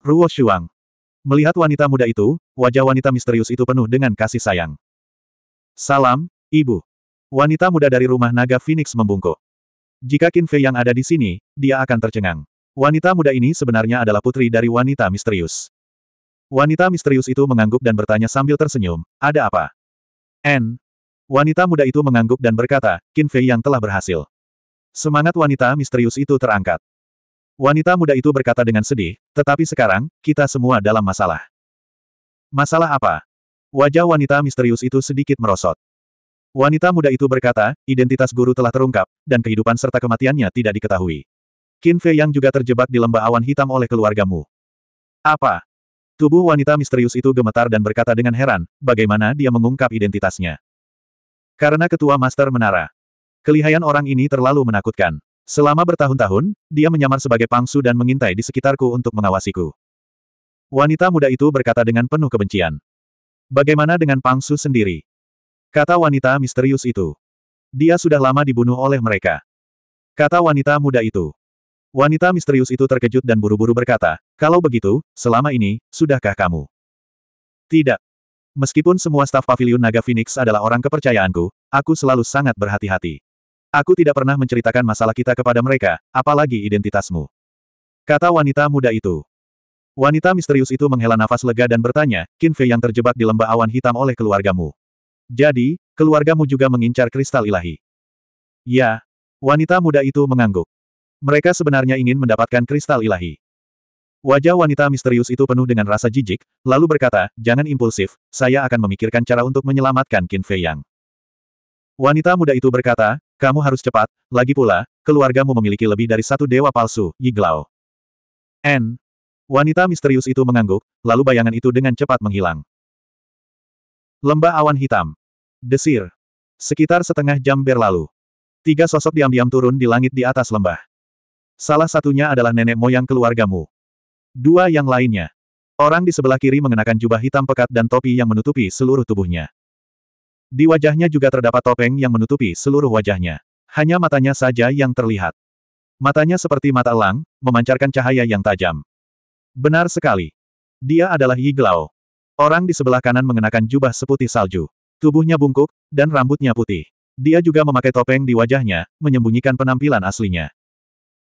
Ruo Shuang. Melihat wanita muda itu, wajah wanita misterius itu penuh dengan kasih sayang. Salam, ibu. Wanita muda dari rumah naga Phoenix membungkuk. Jika Qin Fei yang ada di sini, dia akan tercengang. Wanita muda ini sebenarnya adalah putri dari wanita misterius. Wanita misterius itu mengangguk dan bertanya sambil tersenyum, ada apa? N. Wanita muda itu mengangguk dan berkata, Qin Fei yang telah berhasil. Semangat wanita misterius itu terangkat. Wanita muda itu berkata dengan sedih, tetapi sekarang, kita semua dalam masalah. Masalah apa? Wajah wanita misterius itu sedikit merosot. Wanita muda itu berkata, identitas guru telah terungkap, dan kehidupan serta kematiannya tidak diketahui. Qin Fei yang juga terjebak di lembah awan hitam oleh keluargamu. Apa? Tubuh wanita misterius itu gemetar dan berkata dengan heran, bagaimana dia mengungkap identitasnya. Karena ketua master menara. Kelihayan orang ini terlalu menakutkan. Selama bertahun-tahun, dia menyamar sebagai pangsu dan mengintai di sekitarku untuk mengawasiku. Wanita muda itu berkata dengan penuh kebencian. Bagaimana dengan pangsu sendiri? Kata wanita misterius itu. Dia sudah lama dibunuh oleh mereka. Kata wanita muda itu. Wanita misterius itu terkejut dan buru-buru berkata, kalau begitu, selama ini, sudahkah kamu? Tidak. Meskipun semua staf pavilion Naga Phoenix adalah orang kepercayaanku, aku selalu sangat berhati-hati. Aku tidak pernah menceritakan masalah kita kepada mereka, apalagi identitasmu. Kata wanita muda itu. Wanita misterius itu menghela nafas lega dan bertanya, Fei yang terjebak di lembah awan hitam oleh keluargamu. Jadi, keluargamu juga mengincar kristal ilahi. Ya. Wanita muda itu mengangguk. Mereka sebenarnya ingin mendapatkan kristal ilahi. Wajah wanita misterius itu penuh dengan rasa jijik, lalu berkata, jangan impulsif, saya akan memikirkan cara untuk menyelamatkan Qin Fei Yang. Wanita muda itu berkata, kamu harus cepat, lagi pula, keluargamu memiliki lebih dari satu dewa palsu, Yiglao. N. Wanita misterius itu mengangguk, lalu bayangan itu dengan cepat menghilang. Lembah awan hitam. Desir. Sekitar setengah jam berlalu. Tiga sosok diam-diam turun di langit di atas lembah. Salah satunya adalah nenek moyang keluargamu. Dua yang lainnya. Orang di sebelah kiri mengenakan jubah hitam pekat dan topi yang menutupi seluruh tubuhnya. Di wajahnya juga terdapat topeng yang menutupi seluruh wajahnya. Hanya matanya saja yang terlihat. Matanya seperti mata elang, memancarkan cahaya yang tajam. Benar sekali. Dia adalah Yiglao. Orang di sebelah kanan mengenakan jubah seputih salju. Tubuhnya bungkuk, dan rambutnya putih. Dia juga memakai topeng di wajahnya, menyembunyikan penampilan aslinya.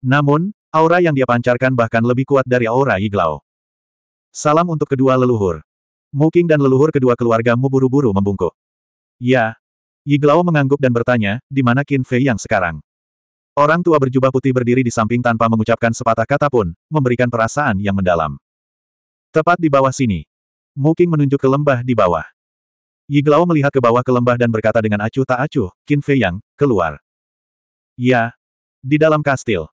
Namun, aura yang dia pancarkan bahkan lebih kuat dari aura Yiglao. Salam untuk kedua leluhur. Muking dan leluhur kedua keluargamu buru-buru membungkuk. Ya. Yiglao mengangguk dan bertanya, di mana Qin Fei yang sekarang? Orang tua berjubah putih berdiri di samping tanpa mengucapkan sepatah kata pun, memberikan perasaan yang mendalam. Tepat di bawah sini. Muking menunjuk ke lembah di bawah. Yiglao melihat ke bawah ke lembah dan berkata dengan acuh tak acuh, Qin Fei Yang, keluar. Ya. Di dalam kastil.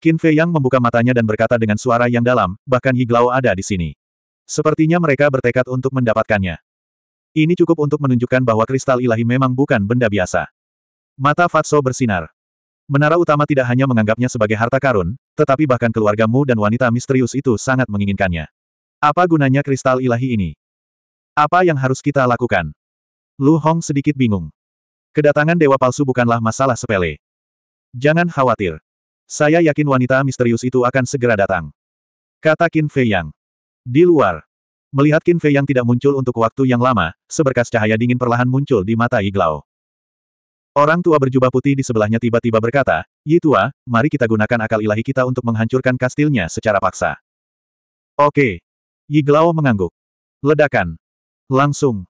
Qin Fei Yang membuka matanya dan berkata dengan suara yang dalam, bahkan Yiglao ada di sini. Sepertinya mereka bertekad untuk mendapatkannya. Ini cukup untuk menunjukkan bahwa kristal ilahi memang bukan benda biasa. Mata Fatso bersinar. Menara utama tidak hanya menganggapnya sebagai harta karun, tetapi bahkan keluargamu dan wanita misterius itu sangat menginginkannya. Apa gunanya kristal ilahi ini? Apa yang harus kita lakukan? Lu Hong sedikit bingung. Kedatangan dewa palsu bukanlah masalah sepele. Jangan khawatir. Saya yakin wanita misterius itu akan segera datang. Kata Qin Fei Yang. Di luar, Melihat Qin Fei yang tidak muncul untuk waktu yang lama, seberkas cahaya dingin perlahan muncul di mata Iglao. Orang tua berjubah putih di sebelahnya tiba-tiba berkata, Yi tua, mari kita gunakan akal ilahi kita untuk menghancurkan kastilnya secara paksa. Oke. Glao mengangguk. Ledakan. Langsung.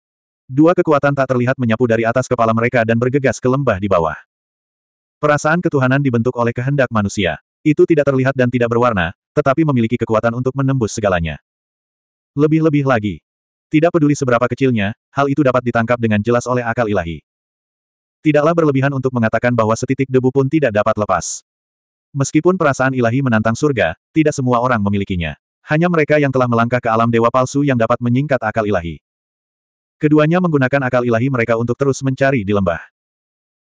Dua kekuatan tak terlihat menyapu dari atas kepala mereka dan bergegas ke lembah di bawah. Perasaan ketuhanan dibentuk oleh kehendak manusia. Itu tidak terlihat dan tidak berwarna, tetapi memiliki kekuatan untuk menembus segalanya. Lebih-lebih lagi. Tidak peduli seberapa kecilnya, hal itu dapat ditangkap dengan jelas oleh akal ilahi. Tidaklah berlebihan untuk mengatakan bahwa setitik debu pun tidak dapat lepas. Meskipun perasaan ilahi menantang surga, tidak semua orang memilikinya. Hanya mereka yang telah melangkah ke alam dewa palsu yang dapat menyingkat akal ilahi. Keduanya menggunakan akal ilahi mereka untuk terus mencari di lembah.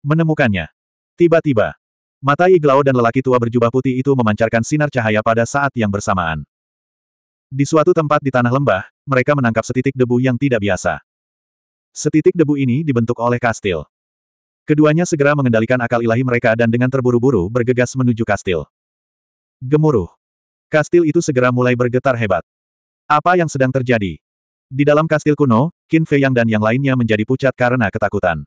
Menemukannya. Tiba-tiba, mata Iglao dan lelaki tua berjubah putih itu memancarkan sinar cahaya pada saat yang bersamaan. Di suatu tempat di tanah lembah, mereka menangkap setitik debu yang tidak biasa. Setitik debu ini dibentuk oleh kastil. Keduanya segera mengendalikan akal ilahi mereka dan dengan terburu-buru bergegas menuju kastil. Gemuruh. Kastil itu segera mulai bergetar hebat. Apa yang sedang terjadi? Di dalam kastil kuno, Qin Yang dan yang lainnya menjadi pucat karena ketakutan.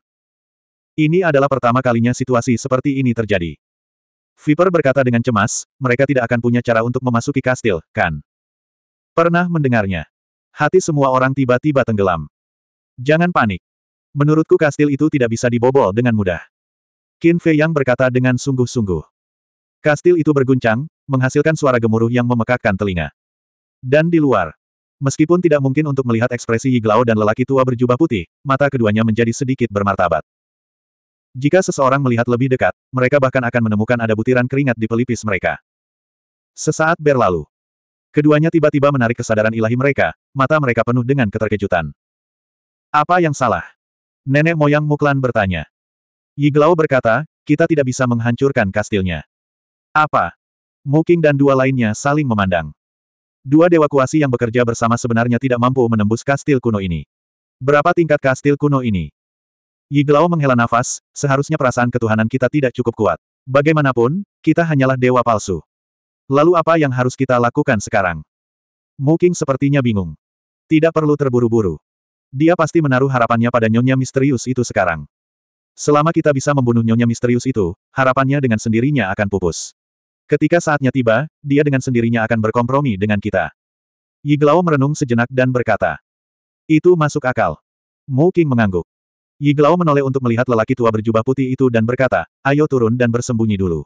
Ini adalah pertama kalinya situasi seperti ini terjadi. Viper berkata dengan cemas, mereka tidak akan punya cara untuk memasuki kastil, kan? Pernah mendengarnya. Hati semua orang tiba-tiba tenggelam. Jangan panik. Menurutku kastil itu tidak bisa dibobol dengan mudah. Qin Fei Yang berkata dengan sungguh-sungguh. Kastil itu berguncang, menghasilkan suara gemuruh yang memekakkan telinga. Dan di luar. Meskipun tidak mungkin untuk melihat ekspresi Yiglao dan lelaki tua berjubah putih, mata keduanya menjadi sedikit bermartabat. Jika seseorang melihat lebih dekat, mereka bahkan akan menemukan ada butiran keringat di pelipis mereka. Sesaat berlalu. Keduanya tiba-tiba menarik kesadaran ilahi mereka, mata mereka penuh dengan keterkejutan. Apa yang salah? Nenek moyang Muklan bertanya. Yiglao berkata, kita tidak bisa menghancurkan kastilnya. Apa? Muking dan dua lainnya saling memandang. Dua dewa kuasi yang bekerja bersama sebenarnya tidak mampu menembus kastil kuno ini. Berapa tingkat kastil kuno ini? Yiglao menghela nafas, seharusnya perasaan ketuhanan kita tidak cukup kuat. Bagaimanapun, kita hanyalah dewa palsu. Lalu apa yang harus kita lakukan sekarang? Muking sepertinya bingung. Tidak perlu terburu-buru. Dia pasti menaruh harapannya pada nyonya misterius itu sekarang. Selama kita bisa membunuh nyonya misterius itu, harapannya dengan sendirinya akan pupus. Ketika saatnya tiba, dia dengan sendirinya akan berkompromi dengan kita. Yiglao merenung sejenak dan berkata. Itu masuk akal. Mu mengangguk. Yiglao menoleh untuk melihat lelaki tua berjubah putih itu dan berkata, ayo turun dan bersembunyi dulu.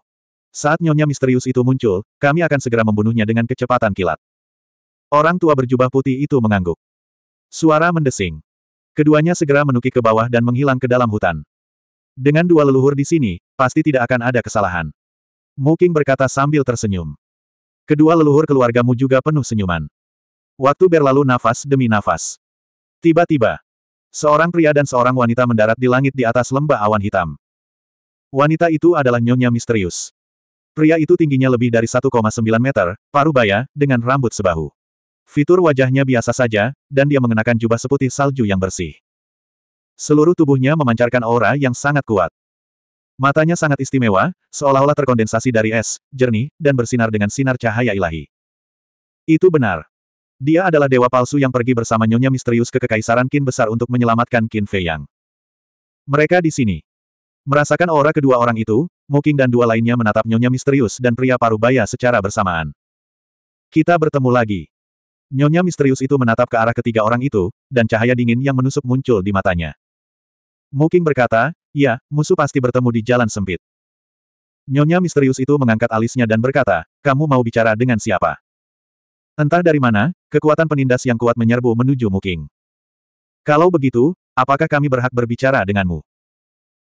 Saat nyonya misterius itu muncul, kami akan segera membunuhnya dengan kecepatan kilat. Orang tua berjubah putih itu mengangguk. Suara mendesing. Keduanya segera menukik ke bawah dan menghilang ke dalam hutan. Dengan dua leluhur di sini, pasti tidak akan ada kesalahan. Muking berkata sambil tersenyum. Kedua leluhur keluargamu juga penuh senyuman. Waktu berlalu nafas demi nafas. Tiba-tiba, seorang pria dan seorang wanita mendarat di langit di atas lembah awan hitam. Wanita itu adalah Nyonya Misterius. Pria itu tingginya lebih dari 1,9 meter, paruh baya, dengan rambut sebahu. Fitur wajahnya biasa saja, dan dia mengenakan jubah seputih salju yang bersih. Seluruh tubuhnya memancarkan aura yang sangat kuat. Matanya sangat istimewa, seolah-olah terkondensasi dari es, jernih, dan bersinar dengan sinar cahaya ilahi. Itu benar. Dia adalah dewa palsu yang pergi bersama nyonya misterius ke Kekaisaran Qin Besar untuk menyelamatkan Qin Fei Yang. Mereka di sini. Merasakan aura kedua orang itu, Moking dan dua lainnya menatap Nyonya Misterius dan pria parubaya secara bersamaan. Kita bertemu lagi. Nyonya Misterius itu menatap ke arah ketiga orang itu, dan cahaya dingin yang menusuk muncul di matanya. Moking berkata, ya, musuh pasti bertemu di jalan sempit. Nyonya Misterius itu mengangkat alisnya dan berkata, kamu mau bicara dengan siapa? Entah dari mana, kekuatan penindas yang kuat menyerbu menuju Muking. Kalau begitu, apakah kami berhak berbicara denganmu?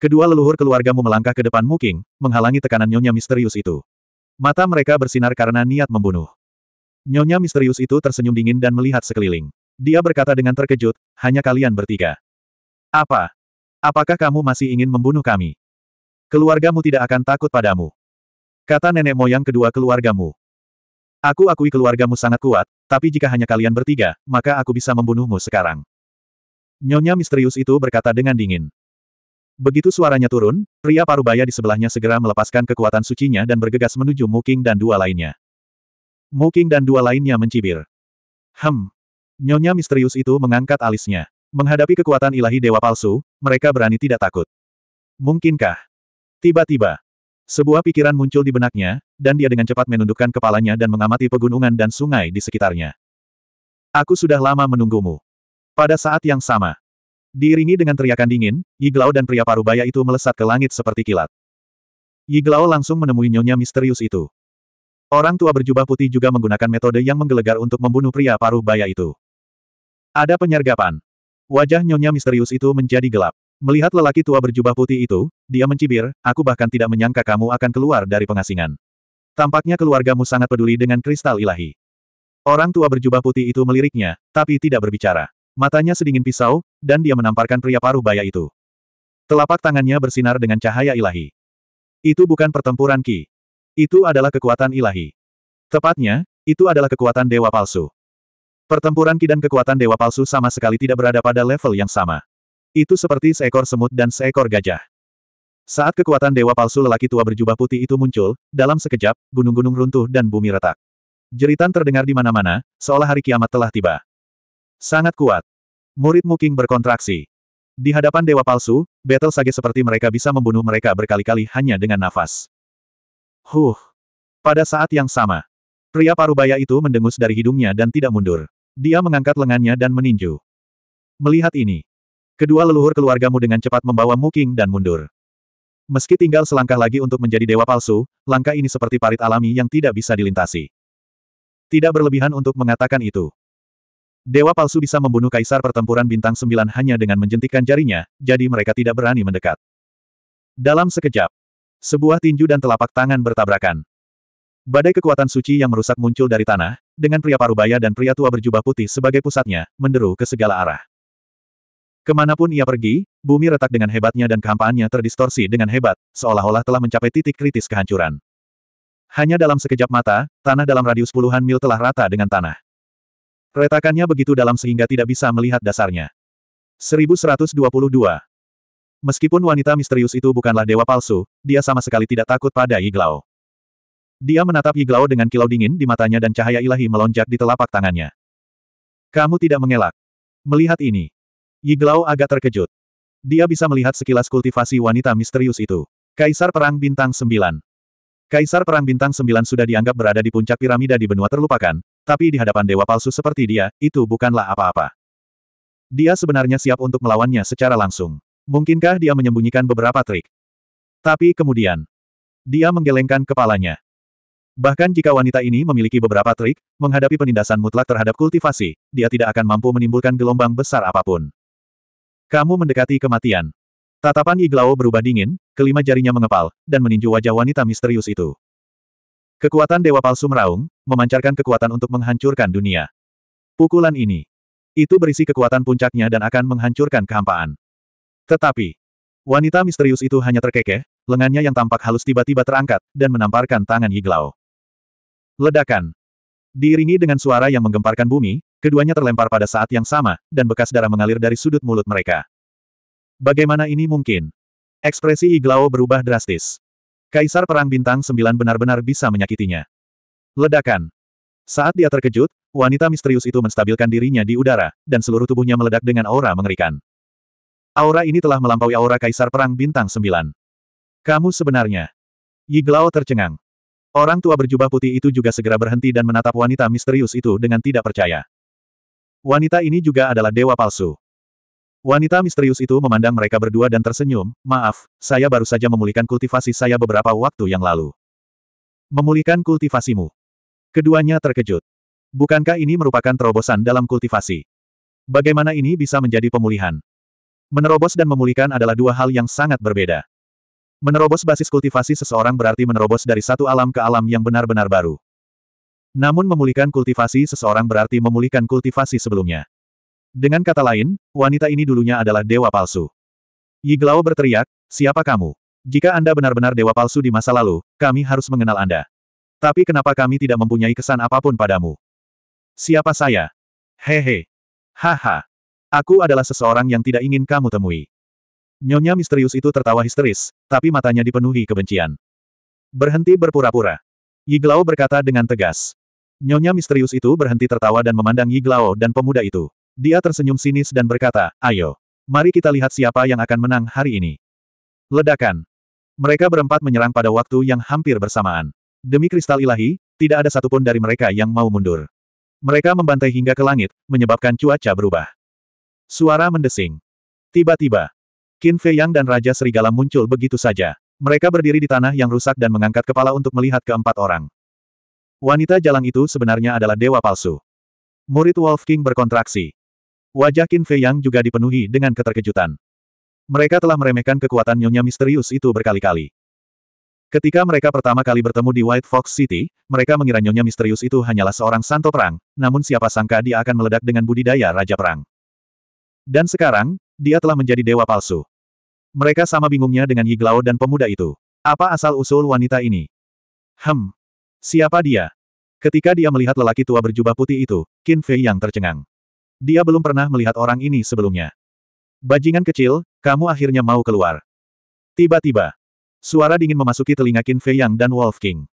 Kedua leluhur keluargamu melangkah ke depan Muking, menghalangi tekanan nyonya misterius itu. Mata mereka bersinar karena niat membunuh. Nyonya misterius itu tersenyum dingin dan melihat sekeliling. Dia berkata dengan terkejut, hanya kalian bertiga. Apa? Apakah kamu masih ingin membunuh kami? Keluargamu tidak akan takut padamu. Kata nenek moyang kedua keluargamu. Aku akui keluargamu sangat kuat, tapi jika hanya kalian bertiga, maka aku bisa membunuhmu sekarang. Nyonya misterius itu berkata dengan dingin. Begitu suaranya turun, pria parubaya di sebelahnya segera melepaskan kekuatan sucinya dan bergegas menuju Muking dan dua lainnya. Muking dan dua lainnya mencibir. Hem. Nyonya misterius itu mengangkat alisnya. Menghadapi kekuatan ilahi dewa palsu, mereka berani tidak takut. Mungkinkah? Tiba-tiba, sebuah pikiran muncul di benaknya, dan dia dengan cepat menundukkan kepalanya dan mengamati pegunungan dan sungai di sekitarnya. Aku sudah lama menunggumu. Pada saat yang sama, Diiringi dengan teriakan dingin, Yiglao dan pria parubaya itu melesat ke langit seperti kilat. Yiglao langsung menemui nyonya misterius itu. Orang tua berjubah putih juga menggunakan metode yang menggelegar untuk membunuh pria paruh baya itu. Ada penyergapan. Wajah nyonya misterius itu menjadi gelap. Melihat lelaki tua berjubah putih itu, dia mencibir, aku bahkan tidak menyangka kamu akan keluar dari pengasingan. Tampaknya keluargamu sangat peduli dengan kristal ilahi. Orang tua berjubah putih itu meliriknya, tapi tidak berbicara. Matanya sedingin pisau, dan dia menamparkan pria paruh baya itu. Telapak tangannya bersinar dengan cahaya ilahi. Itu bukan pertempuran Ki. Itu adalah kekuatan ilahi. Tepatnya, itu adalah kekuatan dewa palsu. Pertempuran Ki dan kekuatan dewa palsu sama sekali tidak berada pada level yang sama. Itu seperti seekor semut dan seekor gajah. Saat kekuatan dewa palsu lelaki tua berjubah putih itu muncul, dalam sekejap, gunung-gunung runtuh dan bumi retak. Jeritan terdengar di mana-mana, seolah hari kiamat telah tiba. Sangat kuat. Murid Muking berkontraksi. Di hadapan dewa palsu, battle sage seperti mereka bisa membunuh mereka berkali-kali hanya dengan nafas. Huh. Pada saat yang sama, pria parubaya itu mendengus dari hidungnya dan tidak mundur. Dia mengangkat lengannya dan meninju. Melihat ini, kedua leluhur keluargamu dengan cepat membawa Muking dan mundur. Meski tinggal selangkah lagi untuk menjadi dewa palsu, langkah ini seperti parit alami yang tidak bisa dilintasi. Tidak berlebihan untuk mengatakan itu. Dewa palsu bisa membunuh kaisar pertempuran bintang sembilan hanya dengan menjentikan jarinya, jadi mereka tidak berani mendekat. Dalam sekejap, sebuah tinju dan telapak tangan bertabrakan. Badai kekuatan suci yang merusak muncul dari tanah, dengan pria parubaya dan pria tua berjubah putih sebagai pusatnya, menderu ke segala arah. Kemanapun ia pergi, bumi retak dengan hebatnya dan kehampaannya terdistorsi dengan hebat, seolah-olah telah mencapai titik kritis kehancuran. Hanya dalam sekejap mata, tanah dalam radius puluhan mil telah rata dengan tanah. Retakannya begitu dalam sehingga tidak bisa melihat dasarnya. 1122. Meskipun wanita misterius itu bukanlah dewa palsu, dia sama sekali tidak takut pada Yiglao. Dia menatap Yiglao dengan kilau dingin di matanya dan cahaya ilahi melonjak di telapak tangannya. Kamu tidak mengelak. Melihat ini. Yiglao agak terkejut. Dia bisa melihat sekilas kultivasi wanita misterius itu. Kaisar Perang Bintang 9 Kaisar Perang Bintang 9 sudah dianggap berada di puncak piramida di benua terlupakan, tapi di hadapan dewa palsu seperti dia, itu bukanlah apa-apa. Dia sebenarnya siap untuk melawannya secara langsung. Mungkinkah dia menyembunyikan beberapa trik? Tapi kemudian, dia menggelengkan kepalanya. Bahkan jika wanita ini memiliki beberapa trik, menghadapi penindasan mutlak terhadap kultivasi, dia tidak akan mampu menimbulkan gelombang besar apapun. Kamu mendekati kematian. Tatapan Iglao berubah dingin, kelima jarinya mengepal, dan meninju wajah wanita misterius itu. Kekuatan Dewa Palsu meraung, memancarkan kekuatan untuk menghancurkan dunia. Pukulan ini. Itu berisi kekuatan puncaknya dan akan menghancurkan kehampaan. Tetapi, wanita misterius itu hanya terkekeh, lengannya yang tampak halus tiba-tiba terangkat, dan menamparkan tangan Yiglao. Ledakan. Diiringi dengan suara yang menggemparkan bumi, keduanya terlempar pada saat yang sama, dan bekas darah mengalir dari sudut mulut mereka. Bagaimana ini mungkin? Ekspresi Iglao berubah drastis. Kaisar Perang Bintang Sembilan benar-benar bisa menyakitinya. Ledakan. Saat dia terkejut, wanita misterius itu menstabilkan dirinya di udara, dan seluruh tubuhnya meledak dengan aura mengerikan. Aura ini telah melampaui aura Kaisar Perang Bintang Sembilan. Kamu sebenarnya. Yiglao tercengang. Orang tua berjubah putih itu juga segera berhenti dan menatap wanita misterius itu dengan tidak percaya. Wanita ini juga adalah dewa palsu. Wanita misterius itu memandang mereka berdua dan tersenyum, maaf, saya baru saja memulihkan kultivasi saya beberapa waktu yang lalu. Memulihkan kultivasimu. Keduanya terkejut. Bukankah ini merupakan terobosan dalam kultivasi? Bagaimana ini bisa menjadi pemulihan? Menerobos dan memulihkan adalah dua hal yang sangat berbeda. Menerobos basis kultivasi seseorang berarti menerobos dari satu alam ke alam yang benar-benar baru. Namun memulihkan kultivasi seseorang berarti memulihkan kultivasi sebelumnya. Dengan kata lain, wanita ini dulunya adalah dewa palsu. Yiglao berteriak, siapa kamu? Jika Anda benar-benar dewa palsu di masa lalu, kami harus mengenal Anda. Tapi kenapa kami tidak mempunyai kesan apapun padamu? Siapa saya? Hehe. Haha. Aku adalah seseorang yang tidak ingin kamu temui. Nyonya misterius itu tertawa histeris, tapi matanya dipenuhi kebencian. Berhenti berpura-pura. Yiglao berkata dengan tegas. Nyonya misterius itu berhenti tertawa dan memandang Yiglao dan pemuda itu. Dia tersenyum sinis dan berkata, ayo. Mari kita lihat siapa yang akan menang hari ini. Ledakan. Mereka berempat menyerang pada waktu yang hampir bersamaan. Demi kristal ilahi, tidak ada satupun dari mereka yang mau mundur. Mereka membantai hingga ke langit, menyebabkan cuaca berubah. Suara mendesing. Tiba-tiba, Qin Fei Yang dan Raja Serigala muncul begitu saja. Mereka berdiri di tanah yang rusak dan mengangkat kepala untuk melihat keempat orang. Wanita jalang itu sebenarnya adalah dewa palsu. Murid Wolf King berkontraksi. Wajah Qin Fei Yang juga dipenuhi dengan keterkejutan. Mereka telah meremehkan kekuatan nyonya misterius itu berkali-kali. Ketika mereka pertama kali bertemu di White Fox City, mereka mengira nyonya misterius itu hanyalah seorang santo perang, namun siapa sangka dia akan meledak dengan budidaya Raja Perang. Dan sekarang, dia telah menjadi dewa palsu. Mereka sama bingungnya dengan Yi Yiglao dan pemuda itu. Apa asal-usul wanita ini? Hem. Siapa dia? Ketika dia melihat lelaki tua berjubah putih itu, Qin Fei yang tercengang. Dia belum pernah melihat orang ini sebelumnya. Bajingan kecil, kamu akhirnya mau keluar. Tiba-tiba, suara dingin memasuki telinga Qin Fei Yang dan Wolf King.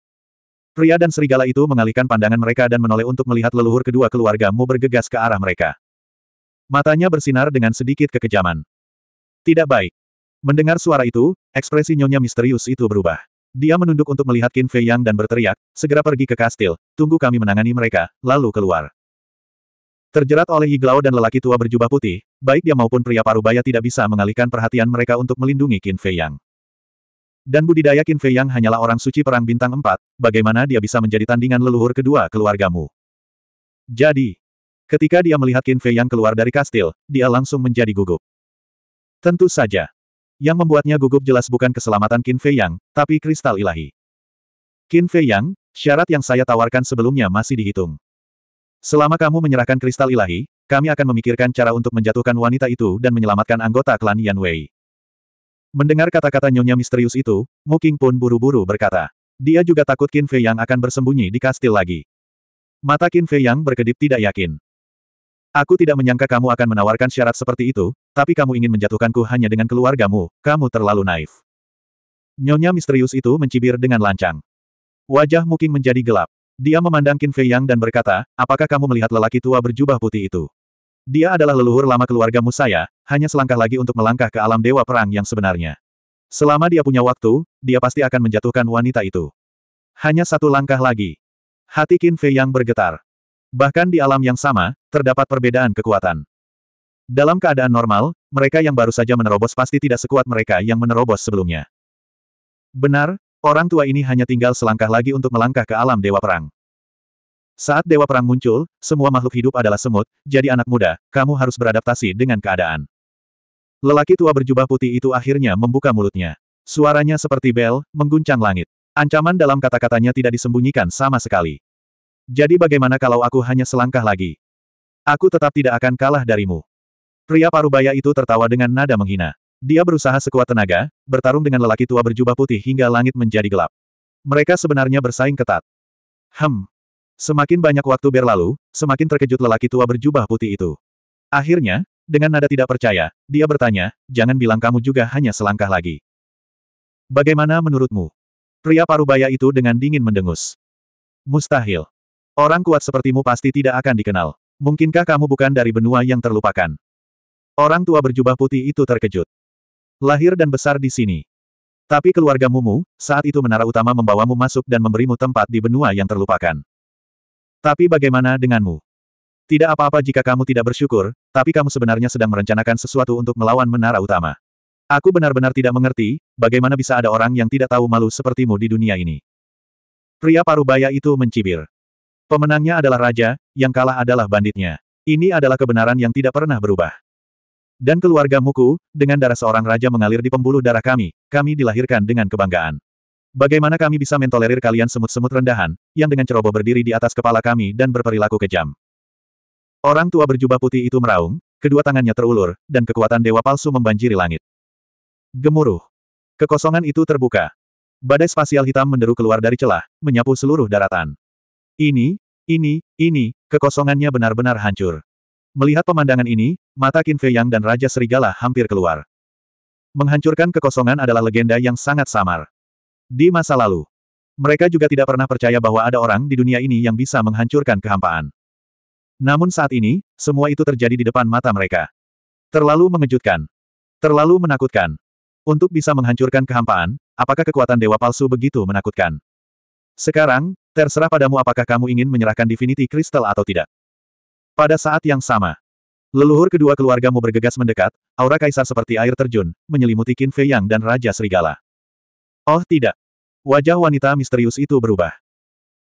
Pria dan serigala itu mengalihkan pandangan mereka dan menoleh untuk melihat leluhur kedua keluargamu bergegas ke arah mereka. Matanya bersinar dengan sedikit kekejaman. Tidak baik. Mendengar suara itu, ekspresi nyonya misterius itu berubah. Dia menunduk untuk melihat Qin Fei Yang dan berteriak, segera pergi ke kastil, tunggu kami menangani mereka, lalu keluar. Terjerat oleh Yiglao dan lelaki tua berjubah putih, baik dia maupun pria parubaya tidak bisa mengalihkan perhatian mereka untuk melindungi Qin Fei Yang. Dan budidaya Qin Fei Yang hanyalah orang suci perang bintang empat. bagaimana dia bisa menjadi tandingan leluhur kedua keluargamu. Jadi, ketika dia melihat Qin Fei Yang keluar dari kastil, dia langsung menjadi gugup. Tentu saja. Yang membuatnya gugup jelas bukan keselamatan Qin Fei Yang, tapi kristal ilahi. Qin Fei Yang, syarat yang saya tawarkan sebelumnya masih dihitung. Selama kamu menyerahkan kristal ilahi, kami akan memikirkan cara untuk menjatuhkan wanita itu dan menyelamatkan anggota klan Yan Wei. Mendengar kata-kata nyonya misterius itu, Mu Qing pun buru-buru berkata. Dia juga takut Qin Fei Yang akan bersembunyi di kastil lagi. Mata Qin Fei Yang berkedip tidak yakin. Aku tidak menyangka kamu akan menawarkan syarat seperti itu, tapi kamu ingin menjatuhkanku hanya dengan keluargamu, kamu terlalu naif. Nyonya misterius itu mencibir dengan lancang. Wajah Muking menjadi gelap. Dia memandang Qin Fei Yang dan berkata, apakah kamu melihat lelaki tua berjubah putih itu? Dia adalah leluhur lama keluargamu saya, hanya selangkah lagi untuk melangkah ke alam dewa perang yang sebenarnya. Selama dia punya waktu, dia pasti akan menjatuhkan wanita itu. Hanya satu langkah lagi. Hati Qin Fei Yang bergetar. Bahkan di alam yang sama, terdapat perbedaan kekuatan. Dalam keadaan normal, mereka yang baru saja menerobos pasti tidak sekuat mereka yang menerobos sebelumnya. Benar, Orang tua ini hanya tinggal selangkah lagi untuk melangkah ke alam Dewa Perang. Saat Dewa Perang muncul, semua makhluk hidup adalah semut, jadi anak muda, kamu harus beradaptasi dengan keadaan. Lelaki tua berjubah putih itu akhirnya membuka mulutnya. Suaranya seperti bel, mengguncang langit. Ancaman dalam kata-katanya tidak disembunyikan sama sekali. Jadi bagaimana kalau aku hanya selangkah lagi? Aku tetap tidak akan kalah darimu. Pria parubaya itu tertawa dengan nada menghina. Dia berusaha sekuat tenaga, bertarung dengan lelaki tua berjubah putih hingga langit menjadi gelap. Mereka sebenarnya bersaing ketat. Hem. Semakin banyak waktu berlalu, semakin terkejut lelaki tua berjubah putih itu. Akhirnya, dengan nada tidak percaya, dia bertanya, jangan bilang kamu juga hanya selangkah lagi. Bagaimana menurutmu? Pria parubaya itu dengan dingin mendengus. Mustahil. Orang kuat sepertimu pasti tidak akan dikenal. Mungkinkah kamu bukan dari benua yang terlupakan? Orang tua berjubah putih itu terkejut. Lahir dan besar di sini. Tapi keluarga Mumu, saat itu menara utama membawamu masuk dan memberimu tempat di benua yang terlupakan. Tapi bagaimana denganmu? Tidak apa-apa jika kamu tidak bersyukur, tapi kamu sebenarnya sedang merencanakan sesuatu untuk melawan menara utama. Aku benar-benar tidak mengerti, bagaimana bisa ada orang yang tidak tahu malu sepertimu di dunia ini. Pria parubaya itu mencibir. Pemenangnya adalah raja, yang kalah adalah banditnya. Ini adalah kebenaran yang tidak pernah berubah. Dan keluarga Muku, dengan darah seorang raja mengalir di pembuluh darah kami, kami dilahirkan dengan kebanggaan. Bagaimana kami bisa mentolerir kalian semut-semut rendahan, yang dengan ceroboh berdiri di atas kepala kami dan berperilaku kejam? Orang tua berjubah putih itu meraung, kedua tangannya terulur, dan kekuatan dewa palsu membanjiri langit. Gemuruh. Kekosongan itu terbuka. Badai spasial hitam menderu keluar dari celah, menyapu seluruh daratan. Ini, ini, ini, kekosongannya benar-benar hancur. Melihat pemandangan ini, mata Qin Fei Yang dan Raja Serigala hampir keluar. Menghancurkan kekosongan adalah legenda yang sangat samar. Di masa lalu, mereka juga tidak pernah percaya bahwa ada orang di dunia ini yang bisa menghancurkan kehampaan. Namun saat ini, semua itu terjadi di depan mata mereka. Terlalu mengejutkan. Terlalu menakutkan. Untuk bisa menghancurkan kehampaan, apakah kekuatan dewa palsu begitu menakutkan? Sekarang, terserah padamu apakah kamu ingin menyerahkan Divinity Crystal atau tidak. Pada saat yang sama, leluhur kedua keluargamu bergegas mendekat, aura kaisar seperti air terjun, menyelimuti Qin Fei Yang dan Raja Serigala. Oh tidak. Wajah wanita misterius itu berubah.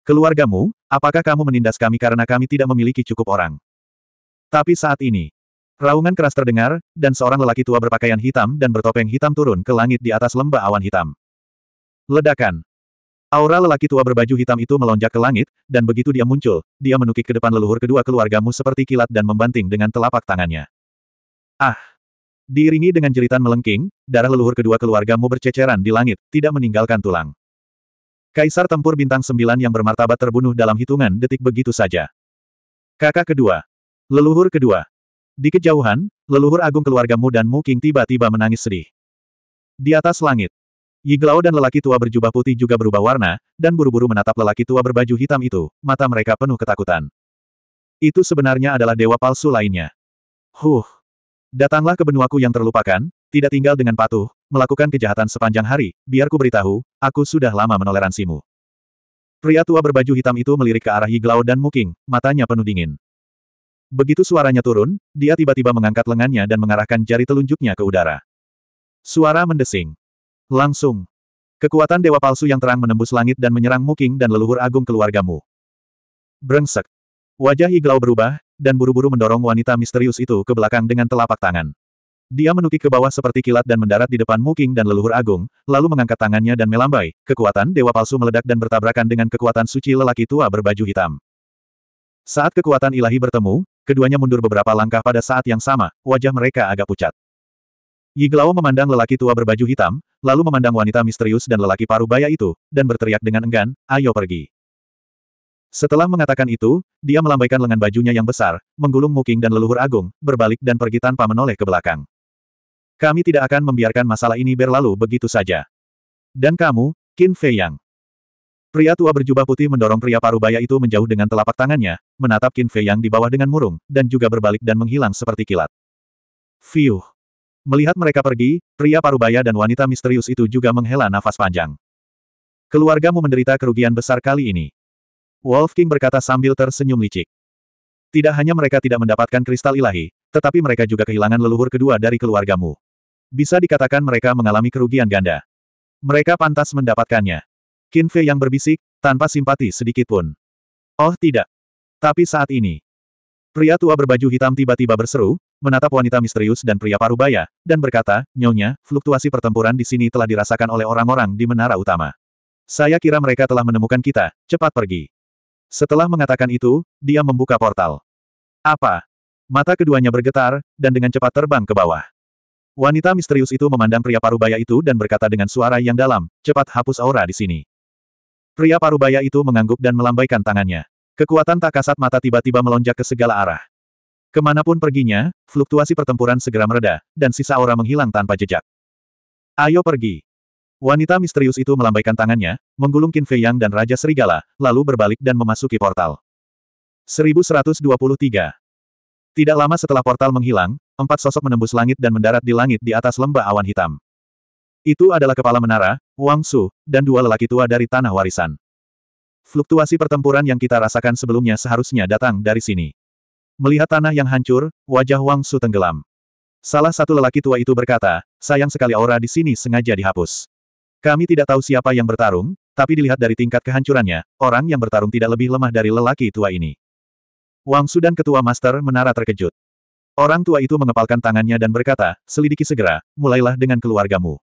Keluargamu, apakah kamu menindas kami karena kami tidak memiliki cukup orang? Tapi saat ini, raungan keras terdengar, dan seorang lelaki tua berpakaian hitam dan bertopeng hitam turun ke langit di atas lembah awan hitam. Ledakan. Aura lelaki tua berbaju hitam itu melonjak ke langit, dan begitu dia muncul, dia menukik ke depan leluhur kedua keluargamu seperti kilat dan membanting dengan telapak tangannya. Ah! Diiringi dengan jeritan melengking, darah leluhur kedua keluargamu berceceran di langit, tidak meninggalkan tulang. Kaisar tempur bintang sembilan yang bermartabat terbunuh dalam hitungan detik begitu saja. Kakak kedua. Leluhur kedua. Di kejauhan, leluhur agung keluargamu dan Mu King tiba-tiba menangis sedih. Di atas langit, Yiglao dan lelaki tua berjubah putih juga berubah warna, dan buru-buru menatap lelaki tua berbaju hitam itu, mata mereka penuh ketakutan. Itu sebenarnya adalah dewa palsu lainnya. Huh! Datanglah ke benuaku yang terlupakan, tidak tinggal dengan patuh, melakukan kejahatan sepanjang hari, biarku beritahu, aku sudah lama menoleransimu. Pria tua berbaju hitam itu melirik ke arah Yiglao dan Muking, matanya penuh dingin. Begitu suaranya turun, dia tiba-tiba mengangkat lengannya dan mengarahkan jari telunjuknya ke udara. Suara mendesing. Langsung. Kekuatan dewa palsu yang terang menembus langit dan menyerang Muking dan leluhur agung keluargamu. Brengsek. Wajah Iglau berubah, dan buru-buru mendorong wanita misterius itu ke belakang dengan telapak tangan. Dia menukik ke bawah seperti kilat dan mendarat di depan Muking dan leluhur agung, lalu mengangkat tangannya dan melambai, kekuatan dewa palsu meledak dan bertabrakan dengan kekuatan suci lelaki tua berbaju hitam. Saat kekuatan ilahi bertemu, keduanya mundur beberapa langkah pada saat yang sama, wajah mereka agak pucat. Yiglao memandang lelaki tua berbaju hitam, lalu memandang wanita misterius dan lelaki paruh baya itu, dan berteriak dengan enggan, ayo pergi. Setelah mengatakan itu, dia melambaikan lengan bajunya yang besar, menggulung Muking dan leluhur agung, berbalik dan pergi tanpa menoleh ke belakang. Kami tidak akan membiarkan masalah ini berlalu begitu saja. Dan kamu, Qin Fei Yang. Pria tua berjubah putih mendorong pria paruh baya itu menjauh dengan telapak tangannya, menatap Qin Fei Yang di bawah dengan murung, dan juga berbalik dan menghilang seperti kilat. Fiuh. Melihat mereka pergi, pria parubaya dan wanita misterius itu juga menghela nafas panjang. Keluargamu menderita kerugian besar kali ini. Wolf King berkata sambil tersenyum licik. Tidak hanya mereka tidak mendapatkan kristal ilahi, tetapi mereka juga kehilangan leluhur kedua dari keluargamu. Bisa dikatakan mereka mengalami kerugian ganda. Mereka pantas mendapatkannya. Kinfe yang berbisik, tanpa simpati sedikitpun. Oh tidak. Tapi saat ini, Pria tua berbaju hitam tiba-tiba berseru, menatap wanita misterius dan pria parubaya, dan berkata, Nyonya, fluktuasi pertempuran di sini telah dirasakan oleh orang-orang di menara utama. Saya kira mereka telah menemukan kita, cepat pergi. Setelah mengatakan itu, dia membuka portal. Apa? Mata keduanya bergetar, dan dengan cepat terbang ke bawah. Wanita misterius itu memandang pria parubaya itu dan berkata dengan suara yang dalam, cepat hapus aura di sini. Pria parubaya itu mengangguk dan melambaikan tangannya. Kekuatan tak kasat mata tiba-tiba melonjak ke segala arah. Kemanapun perginya, fluktuasi pertempuran segera mereda, dan sisa aura menghilang tanpa jejak. Ayo pergi. Wanita misterius itu melambaikan tangannya, menggulung Qin Fei Yang dan Raja Serigala, lalu berbalik dan memasuki portal. 1123 Tidak lama setelah portal menghilang, empat sosok menembus langit dan mendarat di langit di atas lembah awan hitam. Itu adalah kepala menara, Wang Su, dan dua lelaki tua dari Tanah Warisan. Fluktuasi pertempuran yang kita rasakan sebelumnya seharusnya datang dari sini. Melihat tanah yang hancur, wajah Wang Su tenggelam. Salah satu lelaki tua itu berkata, sayang sekali aura di sini sengaja dihapus. Kami tidak tahu siapa yang bertarung, tapi dilihat dari tingkat kehancurannya, orang yang bertarung tidak lebih lemah dari lelaki tua ini. Wang Su dan ketua master menara terkejut. Orang tua itu mengepalkan tangannya dan berkata, selidiki segera, mulailah dengan keluargamu.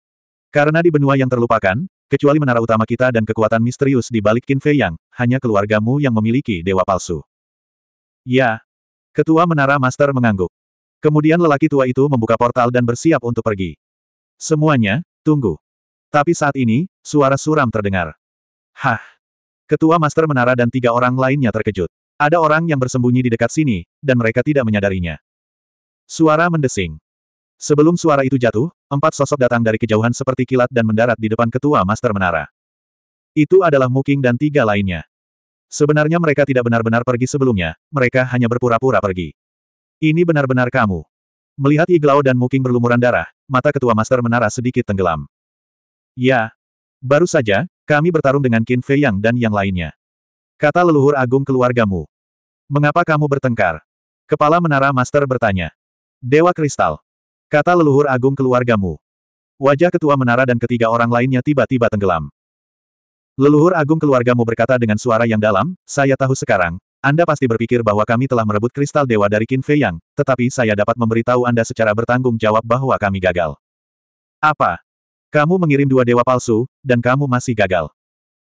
Karena di benua yang terlupakan, Kecuali menara utama kita dan kekuatan misterius di balik Qin Fei Yang, hanya keluargamu yang memiliki dewa palsu. Ya. Ketua Menara Master mengangguk. Kemudian lelaki tua itu membuka portal dan bersiap untuk pergi. Semuanya, tunggu. Tapi saat ini, suara suram terdengar. Hah. Ketua Master Menara dan tiga orang lainnya terkejut. Ada orang yang bersembunyi di dekat sini, dan mereka tidak menyadarinya. Suara mendesing. Sebelum suara itu jatuh, empat sosok datang dari kejauhan seperti kilat dan mendarat di depan ketua Master Menara. Itu adalah Muking dan tiga lainnya. Sebenarnya mereka tidak benar-benar pergi sebelumnya, mereka hanya berpura-pura pergi. Ini benar-benar kamu. Melihat Iglao dan Muking berlumuran darah, mata ketua Master Menara sedikit tenggelam. Ya. Baru saja, kami bertarung dengan Qin Fei Yang dan yang lainnya. Kata leluhur agung keluargamu. Mengapa kamu bertengkar? Kepala Menara Master bertanya. Dewa Kristal. Kata leluhur agung keluargamu. Wajah ketua menara dan ketiga orang lainnya tiba-tiba tenggelam. Leluhur agung keluargamu berkata dengan suara yang dalam, saya tahu sekarang, Anda pasti berpikir bahwa kami telah merebut kristal dewa dari Qin Fei Yang, tetapi saya dapat memberitahu Anda secara bertanggung jawab bahwa kami gagal. Apa? Kamu mengirim dua dewa palsu, dan kamu masih gagal.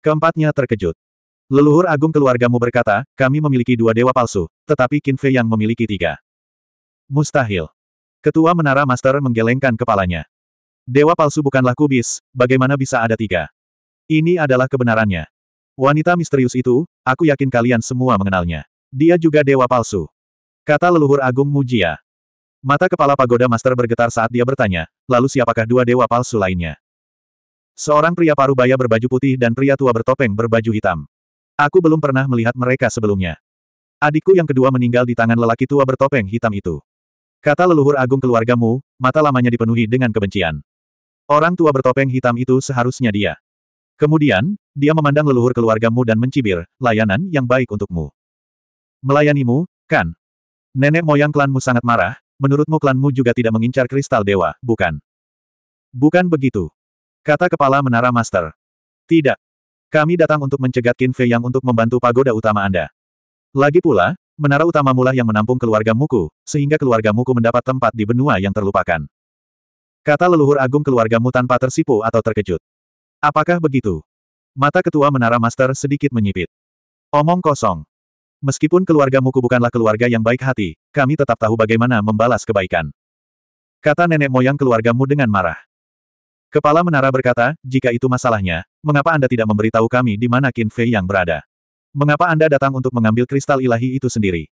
Keempatnya terkejut. Leluhur agung keluargamu berkata, kami memiliki dua dewa palsu, tetapi Qin Fei Yang memiliki tiga. Mustahil. Ketua Menara Master menggelengkan kepalanya. Dewa palsu bukanlah kubis, bagaimana bisa ada tiga? Ini adalah kebenarannya. Wanita misterius itu, aku yakin kalian semua mengenalnya. Dia juga dewa palsu. Kata leluhur agung Mujia. Mata kepala pagoda master bergetar saat dia bertanya, lalu siapakah dua dewa palsu lainnya? Seorang pria parubaya berbaju putih dan pria tua bertopeng berbaju hitam. Aku belum pernah melihat mereka sebelumnya. Adikku yang kedua meninggal di tangan lelaki tua bertopeng hitam itu. Kata leluhur agung keluargamu, mata lamanya dipenuhi dengan kebencian. Orang tua bertopeng hitam itu seharusnya dia. Kemudian, dia memandang leluhur keluargamu dan mencibir, layanan yang baik untukmu. Melayanimu, kan? Nenek moyang klanmu sangat marah, menurutmu klanmu juga tidak mengincar kristal dewa, bukan? Bukan begitu. Kata kepala menara master. Tidak. Kami datang untuk mencegat Qin Fei Yang untuk membantu pagoda utama Anda. Lagi pula, Menara utama mula yang menampung keluarga Muku, sehingga keluarga Muku mendapat tempat di benua yang terlupakan. Kata leluhur agung keluargamu tanpa tersipu atau terkejut. Apakah begitu? Mata ketua menara master sedikit menyipit. Omong kosong. Meskipun keluarga Muku bukanlah keluarga yang baik hati, kami tetap tahu bagaimana membalas kebaikan. Kata nenek moyang keluargamu dengan marah. Kepala menara berkata, jika itu masalahnya, mengapa Anda tidak memberitahu kami di mana Qin Fei yang berada? Mengapa Anda datang untuk mengambil kristal ilahi itu sendiri?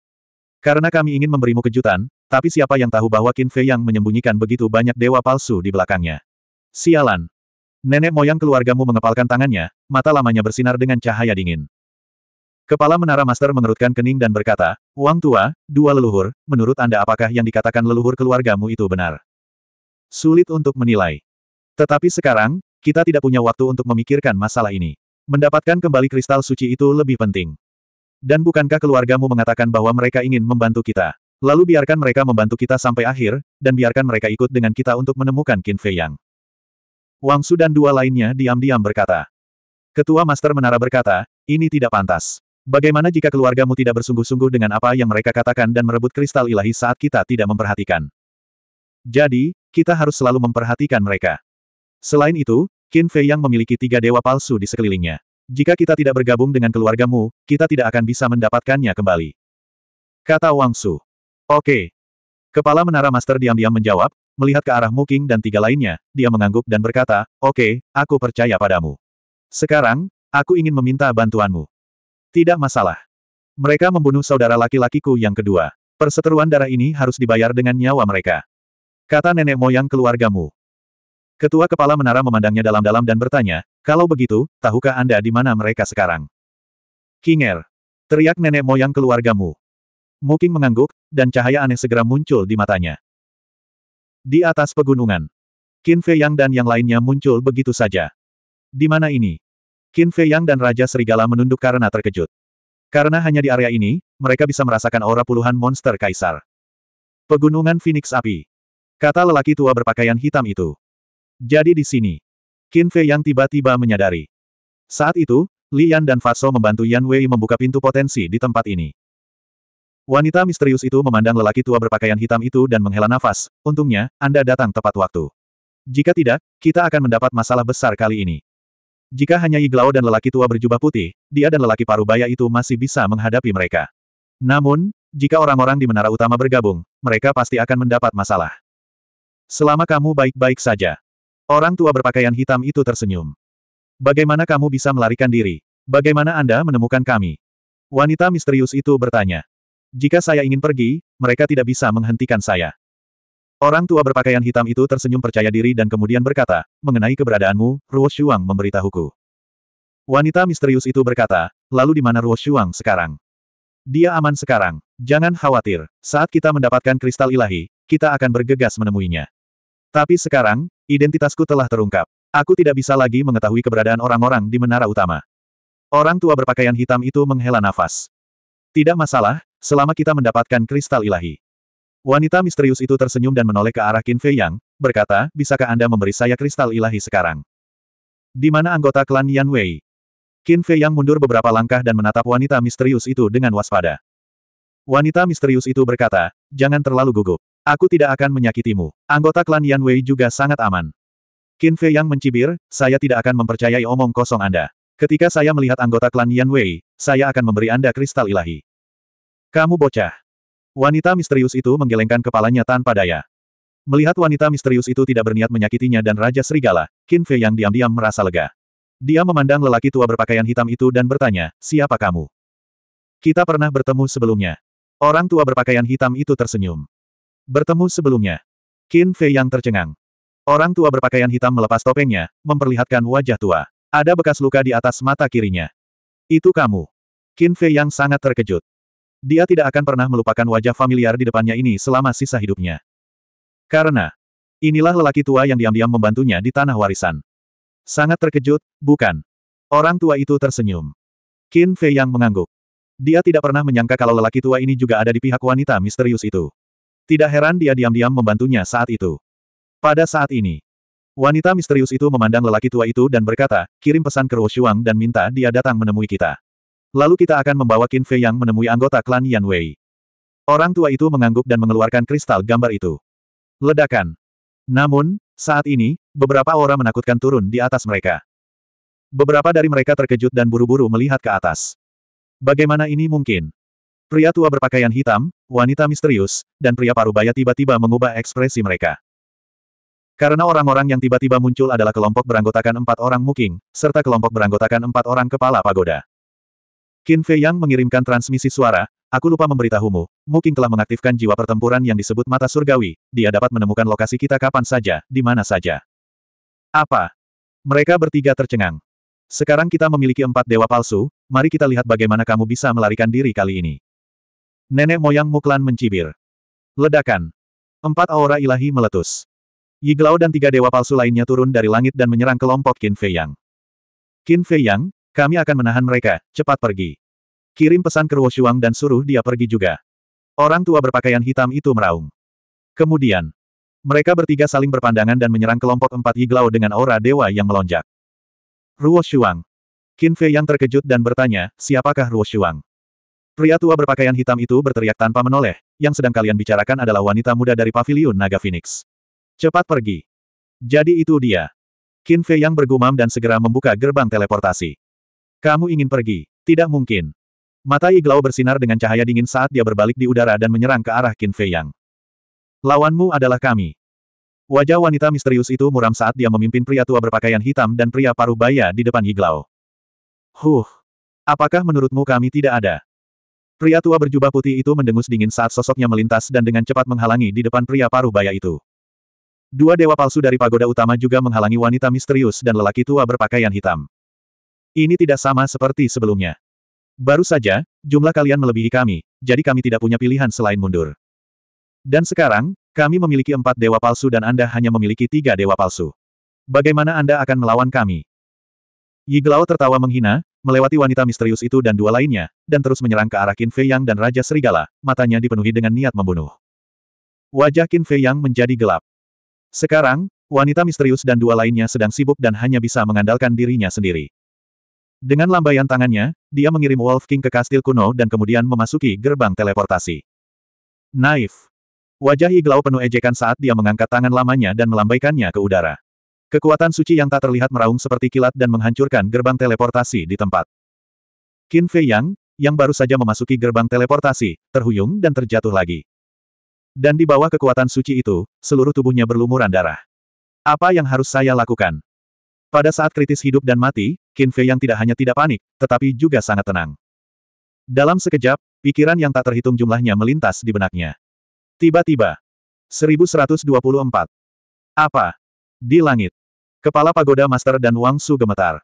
Karena kami ingin memberimu kejutan, tapi siapa yang tahu bahwa Qin Fei yang menyembunyikan begitu banyak dewa palsu di belakangnya? Sialan. Nenek moyang keluargamu mengepalkan tangannya, mata lamanya bersinar dengan cahaya dingin. Kepala Menara Master mengerutkan kening dan berkata, Uang tua, dua leluhur, menurut Anda apakah yang dikatakan leluhur keluargamu itu benar? Sulit untuk menilai. Tetapi sekarang, kita tidak punya waktu untuk memikirkan masalah ini. Mendapatkan kembali kristal suci itu lebih penting. Dan bukankah keluargamu mengatakan bahwa mereka ingin membantu kita? Lalu biarkan mereka membantu kita sampai akhir, dan biarkan mereka ikut dengan kita untuk menemukan Qin Fei Yang. Wang Su dan dua lainnya diam-diam berkata. Ketua Master Menara berkata, ini tidak pantas. Bagaimana jika keluargamu tidak bersungguh-sungguh dengan apa yang mereka katakan dan merebut kristal ilahi saat kita tidak memperhatikan? Jadi, kita harus selalu memperhatikan mereka. Selain itu, Qin Fei yang memiliki tiga dewa palsu di sekelilingnya. Jika kita tidak bergabung dengan keluargamu, kita tidak akan bisa mendapatkannya kembali. Kata Wang Su. Oke. Kepala Menara Master diam-diam menjawab, melihat ke arah Mu Qing dan tiga lainnya, dia mengangguk dan berkata, Oke, aku percaya padamu. Sekarang, aku ingin meminta bantuanmu. Tidak masalah. Mereka membunuh saudara laki-lakiku yang kedua. Perseteruan darah ini harus dibayar dengan nyawa mereka. Kata nenek moyang keluargamu. Ketua kepala menara memandangnya dalam-dalam dan bertanya, kalau begitu, tahukah Anda di mana mereka sekarang? Kinger. Teriak nenek moyang keluargamu. Muking mengangguk, dan cahaya aneh segera muncul di matanya. Di atas pegunungan. Qin Fei Yang dan yang lainnya muncul begitu saja. Di mana ini? Qin Fei Yang dan Raja Serigala menunduk karena terkejut. Karena hanya di area ini, mereka bisa merasakan aura puluhan monster kaisar. Pegunungan Phoenix Api. Kata lelaki tua berpakaian hitam itu. Jadi di sini. Qin Fei yang tiba-tiba menyadari. Saat itu, Li Yan dan Faso membantu Yan Wei membuka pintu potensi di tempat ini. Wanita misterius itu memandang lelaki tua berpakaian hitam itu dan menghela nafas, untungnya, Anda datang tepat waktu. Jika tidak, kita akan mendapat masalah besar kali ini. Jika hanya Iglao dan lelaki tua berjubah putih, dia dan lelaki parubaya itu masih bisa menghadapi mereka. Namun, jika orang-orang di menara utama bergabung, mereka pasti akan mendapat masalah. Selama kamu baik-baik saja. Orang tua berpakaian hitam itu tersenyum. Bagaimana kamu bisa melarikan diri? Bagaimana Anda menemukan kami? Wanita misterius itu bertanya. Jika saya ingin pergi, mereka tidak bisa menghentikan saya. Orang tua berpakaian hitam itu tersenyum percaya diri dan kemudian berkata, mengenai keberadaanmu, Ruo Shuang memberitahuku. Wanita misterius itu berkata, lalu di mana Ruo Shuang sekarang? Dia aman sekarang. Jangan khawatir, saat kita mendapatkan kristal ilahi, kita akan bergegas menemuinya. Tapi sekarang, Identitasku telah terungkap. Aku tidak bisa lagi mengetahui keberadaan orang-orang di menara utama. Orang tua berpakaian hitam itu menghela nafas. Tidak masalah, selama kita mendapatkan kristal ilahi. Wanita misterius itu tersenyum dan menoleh ke arah Qin Fei Yang, berkata, bisakah Anda memberi saya kristal ilahi sekarang? Di mana anggota klan Yan Wei? Qin Fei Yang mundur beberapa langkah dan menatap wanita misterius itu dengan waspada. Wanita misterius itu berkata, jangan terlalu gugup. Aku tidak akan menyakitimu. Anggota klan Yan Wei juga sangat aman. Qin Fei yang mencibir, saya tidak akan mempercayai omong kosong Anda. Ketika saya melihat anggota klan Yan Wei, saya akan memberi Anda kristal ilahi. Kamu bocah. Wanita misterius itu menggelengkan kepalanya tanpa daya. Melihat wanita misterius itu tidak berniat menyakitinya dan Raja Serigala, Qin Fei yang diam-diam merasa lega. Dia memandang lelaki tua berpakaian hitam itu dan bertanya, siapa kamu? Kita pernah bertemu sebelumnya. Orang tua berpakaian hitam itu tersenyum. Bertemu sebelumnya. Qin Fei yang tercengang. Orang tua berpakaian hitam melepas topengnya, memperlihatkan wajah tua. Ada bekas luka di atas mata kirinya. Itu kamu. Qin Fei yang sangat terkejut. Dia tidak akan pernah melupakan wajah familiar di depannya ini selama sisa hidupnya. Karena, inilah lelaki tua yang diam-diam membantunya di tanah warisan. Sangat terkejut, bukan? Orang tua itu tersenyum. Qin Fei yang mengangguk. Dia tidak pernah menyangka kalau lelaki tua ini juga ada di pihak wanita misterius itu. Tidak heran dia diam-diam membantunya saat itu. Pada saat ini, wanita misterius itu memandang lelaki tua itu dan berkata, kirim pesan ke Ruoshuang dan minta dia datang menemui kita. Lalu kita akan membawa Qin Fei yang menemui anggota klan Yan Wei. Orang tua itu mengangguk dan mengeluarkan kristal gambar itu. Ledakan. Namun, saat ini, beberapa orang menakutkan turun di atas mereka. Beberapa dari mereka terkejut dan buru-buru melihat ke atas. Bagaimana ini mungkin? Pria tua berpakaian hitam, wanita misterius, dan pria parubaya tiba-tiba mengubah ekspresi mereka. Karena orang-orang yang tiba-tiba muncul adalah kelompok beranggotakan empat orang muking, serta kelompok beranggotakan empat orang kepala pagoda. Qin Fei Yang mengirimkan transmisi suara, aku lupa memberitahumu, Muking telah mengaktifkan jiwa pertempuran yang disebut mata surgawi, dia dapat menemukan lokasi kita kapan saja, di mana saja. Apa? Mereka bertiga tercengang. Sekarang kita memiliki empat dewa palsu, mari kita lihat bagaimana kamu bisa melarikan diri kali ini. Nenek moyang Muklan mencibir. Ledakan. Empat aura ilahi meletus. Yiglao dan tiga dewa palsu lainnya turun dari langit dan menyerang kelompok Qin Fei Yang. Qin Fei Yang, kami akan menahan mereka, cepat pergi. Kirim pesan ke Ruoshuang dan suruh dia pergi juga. Orang tua berpakaian hitam itu meraung. Kemudian, mereka bertiga saling berpandangan dan menyerang kelompok empat Yiglao dengan aura dewa yang melonjak. Ruo Shuang. Qin Fei yang terkejut dan bertanya, siapakah Ruo Shuang? Pria tua berpakaian hitam itu berteriak tanpa menoleh, yang sedang kalian bicarakan adalah wanita muda dari paviliun Naga Phoenix. Cepat pergi. Jadi itu dia. Qin Fei yang bergumam dan segera membuka gerbang teleportasi. Kamu ingin pergi? Tidak mungkin. Mata Iglau bersinar dengan cahaya dingin saat dia berbalik di udara dan menyerang ke arah Qin Fei Yang. Lawanmu adalah kami. Wajah wanita misterius itu muram saat dia memimpin pria tua berpakaian hitam dan pria paruh baya di depan Iglau. Huh. Apakah menurutmu kami tidak ada? Pria tua berjubah putih itu mendengus dingin saat sosoknya melintas dan dengan cepat menghalangi di depan pria paruh baya itu. Dua dewa palsu dari pagoda utama juga menghalangi wanita misterius dan lelaki tua berpakaian hitam. Ini tidak sama seperti sebelumnya. Baru saja, jumlah kalian melebihi kami, jadi kami tidak punya pilihan selain mundur. Dan sekarang, kami memiliki empat dewa palsu dan Anda hanya memiliki tiga dewa palsu. Bagaimana Anda akan melawan kami? Yiglao tertawa menghina, melewati wanita misterius itu dan dua lainnya, dan terus menyerang ke arah Qin Fei Yang dan Raja Serigala, matanya dipenuhi dengan niat membunuh. Wajah Qin Fei Yang menjadi gelap. Sekarang, wanita misterius dan dua lainnya sedang sibuk dan hanya bisa mengandalkan dirinya sendiri. Dengan lambaian tangannya, dia mengirim Wolf King ke kastil kuno dan kemudian memasuki gerbang teleportasi. Naif. Wajah Iglau penuh ejekan saat dia mengangkat tangan lamanya dan melambaikannya ke udara. Kekuatan suci yang tak terlihat meraung seperti kilat dan menghancurkan gerbang teleportasi di tempat. Qin Fei Yang, yang baru saja memasuki gerbang teleportasi, terhuyung dan terjatuh lagi. Dan di bawah kekuatan suci itu, seluruh tubuhnya berlumuran darah. Apa yang harus saya lakukan? Pada saat kritis hidup dan mati, Qin Fei Yang tidak hanya tidak panik, tetapi juga sangat tenang. Dalam sekejap, pikiran yang tak terhitung jumlahnya melintas di benaknya. Tiba-tiba. 1124. Apa? di langit. Kepala pagoda master dan Wang Su gemetar.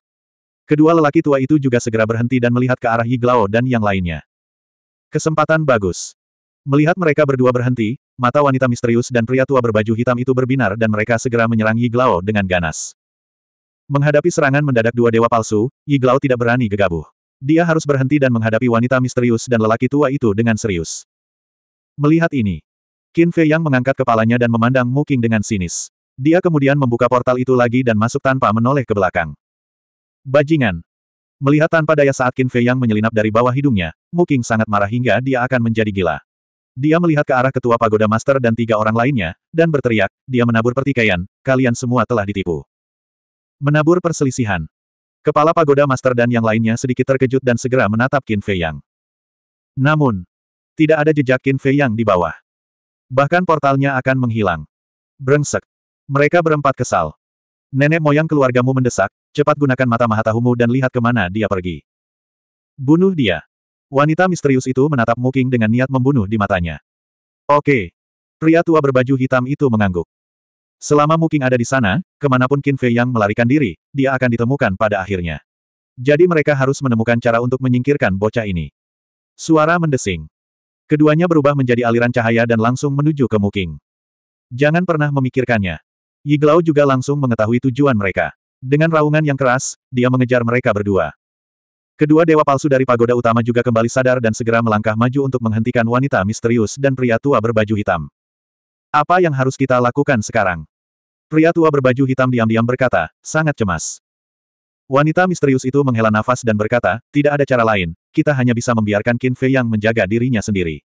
Kedua lelaki tua itu juga segera berhenti dan melihat ke arah Yiglao dan yang lainnya. Kesempatan bagus. Melihat mereka berdua berhenti, mata wanita misterius dan pria tua berbaju hitam itu berbinar dan mereka segera menyerang Yiglao dengan ganas. Menghadapi serangan mendadak dua dewa palsu, Yiglao tidak berani gegabah. Dia harus berhenti dan menghadapi wanita misterius dan lelaki tua itu dengan serius. Melihat ini, Qin Fei Yang mengangkat kepalanya dan memandang Mu Qing dengan sinis. Dia kemudian membuka portal itu lagi dan masuk tanpa menoleh ke belakang. Bajingan. Melihat tanpa daya saat Qin Fei yang menyelinap dari bawah hidungnya, Mu Qing sangat marah hingga dia akan menjadi gila. Dia melihat ke arah ketua pagoda master dan tiga orang lainnya, dan berteriak, dia menabur pertikaian, kalian semua telah ditipu. Menabur perselisihan. Kepala pagoda master dan yang lainnya sedikit terkejut dan segera menatap Qin Fei Yang. Namun, tidak ada jejak Qin Fei Yang di bawah. Bahkan portalnya akan menghilang. Brengsek. Mereka berempat kesal. Nenek moyang keluargamu mendesak, cepat gunakan mata mahatahumu dan lihat kemana dia pergi. Bunuh dia. Wanita misterius itu menatap Muking dengan niat membunuh di matanya. Oke. Pria tua berbaju hitam itu mengangguk. Selama Muking ada di sana, kemanapun Qin Fei yang melarikan diri, dia akan ditemukan pada akhirnya. Jadi mereka harus menemukan cara untuk menyingkirkan bocah ini. Suara mendesing. Keduanya berubah menjadi aliran cahaya dan langsung menuju ke Muking. Jangan pernah memikirkannya. Yiglao juga langsung mengetahui tujuan mereka. Dengan raungan yang keras, dia mengejar mereka berdua. Kedua dewa palsu dari pagoda utama juga kembali sadar dan segera melangkah maju untuk menghentikan wanita misterius dan pria tua berbaju hitam. Apa yang harus kita lakukan sekarang? Pria tua berbaju hitam diam-diam berkata, sangat cemas. Wanita misterius itu menghela nafas dan berkata, tidak ada cara lain, kita hanya bisa membiarkan Qin Fei yang menjaga dirinya sendiri.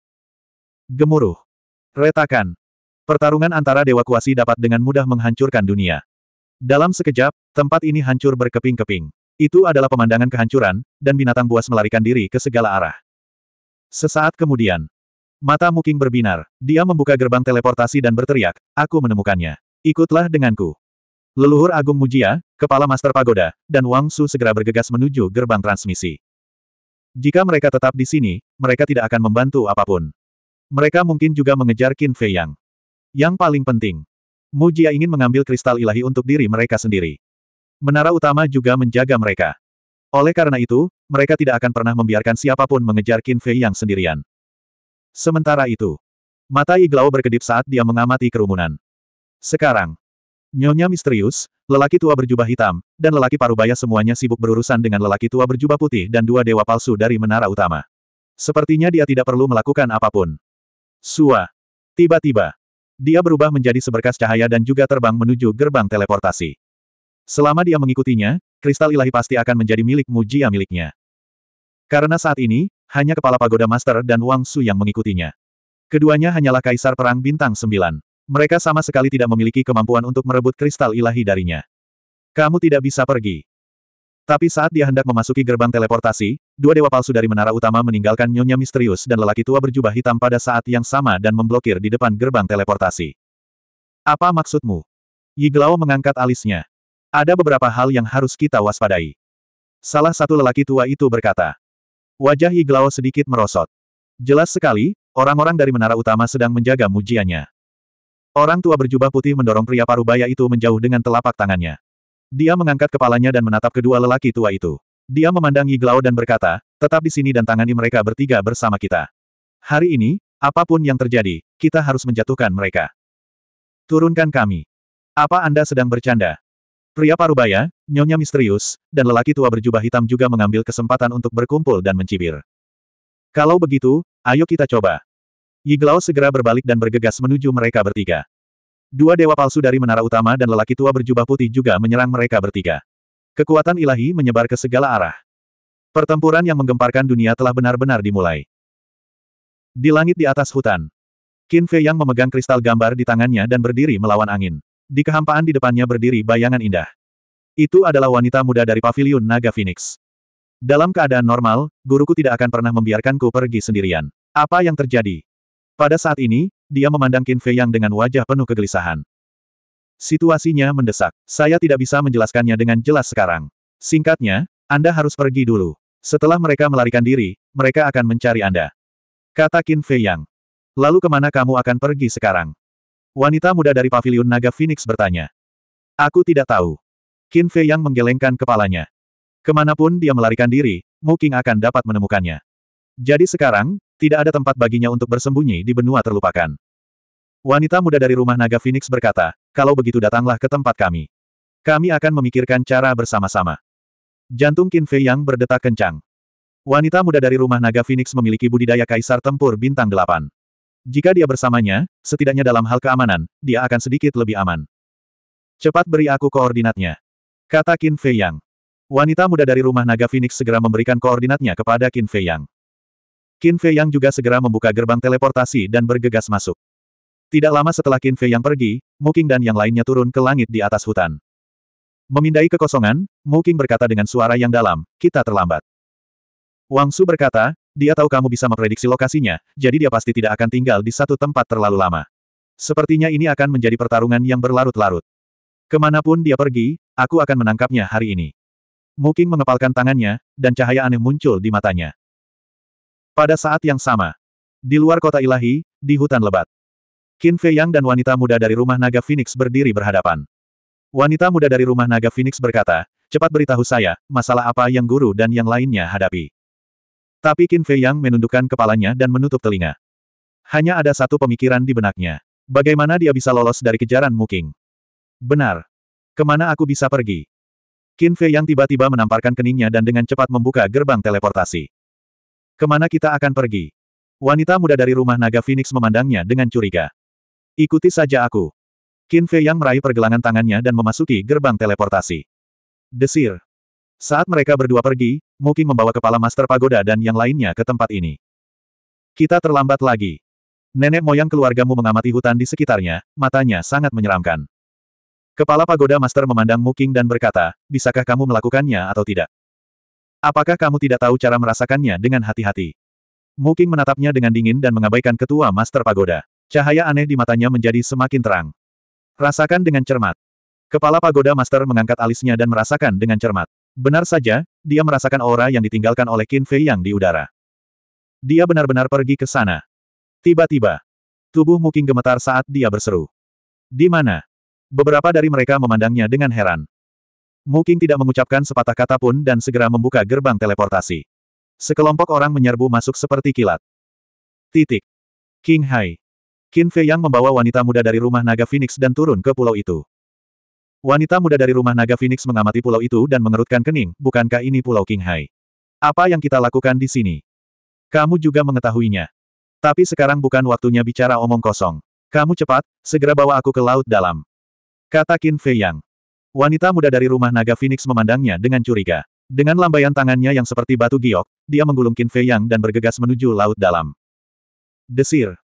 Gemuruh. Retakan. Pertarungan antara Dewa Kuasi dapat dengan mudah menghancurkan dunia. Dalam sekejap, tempat ini hancur berkeping-keping. Itu adalah pemandangan kehancuran, dan binatang buas melarikan diri ke segala arah. Sesaat kemudian, mata Muking berbinar. Dia membuka gerbang teleportasi dan berteriak, aku menemukannya. Ikutlah denganku. Leluhur Agung Mujia, Kepala Master Pagoda, dan Wang Su segera bergegas menuju gerbang transmisi. Jika mereka tetap di sini, mereka tidak akan membantu apapun. Mereka mungkin juga mengejar Qin Fei Yang. Yang paling penting, Mujia ingin mengambil kristal ilahi untuk diri mereka sendiri. Menara utama juga menjaga mereka. Oleh karena itu, mereka tidak akan pernah membiarkan siapapun mengejar Qin Fei yang sendirian. Sementara itu, mata Iglao berkedip saat dia mengamati kerumunan. Sekarang, nyonya misterius, lelaki tua berjubah hitam, dan lelaki parubaya semuanya sibuk berurusan dengan lelaki tua berjubah putih dan dua dewa palsu dari menara utama. Sepertinya dia tidak perlu melakukan apapun. Sua. Tiba-tiba, dia berubah menjadi seberkas cahaya dan juga terbang menuju gerbang teleportasi. Selama dia mengikutinya, kristal ilahi pasti akan menjadi milik Mujia miliknya. Karena saat ini, hanya kepala pagoda master dan Wang Su yang mengikutinya. Keduanya hanyalah kaisar perang bintang sembilan. Mereka sama sekali tidak memiliki kemampuan untuk merebut kristal ilahi darinya. Kamu tidak bisa pergi. Tapi saat dia hendak memasuki gerbang teleportasi, dua dewa palsu dari menara utama meninggalkan nyonya misterius dan lelaki tua berjubah hitam pada saat yang sama dan memblokir di depan gerbang teleportasi. Apa maksudmu? Yiglao mengangkat alisnya. Ada beberapa hal yang harus kita waspadai. Salah satu lelaki tua itu berkata. Wajah Yiglao sedikit merosot. Jelas sekali, orang-orang dari menara utama sedang menjaga mujiannya. Orang tua berjubah putih mendorong pria parubaya itu menjauh dengan telapak tangannya. Dia mengangkat kepalanya dan menatap kedua lelaki tua itu. Dia memandang Yiglao dan berkata, tetap di sini dan tangani mereka bertiga bersama kita. Hari ini, apapun yang terjadi, kita harus menjatuhkan mereka. Turunkan kami. Apa Anda sedang bercanda? Pria parubaya, nyonya misterius, dan lelaki tua berjubah hitam juga mengambil kesempatan untuk berkumpul dan mencibir. Kalau begitu, ayo kita coba. Yiglao segera berbalik dan bergegas menuju mereka bertiga. Dua dewa palsu dari menara utama dan lelaki tua berjubah putih juga menyerang mereka bertiga. Kekuatan ilahi menyebar ke segala arah. Pertempuran yang menggemparkan dunia telah benar-benar dimulai. Di langit di atas hutan, Qin Fei Yang memegang kristal gambar di tangannya dan berdiri melawan angin. Di kehampaan di depannya berdiri bayangan indah. Itu adalah wanita muda dari pavilion Naga Phoenix. Dalam keadaan normal, guruku tidak akan pernah membiarkanku pergi sendirian. Apa yang terjadi? Pada saat ini, dia memandang Qin Fei Yang dengan wajah penuh kegelisahan. Situasinya mendesak. Saya tidak bisa menjelaskannya dengan jelas sekarang. Singkatnya, Anda harus pergi dulu. Setelah mereka melarikan diri, mereka akan mencari Anda. Kata Qin Fei Yang. Lalu kemana kamu akan pergi sekarang? Wanita muda dari Paviliun naga Phoenix bertanya. Aku tidak tahu. Qin Fei Yang menggelengkan kepalanya. Kemanapun dia melarikan diri, Mu Qing akan dapat menemukannya. Jadi sekarang, tidak ada tempat baginya untuk bersembunyi di benua terlupakan. Wanita muda dari rumah naga Phoenix berkata, kalau begitu datanglah ke tempat kami. Kami akan memikirkan cara bersama-sama. Jantung Qin Fei yang berdetak kencang. Wanita muda dari rumah naga Phoenix memiliki budidaya kaisar tempur bintang delapan. Jika dia bersamanya, setidaknya dalam hal keamanan, dia akan sedikit lebih aman. Cepat beri aku koordinatnya. Kata Qin Fei Yang. Wanita muda dari rumah naga Phoenix segera memberikan koordinatnya kepada Qin Fei Yang. Qin Fei Yang juga segera membuka gerbang teleportasi dan bergegas masuk. Tidak lama setelah Qin Fei Yang pergi, Muking dan yang lainnya turun ke langit di atas hutan. Memindai kekosongan, Muking berkata dengan suara yang dalam, kita terlambat. Wang Su berkata, dia tahu kamu bisa memprediksi lokasinya, jadi dia pasti tidak akan tinggal di satu tempat terlalu lama. Sepertinya ini akan menjadi pertarungan yang berlarut-larut. Kemanapun dia pergi, aku akan menangkapnya hari ini. Muking mengepalkan tangannya, dan cahaya aneh muncul di matanya. Pada saat yang sama, di luar kota ilahi, di hutan lebat, Qin Fei Yang dan wanita muda dari rumah naga Phoenix berdiri berhadapan. Wanita muda dari rumah naga Phoenix berkata, cepat beritahu saya, masalah apa yang guru dan yang lainnya hadapi. Tapi Qin Fei Yang menundukkan kepalanya dan menutup telinga. Hanya ada satu pemikiran di benaknya. Bagaimana dia bisa lolos dari kejaran Muking? Benar. Kemana aku bisa pergi? Qin Fei Yang tiba-tiba menamparkan keningnya dan dengan cepat membuka gerbang teleportasi. Kemana kita akan pergi? Wanita muda dari rumah naga Phoenix memandangnya dengan curiga. Ikuti saja aku. Qin Fei yang meraih pergelangan tangannya dan memasuki gerbang teleportasi. Desir. Saat mereka berdua pergi, Muking membawa kepala Master Pagoda dan yang lainnya ke tempat ini. Kita terlambat lagi. Nenek moyang keluargamu mengamati hutan di sekitarnya, matanya sangat menyeramkan. Kepala pagoda master memandang Muking dan berkata, bisakah kamu melakukannya atau tidak? Apakah kamu tidak tahu cara merasakannya dengan hati-hati? Muking menatapnya dengan dingin dan mengabaikan ketua Master Pagoda. Cahaya aneh di matanya menjadi semakin terang. Rasakan dengan cermat. Kepala Pagoda Master mengangkat alisnya dan merasakan dengan cermat. Benar saja, dia merasakan aura yang ditinggalkan oleh Qin Fei yang di udara. Dia benar-benar pergi ke sana. Tiba-tiba, tubuh Muking gemetar saat dia berseru. Di mana? Beberapa dari mereka memandangnya dengan heran. Muking tidak mengucapkan sepatah kata pun dan segera membuka gerbang teleportasi. Sekelompok orang menyerbu masuk seperti kilat. Titik. King Hai. Qin Fei yang membawa wanita muda dari rumah naga Phoenix dan turun ke pulau itu. Wanita muda dari rumah naga Phoenix mengamati pulau itu dan mengerutkan kening, bukankah ini pulau King Hai? Apa yang kita lakukan di sini? Kamu juga mengetahuinya. Tapi sekarang bukan waktunya bicara omong kosong. Kamu cepat, segera bawa aku ke laut dalam. Kata Qin Fei Yang. Wanita muda dari rumah naga Phoenix memandangnya dengan curiga. Dengan lambaian tangannya yang seperti batu giok, dia menggulung Qin Fei Yang dan bergegas menuju laut dalam. Desir.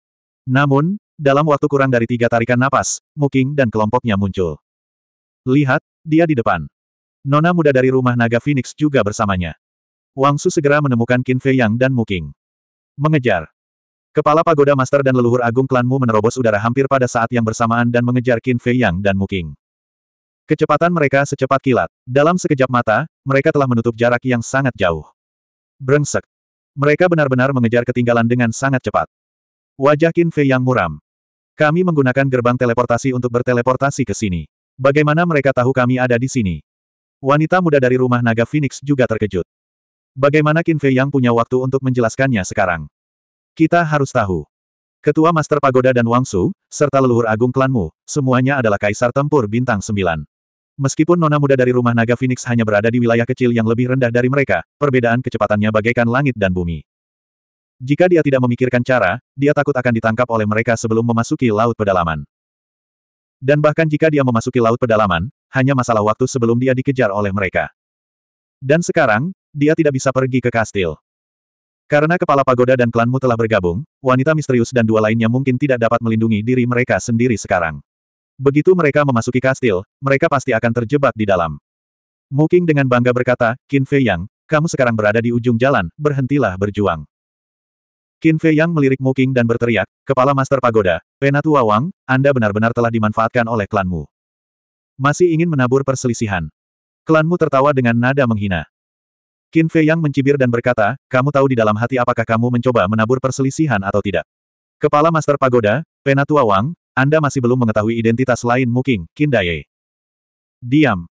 Namun, dalam waktu kurang dari tiga tarikan napas, Muking dan kelompoknya muncul. Lihat, dia di depan. Nona muda dari rumah naga Phoenix juga bersamanya. Wang Su segera menemukan Qin Fei Yang dan Muking. Mengejar. Kepala pagoda master dan leluhur agung klanmu menerobos udara hampir pada saat yang bersamaan dan mengejar Qin Fei Yang dan Muking. Kecepatan mereka secepat kilat. Dalam sekejap mata, mereka telah menutup jarak yang sangat jauh. Brengsek. Mereka benar-benar mengejar ketinggalan dengan sangat cepat. Wajah Qin Fei yang muram. Kami menggunakan gerbang teleportasi untuk berteleportasi ke sini. Bagaimana mereka tahu kami ada di sini? Wanita muda dari rumah naga Phoenix juga terkejut. Bagaimana Qin Fei yang punya waktu untuk menjelaskannya sekarang? Kita harus tahu. Ketua Master Pagoda dan Wangsu, serta leluhur agung klanmu, semuanya adalah kaisar tempur bintang Sembilan. Meskipun nona muda dari rumah naga Phoenix hanya berada di wilayah kecil yang lebih rendah dari mereka, perbedaan kecepatannya bagaikan langit dan bumi. Jika dia tidak memikirkan cara, dia takut akan ditangkap oleh mereka sebelum memasuki laut pedalaman. Dan bahkan jika dia memasuki laut pedalaman, hanya masalah waktu sebelum dia dikejar oleh mereka. Dan sekarang, dia tidak bisa pergi ke kastil. Karena kepala pagoda dan klanmu telah bergabung, wanita misterius dan dua lainnya mungkin tidak dapat melindungi diri mereka sendiri sekarang. Begitu mereka memasuki kastil, mereka pasti akan terjebak di dalam. Muking dengan bangga berkata, Qin Fei Yang, kamu sekarang berada di ujung jalan, berhentilah berjuang. Qin Fei Yang melirik Muking dan berteriak, Kepala Master Pagoda, Penatua Wang, Anda benar-benar telah dimanfaatkan oleh klanmu. Masih ingin menabur perselisihan. Klanmu tertawa dengan nada menghina. Qin Fei Yang mencibir dan berkata, kamu tahu di dalam hati apakah kamu mencoba menabur perselisihan atau tidak. Kepala Master Pagoda, Penatua Wang, anda masih belum mengetahui identitas lain Muking, Kindaye. Diam.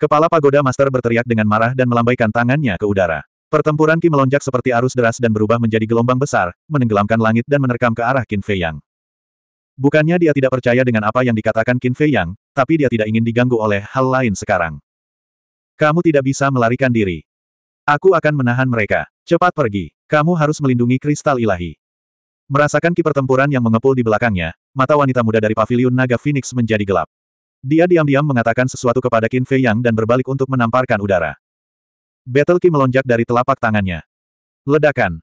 Kepala pagoda master berteriak dengan marah dan melambaikan tangannya ke udara. Pertempuran Ki melonjak seperti arus deras dan berubah menjadi gelombang besar, menenggelamkan langit dan menerkam ke arah Qin Fei Yang. Bukannya dia tidak percaya dengan apa yang dikatakan Qin Fei Yang, tapi dia tidak ingin diganggu oleh hal lain sekarang. Kamu tidak bisa melarikan diri. Aku akan menahan mereka. Cepat pergi. Kamu harus melindungi kristal ilahi. Merasakan kipertempuran yang mengepul di belakangnya, mata wanita muda dari paviliun naga Phoenix menjadi gelap. Dia diam-diam mengatakan sesuatu kepada Qin Fei Yang dan berbalik untuk menamparkan udara. Battle Ki melonjak dari telapak tangannya. Ledakan.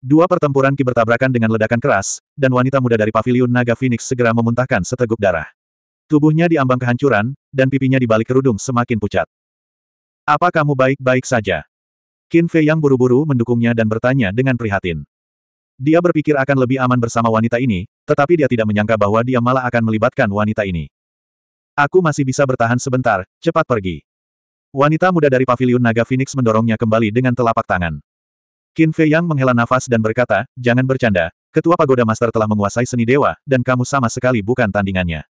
Dua pertempuran Ki bertabrakan dengan ledakan keras, dan wanita muda dari paviliun naga Phoenix segera memuntahkan seteguk darah. Tubuhnya diambang kehancuran, dan pipinya dibalik kerudung semakin pucat. Apa kamu baik-baik saja? Qin Fei Yang buru-buru mendukungnya dan bertanya dengan prihatin. Dia berpikir akan lebih aman bersama wanita ini, tetapi dia tidak menyangka bahwa dia malah akan melibatkan wanita ini. Aku masih bisa bertahan sebentar, cepat pergi. Wanita muda dari paviliun naga Phoenix mendorongnya kembali dengan telapak tangan. Qin Fei Yang menghela nafas dan berkata, jangan bercanda, ketua pagoda master telah menguasai seni dewa, dan kamu sama sekali bukan tandingannya.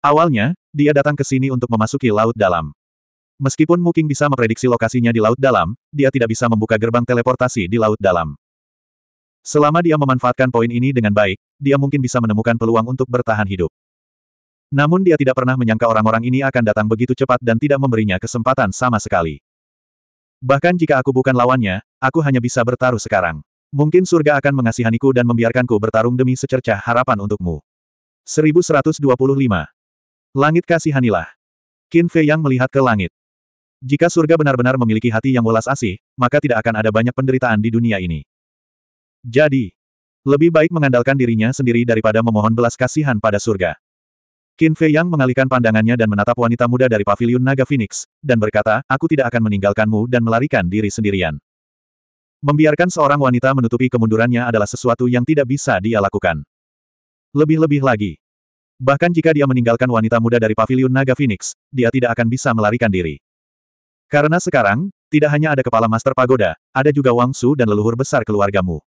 Awalnya, dia datang ke sini untuk memasuki Laut Dalam. Meskipun Muking bisa memprediksi lokasinya di Laut Dalam, dia tidak bisa membuka gerbang teleportasi di Laut Dalam. Selama dia memanfaatkan poin ini dengan baik, dia mungkin bisa menemukan peluang untuk bertahan hidup. Namun dia tidak pernah menyangka orang-orang ini akan datang begitu cepat dan tidak memberinya kesempatan sama sekali. Bahkan jika aku bukan lawannya, aku hanya bisa bertaruh sekarang. Mungkin surga akan mengasihaniku dan membiarkanku bertarung demi secercah harapan untukmu. 1125. Langit kasihanilah. Qin Fei Yang melihat ke langit. Jika surga benar-benar memiliki hati yang welas asih, maka tidak akan ada banyak penderitaan di dunia ini. Jadi, lebih baik mengandalkan dirinya sendiri daripada memohon belas kasihan pada surga. Qin Fei Yang mengalihkan pandangannya dan menatap wanita muda dari paviliun Naga Phoenix, dan berkata, aku tidak akan meninggalkanmu dan melarikan diri sendirian. Membiarkan seorang wanita menutupi kemundurannya adalah sesuatu yang tidak bisa dia lakukan. Lebih-lebih lagi. Bahkan jika dia meninggalkan wanita muda dari paviliun Naga Phoenix, dia tidak akan bisa melarikan diri. Karena sekarang, tidak hanya ada kepala Master Pagoda, ada juga Wang Su dan leluhur besar keluargamu.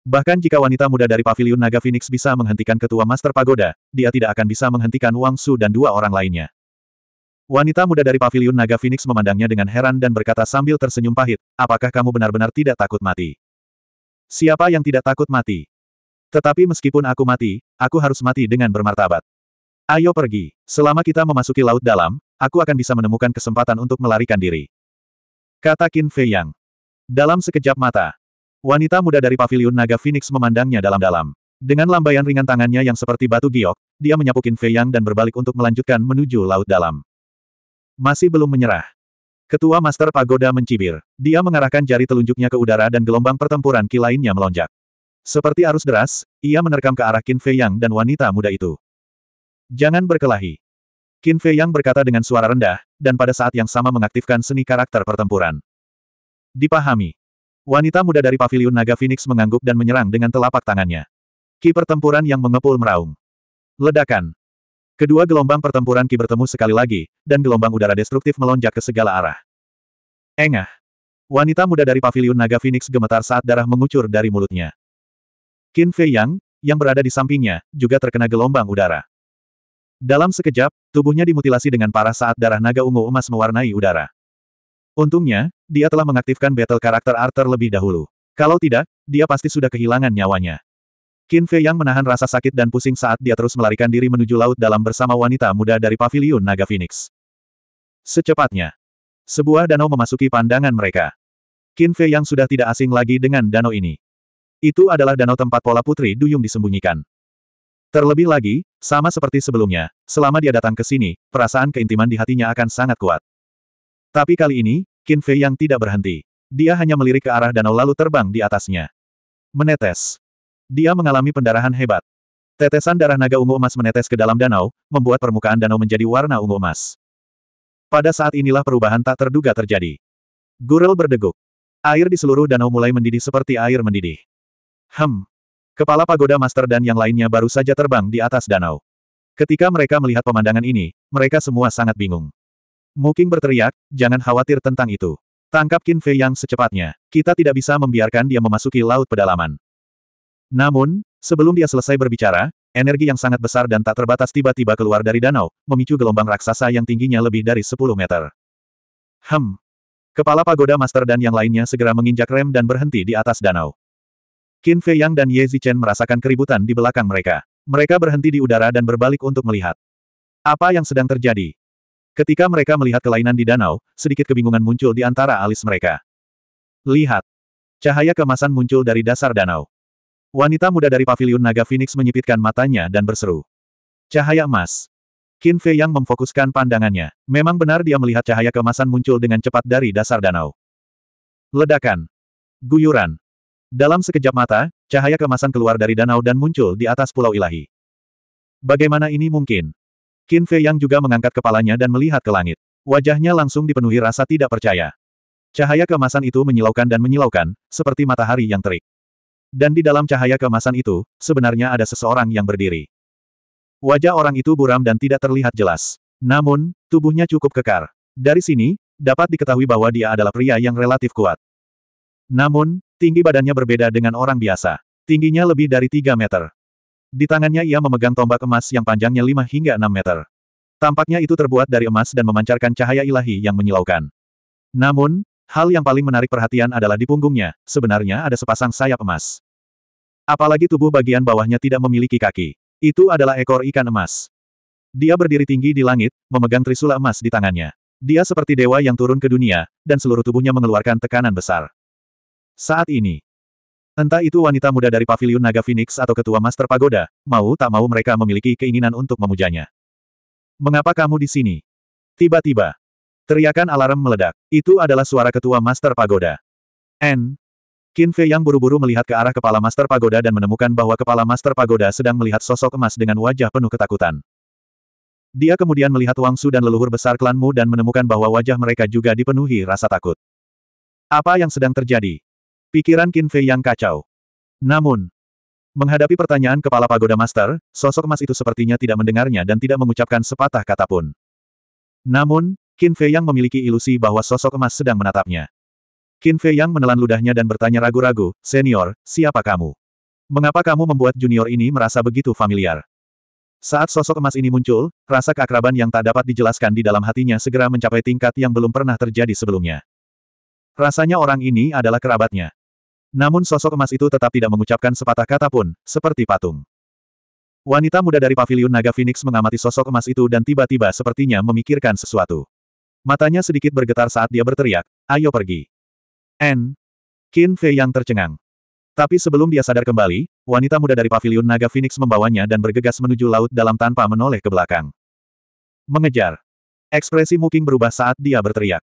Bahkan jika wanita muda dari Paviliun Naga Phoenix bisa menghentikan ketua Master Pagoda, dia tidak akan bisa menghentikan Wang Su dan dua orang lainnya. Wanita muda dari Paviliun Naga Phoenix memandangnya dengan heran dan berkata sambil tersenyum pahit, apakah kamu benar-benar tidak takut mati? Siapa yang tidak takut mati? Tetapi meskipun aku mati, aku harus mati dengan bermartabat. Ayo pergi. Selama kita memasuki laut dalam, aku akan bisa menemukan kesempatan untuk melarikan diri. Kata Qin Fei Yang. Dalam sekejap mata, Wanita muda dari paviliun naga Phoenix memandangnya dalam-dalam. Dengan lambaian ringan tangannya yang seperti batu giok, dia menyapukin Fei Yang dan berbalik untuk melanjutkan menuju laut dalam. Masih belum menyerah. Ketua Master Pagoda mencibir. Dia mengarahkan jari telunjuknya ke udara dan gelombang pertempuran ki lainnya melonjak. Seperti arus deras, ia menerkam ke arah Qin Fei Yang dan wanita muda itu. Jangan berkelahi. Qin Fei Yang berkata dengan suara rendah, dan pada saat yang sama mengaktifkan seni karakter pertempuran. Dipahami. Wanita muda dari paviliun naga Phoenix mengangguk dan menyerang dengan telapak tangannya. Ki pertempuran yang mengepul meraung. Ledakan. Kedua gelombang pertempuran Ki bertemu sekali lagi, dan gelombang udara destruktif melonjak ke segala arah. Engah. Wanita muda dari paviliun naga Phoenix gemetar saat darah mengucur dari mulutnya. Qin Fei Yang, yang berada di sampingnya, juga terkena gelombang udara. Dalam sekejap, tubuhnya dimutilasi dengan parah saat darah naga ungu emas mewarnai udara. Untungnya, dia telah mengaktifkan battle karakter Arthur lebih dahulu. Kalau tidak, dia pasti sudah kehilangan nyawanya. Qin Fei yang menahan rasa sakit dan pusing saat dia terus melarikan diri menuju laut dalam bersama wanita muda dari paviliun Naga Phoenix. Secepatnya, sebuah danau memasuki pandangan mereka. Qin Fei yang sudah tidak asing lagi dengan danau ini. Itu adalah danau tempat pola putri duyung disembunyikan. Terlebih lagi, sama seperti sebelumnya, selama dia datang ke sini, perasaan keintiman di hatinya akan sangat kuat. Tapi kali ini, Qin Fei yang tidak berhenti. Dia hanya melirik ke arah danau lalu terbang di atasnya. Menetes. Dia mengalami pendarahan hebat. Tetesan darah naga ungu emas menetes ke dalam danau, membuat permukaan danau menjadi warna ungu emas. Pada saat inilah perubahan tak terduga terjadi. Gurel berdeguk. Air di seluruh danau mulai mendidih seperti air mendidih. Hem. Kepala pagoda master dan yang lainnya baru saja terbang di atas danau. Ketika mereka melihat pemandangan ini, mereka semua sangat bingung. Muking berteriak, jangan khawatir tentang itu. Tangkap Qin Fei yang secepatnya. Kita tidak bisa membiarkan dia memasuki laut pedalaman. Namun, sebelum dia selesai berbicara, energi yang sangat besar dan tak terbatas tiba-tiba keluar dari danau, memicu gelombang raksasa yang tingginya lebih dari 10 meter. Hem. Kepala pagoda master dan yang lainnya segera menginjak rem dan berhenti di atas danau. Qin Fei Yang dan Ye Zichen merasakan keributan di belakang mereka. Mereka berhenti di udara dan berbalik untuk melihat. Apa yang sedang terjadi? Ketika mereka melihat kelainan di danau, sedikit kebingungan muncul di antara alis mereka. Lihat. Cahaya kemasan muncul dari dasar danau. Wanita muda dari paviliun naga Phoenix menyipitkan matanya dan berseru. Cahaya emas. Qin Fei yang memfokuskan pandangannya. Memang benar dia melihat cahaya kemasan muncul dengan cepat dari dasar danau. Ledakan. Guyuran. Dalam sekejap mata, cahaya kemasan keluar dari danau dan muncul di atas pulau ilahi. Bagaimana ini mungkin? Qin Fei Yang juga mengangkat kepalanya dan melihat ke langit. Wajahnya langsung dipenuhi rasa tidak percaya. Cahaya kemasan itu menyilaukan dan menyilaukan, seperti matahari yang terik. Dan di dalam cahaya kemasan itu, sebenarnya ada seseorang yang berdiri. Wajah orang itu buram dan tidak terlihat jelas. Namun, tubuhnya cukup kekar. Dari sini, dapat diketahui bahwa dia adalah pria yang relatif kuat. Namun, tinggi badannya berbeda dengan orang biasa. Tingginya lebih dari 3 meter. Di tangannya ia memegang tombak emas yang panjangnya 5 hingga 6 meter. Tampaknya itu terbuat dari emas dan memancarkan cahaya ilahi yang menyilaukan. Namun, hal yang paling menarik perhatian adalah di punggungnya, sebenarnya ada sepasang sayap emas. Apalagi tubuh bagian bawahnya tidak memiliki kaki. Itu adalah ekor ikan emas. Dia berdiri tinggi di langit, memegang trisula emas di tangannya. Dia seperti dewa yang turun ke dunia, dan seluruh tubuhnya mengeluarkan tekanan besar. Saat ini, Entah itu wanita muda dari pavilion Naga Phoenix atau ketua Master Pagoda, mau tak mau mereka memiliki keinginan untuk memujanya. Mengapa kamu di sini? Tiba-tiba. Teriakan alarm meledak. Itu adalah suara ketua Master Pagoda. N. Qin Fei yang buru-buru melihat ke arah kepala Master Pagoda dan menemukan bahwa kepala Master Pagoda sedang melihat sosok emas dengan wajah penuh ketakutan. Dia kemudian melihat Wang Su dan leluhur besar klanmu dan menemukan bahwa wajah mereka juga dipenuhi rasa takut. Apa yang sedang terjadi? Pikiran Qin Fei yang kacau. Namun, menghadapi pertanyaan kepala pagoda master, sosok emas itu sepertinya tidak mendengarnya dan tidak mengucapkan sepatah kata pun. Namun, Qin Fei yang memiliki ilusi bahwa sosok emas sedang menatapnya. Qin Fei yang menelan ludahnya dan bertanya ragu-ragu, Senior, siapa kamu? Mengapa kamu membuat junior ini merasa begitu familiar? Saat sosok emas ini muncul, rasa keakraban yang tak dapat dijelaskan di dalam hatinya segera mencapai tingkat yang belum pernah terjadi sebelumnya. Rasanya orang ini adalah kerabatnya. Namun sosok emas itu tetap tidak mengucapkan sepatah kata pun, seperti patung. Wanita muda dari paviliun naga Phoenix mengamati sosok emas itu dan tiba-tiba sepertinya memikirkan sesuatu. Matanya sedikit bergetar saat dia berteriak, ayo pergi. N. Qin Fei yang tercengang. Tapi sebelum dia sadar kembali, wanita muda dari paviliun naga Phoenix membawanya dan bergegas menuju laut dalam tanpa menoleh ke belakang. Mengejar. Ekspresi Muking berubah saat dia berteriak.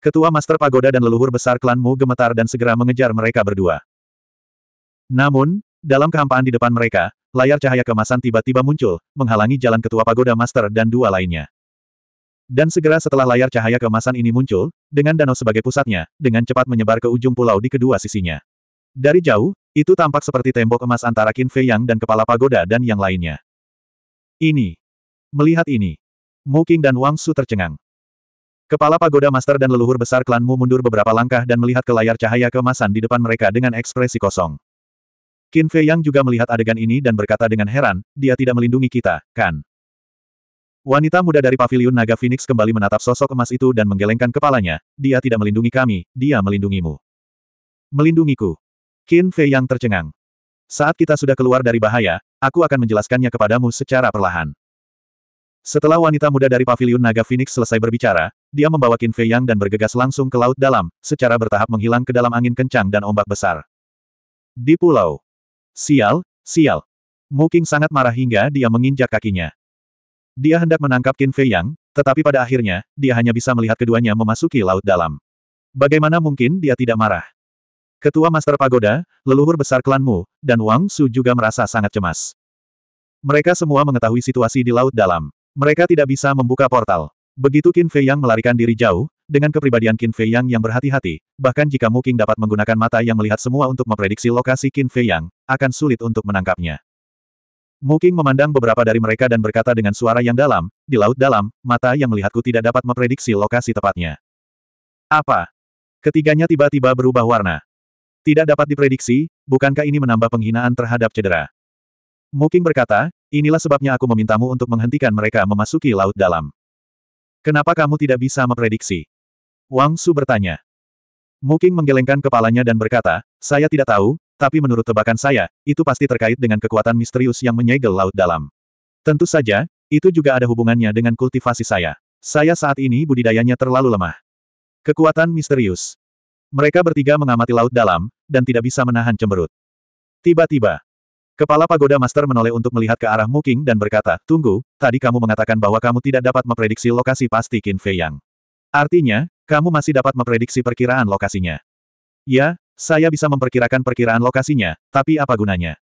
Ketua Master Pagoda dan leluhur besar Klanmu gemetar dan segera mengejar mereka berdua. Namun, dalam kehampaan di depan mereka, layar cahaya kemasan tiba-tiba muncul, menghalangi jalan Ketua Pagoda Master dan dua lainnya. Dan segera setelah layar cahaya kemasan ini muncul, dengan danau sebagai pusatnya, dengan cepat menyebar ke ujung pulau di kedua sisinya. Dari jauh, itu tampak seperti tembok emas antara Qin Fei Yang dan kepala pagoda dan yang lainnya. Ini. Melihat ini. Mu King dan Wang Su tercengang. Kepala pagoda master dan leluhur besar klanmu mundur beberapa langkah dan melihat ke layar cahaya kemasan di depan mereka dengan ekspresi kosong. Qin Fei Yang juga melihat adegan ini dan berkata dengan heran, dia tidak melindungi kita, kan? Wanita muda dari paviliun naga Phoenix kembali menatap sosok emas itu dan menggelengkan kepalanya, dia tidak melindungi kami, dia melindungimu. Melindungiku. Qin Fei Yang tercengang. Saat kita sudah keluar dari bahaya, aku akan menjelaskannya kepadamu secara perlahan. Setelah wanita muda dari paviliun naga Phoenix selesai berbicara, dia membawa Qin Fei Yang dan bergegas langsung ke laut dalam, secara bertahap menghilang ke dalam angin kencang dan ombak besar. Di pulau. Sial, sial. Muking sangat marah hingga dia menginjak kakinya. Dia hendak menangkap Qin Fei Yang, tetapi pada akhirnya, dia hanya bisa melihat keduanya memasuki laut dalam. Bagaimana mungkin dia tidak marah? Ketua Master Pagoda, leluhur besar klanmu, dan Wang Su juga merasa sangat cemas. Mereka semua mengetahui situasi di Laut Dalam. Mereka tidak bisa membuka portal. Begitu Qin Fei Yang melarikan diri jauh, dengan kepribadian Qin Fei Yang yang berhati-hati, bahkan jika Mu King dapat menggunakan mata yang melihat semua untuk memprediksi lokasi Qin Fei Yang, akan sulit untuk menangkapnya. Mu King memandang beberapa dari mereka dan berkata dengan suara yang dalam, di laut dalam, mata yang melihatku tidak dapat memprediksi lokasi tepatnya. Apa? Ketiganya tiba-tiba berubah warna. Tidak dapat diprediksi, bukankah ini menambah penghinaan terhadap cedera? Mu King berkata, Inilah sebabnya aku memintamu untuk menghentikan mereka memasuki laut dalam. Kenapa kamu tidak bisa memprediksi? Wang Su bertanya. Muking menggelengkan kepalanya dan berkata, saya tidak tahu, tapi menurut tebakan saya, itu pasti terkait dengan kekuatan misterius yang menyegel laut dalam. Tentu saja, itu juga ada hubungannya dengan kultivasi saya. Saya saat ini budidayanya terlalu lemah. Kekuatan misterius. Mereka bertiga mengamati laut dalam, dan tidak bisa menahan cemberut. Tiba-tiba, Kepala pagoda master menoleh untuk melihat ke arah Muking dan berkata, Tunggu, tadi kamu mengatakan bahwa kamu tidak dapat memprediksi lokasi pasti Qin Fei Yang. Artinya, kamu masih dapat memprediksi perkiraan lokasinya. Ya, saya bisa memperkirakan perkiraan lokasinya, tapi apa gunanya?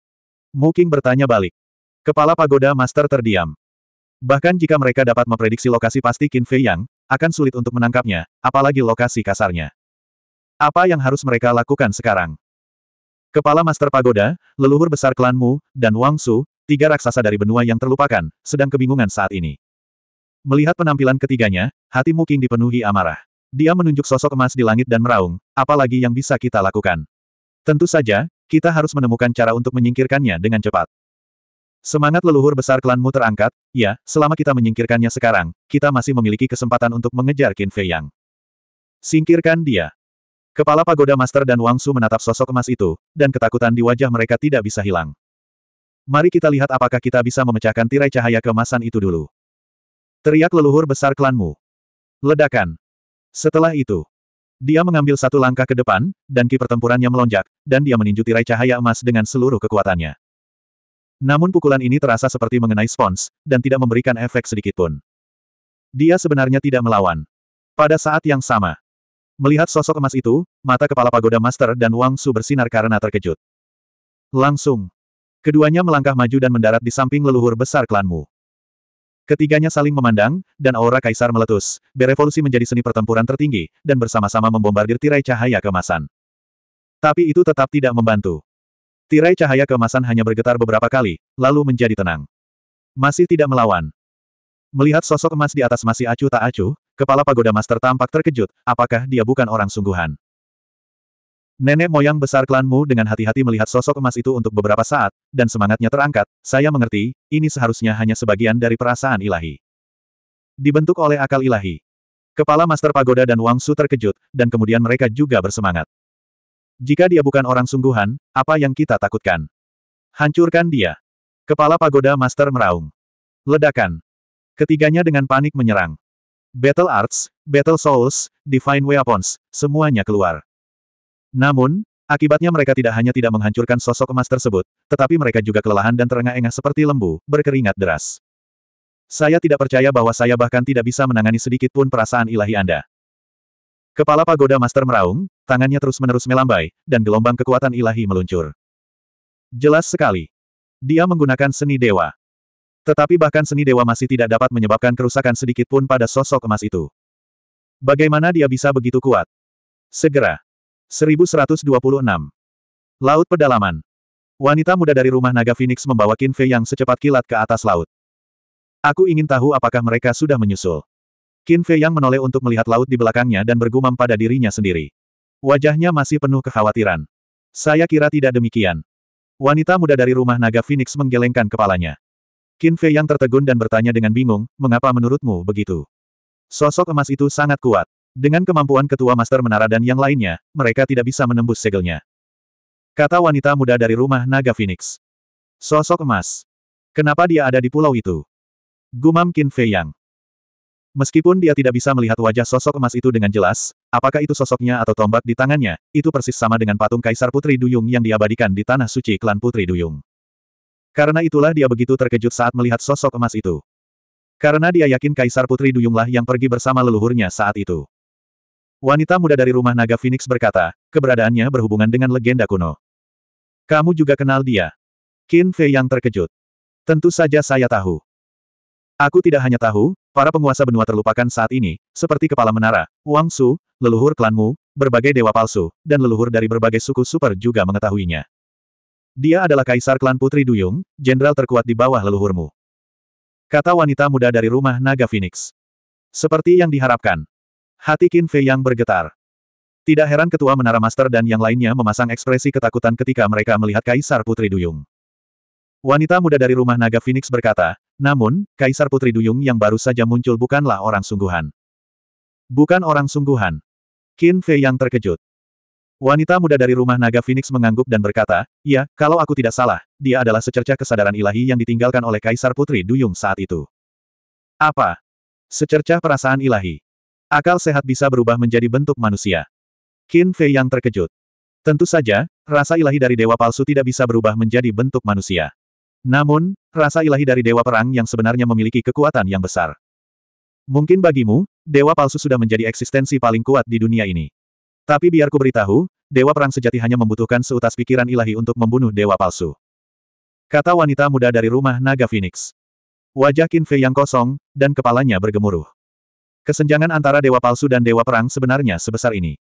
Muking bertanya balik. Kepala pagoda master terdiam. Bahkan jika mereka dapat memprediksi lokasi pasti Qin Fei Yang, akan sulit untuk menangkapnya, apalagi lokasi kasarnya. Apa yang harus mereka lakukan sekarang? Kepala Master Pagoda, leluhur besar klanmu, dan Wang Su, tiga raksasa dari benua yang terlupakan, sedang kebingungan saat ini. Melihat penampilan ketiganya, hati Muking dipenuhi amarah. Dia menunjuk sosok emas di langit dan meraung, apalagi yang bisa kita lakukan. Tentu saja, kita harus menemukan cara untuk menyingkirkannya dengan cepat. Semangat leluhur besar klanmu terangkat, ya, selama kita menyingkirkannya sekarang, kita masih memiliki kesempatan untuk mengejar Qin Fei Yang. Singkirkan dia. Kepala pagoda master dan Wangsu menatap sosok emas itu, dan ketakutan di wajah mereka tidak bisa hilang. Mari kita lihat apakah kita bisa memecahkan tirai cahaya kemasan itu dulu. Teriak leluhur besar klanmu. Ledakan. Setelah itu, dia mengambil satu langkah ke depan, dan ki pertempurannya melonjak, dan dia meninju tirai cahaya emas dengan seluruh kekuatannya. Namun pukulan ini terasa seperti mengenai spons, dan tidak memberikan efek sedikitpun. Dia sebenarnya tidak melawan. Pada saat yang sama, Melihat sosok emas itu, mata kepala pagoda master dan Wang Su bersinar karena terkejut. Langsung. Keduanya melangkah maju dan mendarat di samping leluhur besar klanmu. Ketiganya saling memandang, dan aura kaisar meletus, berevolusi menjadi seni pertempuran tertinggi, dan bersama-sama membombardir tirai cahaya kemasan. Tapi itu tetap tidak membantu. Tirai cahaya kemasan hanya bergetar beberapa kali, lalu menjadi tenang. Masih tidak melawan. Melihat sosok emas di atas masih acuh tak acuh, Kepala pagoda master tampak terkejut, apakah dia bukan orang sungguhan? Nenek moyang besar klanmu dengan hati-hati melihat sosok emas itu untuk beberapa saat, dan semangatnya terangkat, saya mengerti, ini seharusnya hanya sebagian dari perasaan ilahi. Dibentuk oleh akal ilahi. Kepala Master Pagoda dan Wang Su terkejut, dan kemudian mereka juga bersemangat. Jika dia bukan orang sungguhan, apa yang kita takutkan? Hancurkan dia. Kepala Pagoda Master meraung. Ledakan. Ketiganya dengan panik menyerang. Battle Arts, Battle Souls, Divine Weapons, semuanya keluar. Namun, akibatnya mereka tidak hanya tidak menghancurkan sosok emas tersebut, tetapi mereka juga kelelahan dan terengah-engah seperti lembu, berkeringat deras. Saya tidak percaya bahwa saya bahkan tidak bisa menangani sedikit pun perasaan ilahi Anda. Kepala pagoda Master meraung, tangannya terus-menerus melambai, dan gelombang kekuatan ilahi meluncur. Jelas sekali. Dia menggunakan seni dewa. Tetapi bahkan seni dewa masih tidak dapat menyebabkan kerusakan sedikit pun pada sosok emas itu. Bagaimana dia bisa begitu kuat? Segera. 1126. Laut Pedalaman. Wanita muda dari rumah naga Phoenix membawa Qin Fei yang secepat kilat ke atas laut. Aku ingin tahu apakah mereka sudah menyusul. Qin Fei yang menoleh untuk melihat laut di belakangnya dan bergumam pada dirinya sendiri. Wajahnya masih penuh kekhawatiran. Saya kira tidak demikian. Wanita muda dari rumah naga Phoenix menggelengkan kepalanya. Qin Fei yang tertegun dan bertanya dengan bingung, mengapa menurutmu begitu? Sosok emas itu sangat kuat. Dengan kemampuan ketua master menara dan yang lainnya, mereka tidak bisa menembus segelnya. Kata wanita muda dari rumah naga Phoenix. Sosok emas. Kenapa dia ada di pulau itu? Gumam Qin Fei Yang. Meskipun dia tidak bisa melihat wajah sosok emas itu dengan jelas, apakah itu sosoknya atau tombak di tangannya, itu persis sama dengan patung Kaisar Putri Duyung yang diabadikan di Tanah Suci Klan Putri Duyung. Karena itulah dia begitu terkejut saat melihat sosok emas itu. Karena dia yakin Kaisar Putri Duyunglah yang pergi bersama leluhurnya saat itu. Wanita muda dari rumah naga Phoenix berkata, keberadaannya berhubungan dengan legenda kuno. Kamu juga kenal dia. Qin Fei yang terkejut. Tentu saja saya tahu. Aku tidak hanya tahu, para penguasa benua terlupakan saat ini, seperti kepala menara, Wang Su, leluhur klanmu, berbagai dewa palsu, dan leluhur dari berbagai suku super juga mengetahuinya. Dia adalah kaisar klan Putri Duyung, jenderal terkuat di bawah leluhurmu. Kata wanita muda dari rumah naga Phoenix. Seperti yang diharapkan. Hati Qin Fei yang bergetar. Tidak heran ketua menara master dan yang lainnya memasang ekspresi ketakutan ketika mereka melihat kaisar Putri Duyung. Wanita muda dari rumah naga Phoenix berkata, namun, Kaisar Putri Duyung yang baru saja muncul bukanlah orang sungguhan. Bukan orang sungguhan. Qin Fei yang terkejut. Wanita muda dari rumah naga Phoenix mengangguk dan berkata, "Ya, kalau aku tidak salah, dia adalah secercah kesadaran ilahi yang ditinggalkan oleh Kaisar Putri Duyung saat itu." Apa? Secercah perasaan ilahi. Akal sehat bisa berubah menjadi bentuk manusia. Qin Fei yang terkejut. Tentu saja, rasa ilahi dari dewa palsu tidak bisa berubah menjadi bentuk manusia. Namun, rasa ilahi dari dewa perang yang sebenarnya memiliki kekuatan yang besar. Mungkin bagimu, dewa palsu sudah menjadi eksistensi paling kuat di dunia ini. Tapi biar ku beritahu, Dewa Perang Sejati hanya membutuhkan seutas pikiran ilahi untuk membunuh Dewa Palsu. Kata wanita muda dari rumah Naga Phoenix. Wajah Qin Fei yang kosong, dan kepalanya bergemuruh. Kesenjangan antara Dewa Palsu dan Dewa Perang sebenarnya sebesar ini.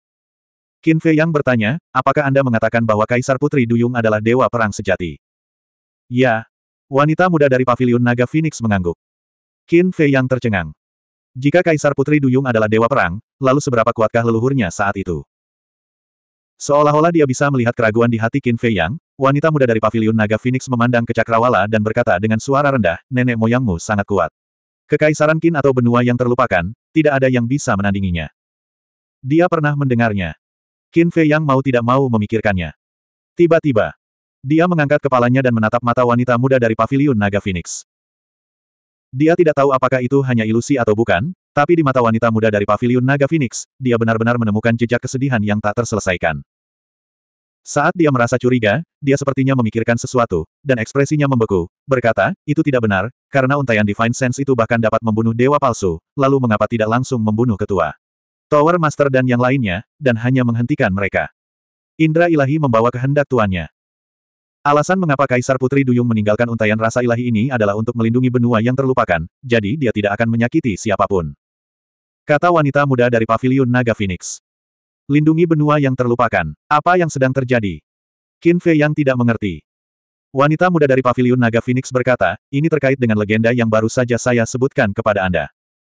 Qin Fei yang bertanya, apakah Anda mengatakan bahwa Kaisar Putri Duyung adalah Dewa Perang Sejati? Ya. Wanita muda dari Paviliun Naga Phoenix mengangguk. Qin Fei yang tercengang. Jika Kaisar Putri Duyung adalah Dewa Perang, lalu seberapa kuatkah leluhurnya saat itu? Seolah-olah dia bisa melihat keraguan di hati Qin Fei Yang, wanita muda dari paviliun naga Phoenix memandang ke Cakrawala dan berkata dengan suara rendah, nenek moyangmu sangat kuat. Kekaisaran Qin atau benua yang terlupakan, tidak ada yang bisa menandinginya. Dia pernah mendengarnya. Qin Fei Yang mau tidak mau memikirkannya. Tiba-tiba, dia mengangkat kepalanya dan menatap mata wanita muda dari paviliun naga Phoenix. Dia tidak tahu apakah itu hanya ilusi atau bukan, tapi di mata wanita muda dari paviliun Naga Phoenix, dia benar-benar menemukan jejak kesedihan yang tak terselesaikan. Saat dia merasa curiga, dia sepertinya memikirkan sesuatu, dan ekspresinya membeku, berkata, itu tidak benar, karena untayan Divine Sense itu bahkan dapat membunuh dewa palsu, lalu mengapa tidak langsung membunuh ketua. Tower Master dan yang lainnya, dan hanya menghentikan mereka. Indra ilahi membawa kehendak tuannya. Alasan mengapa Kaisar Putri Duyung meninggalkan untayan rasa ilahi ini adalah untuk melindungi benua yang terlupakan, jadi dia tidak akan menyakiti siapapun. Kata wanita muda dari Paviliun Naga Phoenix. Lindungi benua yang terlupakan. Apa yang sedang terjadi? Qin Fei yang tidak mengerti. Wanita muda dari Paviliun Naga Phoenix berkata, ini terkait dengan legenda yang baru saja saya sebutkan kepada Anda.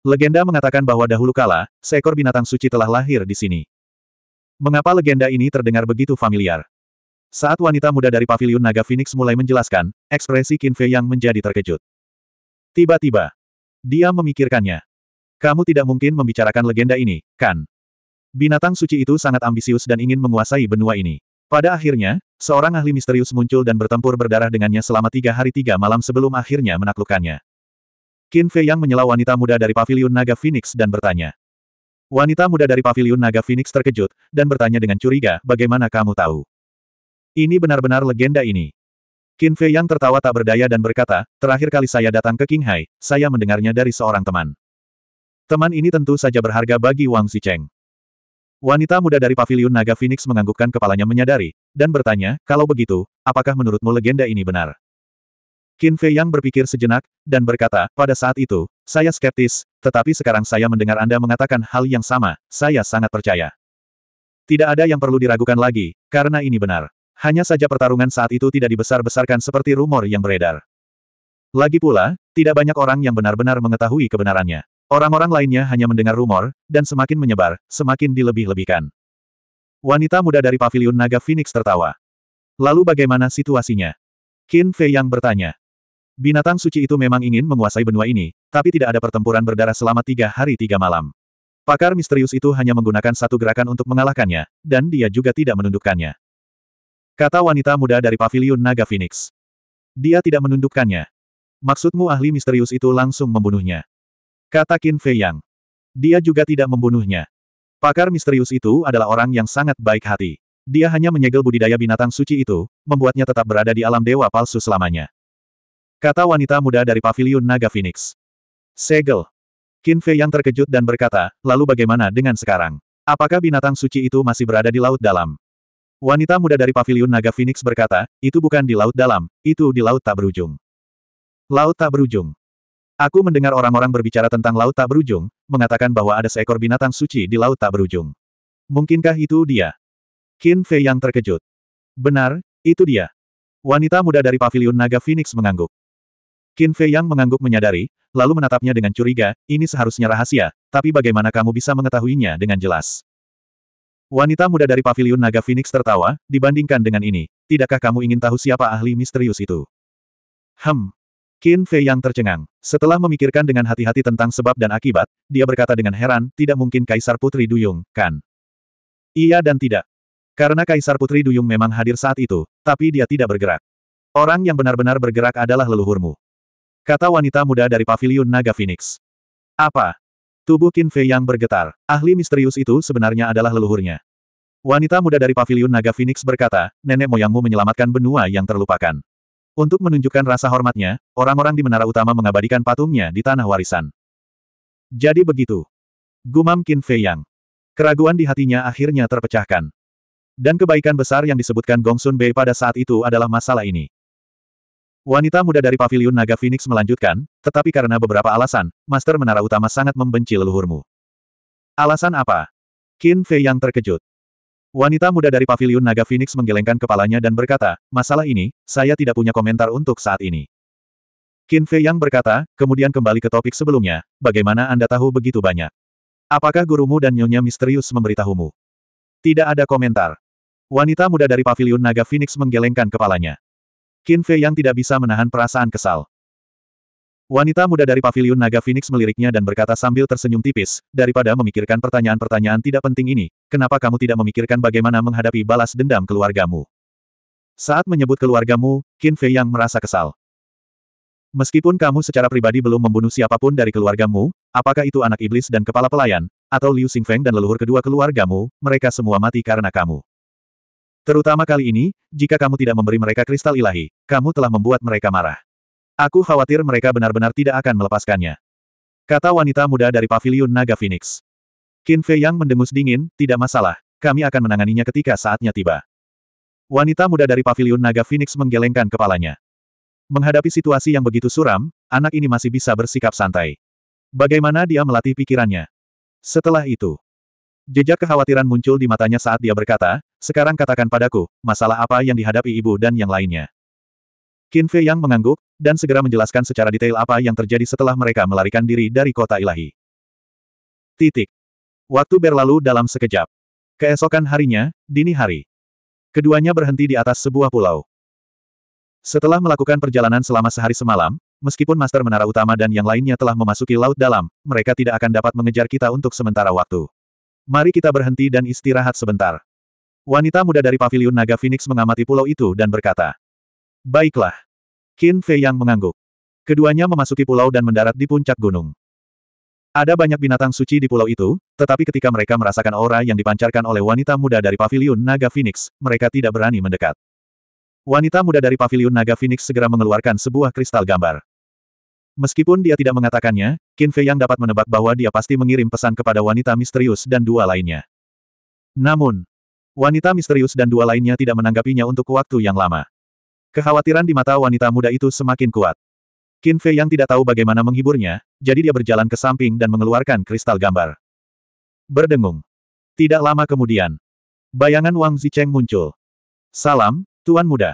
Legenda mengatakan bahwa dahulu kala, seekor binatang suci telah lahir di sini. Mengapa legenda ini terdengar begitu familiar? Saat wanita muda dari Paviliun Naga Phoenix mulai menjelaskan, ekspresi Qin Fei yang menjadi terkejut. Tiba-tiba, dia memikirkannya. Kamu tidak mungkin membicarakan legenda ini, kan? Binatang suci itu sangat ambisius dan ingin menguasai benua ini. Pada akhirnya, seorang ahli misterius muncul dan bertempur berdarah dengannya selama tiga hari tiga malam sebelum akhirnya menaklukkannya. Qin Fei Yang menyela wanita muda dari paviliun naga Phoenix dan bertanya. Wanita muda dari paviliun naga Phoenix terkejut, dan bertanya dengan curiga, bagaimana kamu tahu? Ini benar-benar legenda ini. Qin Fei Yang tertawa tak berdaya dan berkata, terakhir kali saya datang ke King Hai, saya mendengarnya dari seorang teman. Teman ini tentu saja berharga bagi Wang Zicheng. Wanita muda dari paviliun naga Phoenix menganggukkan kepalanya menyadari, dan bertanya, kalau begitu, apakah menurutmu legenda ini benar? Qin Fei Yang berpikir sejenak, dan berkata, pada saat itu, saya skeptis, tetapi sekarang saya mendengar Anda mengatakan hal yang sama, saya sangat percaya. Tidak ada yang perlu diragukan lagi, karena ini benar. Hanya saja pertarungan saat itu tidak dibesar-besarkan seperti rumor yang beredar. Lagi pula, tidak banyak orang yang benar-benar mengetahui kebenarannya. Orang-orang lainnya hanya mendengar rumor, dan semakin menyebar, semakin dilebih-lebihkan. Wanita muda dari pavilion naga Phoenix tertawa. Lalu bagaimana situasinya? Qin Fei yang bertanya. Binatang suci itu memang ingin menguasai benua ini, tapi tidak ada pertempuran berdarah selama tiga hari tiga malam. Pakar misterius itu hanya menggunakan satu gerakan untuk mengalahkannya, dan dia juga tidak menundukkannya. Kata wanita muda dari pavilion naga Phoenix. Dia tidak menundukkannya. Maksudmu ahli misterius itu langsung membunuhnya. Kata Qin Fei Yang. Dia juga tidak membunuhnya. Pakar misterius itu adalah orang yang sangat baik hati. Dia hanya menyegel budidaya binatang suci itu, membuatnya tetap berada di alam dewa palsu selamanya. Kata wanita muda dari paviliun Naga Phoenix. Segel. Qin Fei Yang terkejut dan berkata, lalu bagaimana dengan sekarang? Apakah binatang suci itu masih berada di laut dalam? Wanita muda dari paviliun Naga Phoenix berkata, itu bukan di laut dalam, itu di laut tak berujung. Laut tak berujung. Aku mendengar orang-orang berbicara tentang laut tak berujung, mengatakan bahwa ada seekor binatang suci di laut tak berujung. Mungkinkah itu dia? Qin Fei yang terkejut. Benar, itu dia. Wanita muda dari pavilion naga Phoenix mengangguk. Qin Fei yang mengangguk menyadari, lalu menatapnya dengan curiga, ini seharusnya rahasia, tapi bagaimana kamu bisa mengetahuinya dengan jelas? Wanita muda dari pavilion naga Phoenix tertawa, dibandingkan dengan ini, tidakkah kamu ingin tahu siapa ahli misterius itu? Hem, Qin Fei yang tercengang. Setelah memikirkan dengan hati-hati tentang sebab dan akibat, dia berkata dengan heran, tidak mungkin Kaisar Putri Duyung, kan? Iya dan tidak. Karena Kaisar Putri Duyung memang hadir saat itu, tapi dia tidak bergerak. Orang yang benar-benar bergerak adalah leluhurmu. Kata wanita muda dari Paviliun Naga Phoenix. Apa? Tubuh Qin Fei yang bergetar. Ahli misterius itu sebenarnya adalah leluhurnya. Wanita muda dari Paviliun Naga Phoenix berkata, nenek moyangmu menyelamatkan benua yang terlupakan. Untuk menunjukkan rasa hormatnya, orang-orang di menara utama mengabadikan patungnya di tanah warisan. Jadi begitu. Gumam Qin Fei Yang. Keraguan di hatinya akhirnya terpecahkan. Dan kebaikan besar yang disebutkan Gongsun Bei pada saat itu adalah masalah ini. Wanita muda dari Paviliun Naga Phoenix melanjutkan, tetapi karena beberapa alasan, Master Menara Utama sangat membenci leluhurmu. Alasan apa? Qin Fei Yang terkejut. Wanita muda dari paviliun naga Phoenix menggelengkan kepalanya dan berkata, masalah ini, saya tidak punya komentar untuk saat ini. Qin Fei Yang berkata, kemudian kembali ke topik sebelumnya, bagaimana Anda tahu begitu banyak? Apakah gurumu dan nyonya misterius memberitahumu? Tidak ada komentar. Wanita muda dari paviliun naga Phoenix menggelengkan kepalanya. Qin Fei Yang tidak bisa menahan perasaan kesal. Wanita muda dari paviliun naga Phoenix meliriknya dan berkata sambil tersenyum tipis, daripada memikirkan pertanyaan-pertanyaan tidak penting ini, kenapa kamu tidak memikirkan bagaimana menghadapi balas dendam keluargamu? Saat menyebut keluargamu, Qin Fei yang merasa kesal. Meskipun kamu secara pribadi belum membunuh siapapun dari keluargamu, apakah itu anak iblis dan kepala pelayan, atau Liu Feng dan leluhur kedua keluargamu, mereka semua mati karena kamu. Terutama kali ini, jika kamu tidak memberi mereka kristal ilahi, kamu telah membuat mereka marah. Aku khawatir mereka benar-benar tidak akan melepaskannya. Kata wanita muda dari paviliun Naga Phoenix. Qin Fei Yang mendengus dingin, tidak masalah, kami akan menanganinya ketika saatnya tiba. Wanita muda dari paviliun Naga Phoenix menggelengkan kepalanya. Menghadapi situasi yang begitu suram, anak ini masih bisa bersikap santai. Bagaimana dia melatih pikirannya? Setelah itu, jejak kekhawatiran muncul di matanya saat dia berkata, sekarang katakan padaku, masalah apa yang dihadapi ibu dan yang lainnya. Qin Fei Yang mengangguk, dan segera menjelaskan secara detail apa yang terjadi setelah mereka melarikan diri dari kota ilahi. Titik. Waktu berlalu dalam sekejap. Keesokan harinya, dini hari. Keduanya berhenti di atas sebuah pulau. Setelah melakukan perjalanan selama sehari semalam, Meskipun Master Menara Utama dan yang lainnya telah memasuki Laut Dalam, mereka tidak akan dapat mengejar kita untuk sementara waktu. Mari kita berhenti dan istirahat sebentar. Wanita muda dari Paviliun Naga Phoenix mengamati pulau itu dan berkata, Baiklah. Qin Fei yang mengangguk. Keduanya memasuki pulau dan mendarat di puncak gunung. Ada banyak binatang suci di pulau itu, tetapi ketika mereka merasakan aura yang dipancarkan oleh wanita muda dari paviliun Naga Phoenix, mereka tidak berani mendekat. Wanita muda dari paviliun Naga Phoenix segera mengeluarkan sebuah kristal gambar. Meskipun dia tidak mengatakannya, Qin Fei yang dapat menebak bahwa dia pasti mengirim pesan kepada wanita misterius dan dua lainnya. Namun, wanita misterius dan dua lainnya tidak menanggapinya untuk waktu yang lama. Kekhawatiran di mata wanita muda itu semakin kuat. Qin Fei yang tidak tahu bagaimana menghiburnya, jadi dia berjalan ke samping dan mengeluarkan kristal gambar. Berdengung. Tidak lama kemudian, bayangan Wang Zicheng muncul. Salam, Tuan Muda.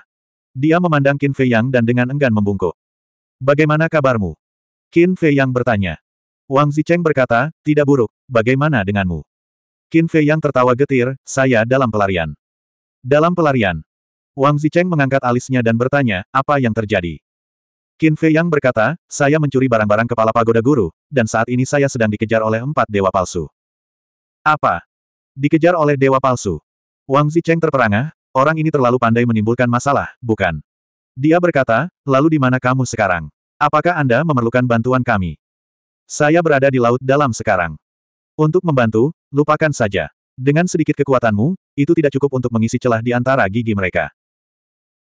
Dia memandang Qin Fei Yang dan dengan enggan membungkuk. Bagaimana kabarmu? Qin Fei Yang bertanya. Wang Zicheng berkata, tidak buruk, bagaimana denganmu? Qin Fei Yang tertawa getir, saya dalam pelarian. Dalam pelarian, Wang Zicheng mengangkat alisnya dan bertanya, apa yang terjadi? Qin Fei Yang berkata, saya mencuri barang-barang kepala pagoda guru, dan saat ini saya sedang dikejar oleh empat dewa palsu. Apa? Dikejar oleh dewa palsu? Wang Zicheng terperangah, orang ini terlalu pandai menimbulkan masalah, bukan? Dia berkata, lalu di mana kamu sekarang? Apakah Anda memerlukan bantuan kami? Saya berada di laut dalam sekarang. Untuk membantu, lupakan saja. Dengan sedikit kekuatanmu, itu tidak cukup untuk mengisi celah di antara gigi mereka.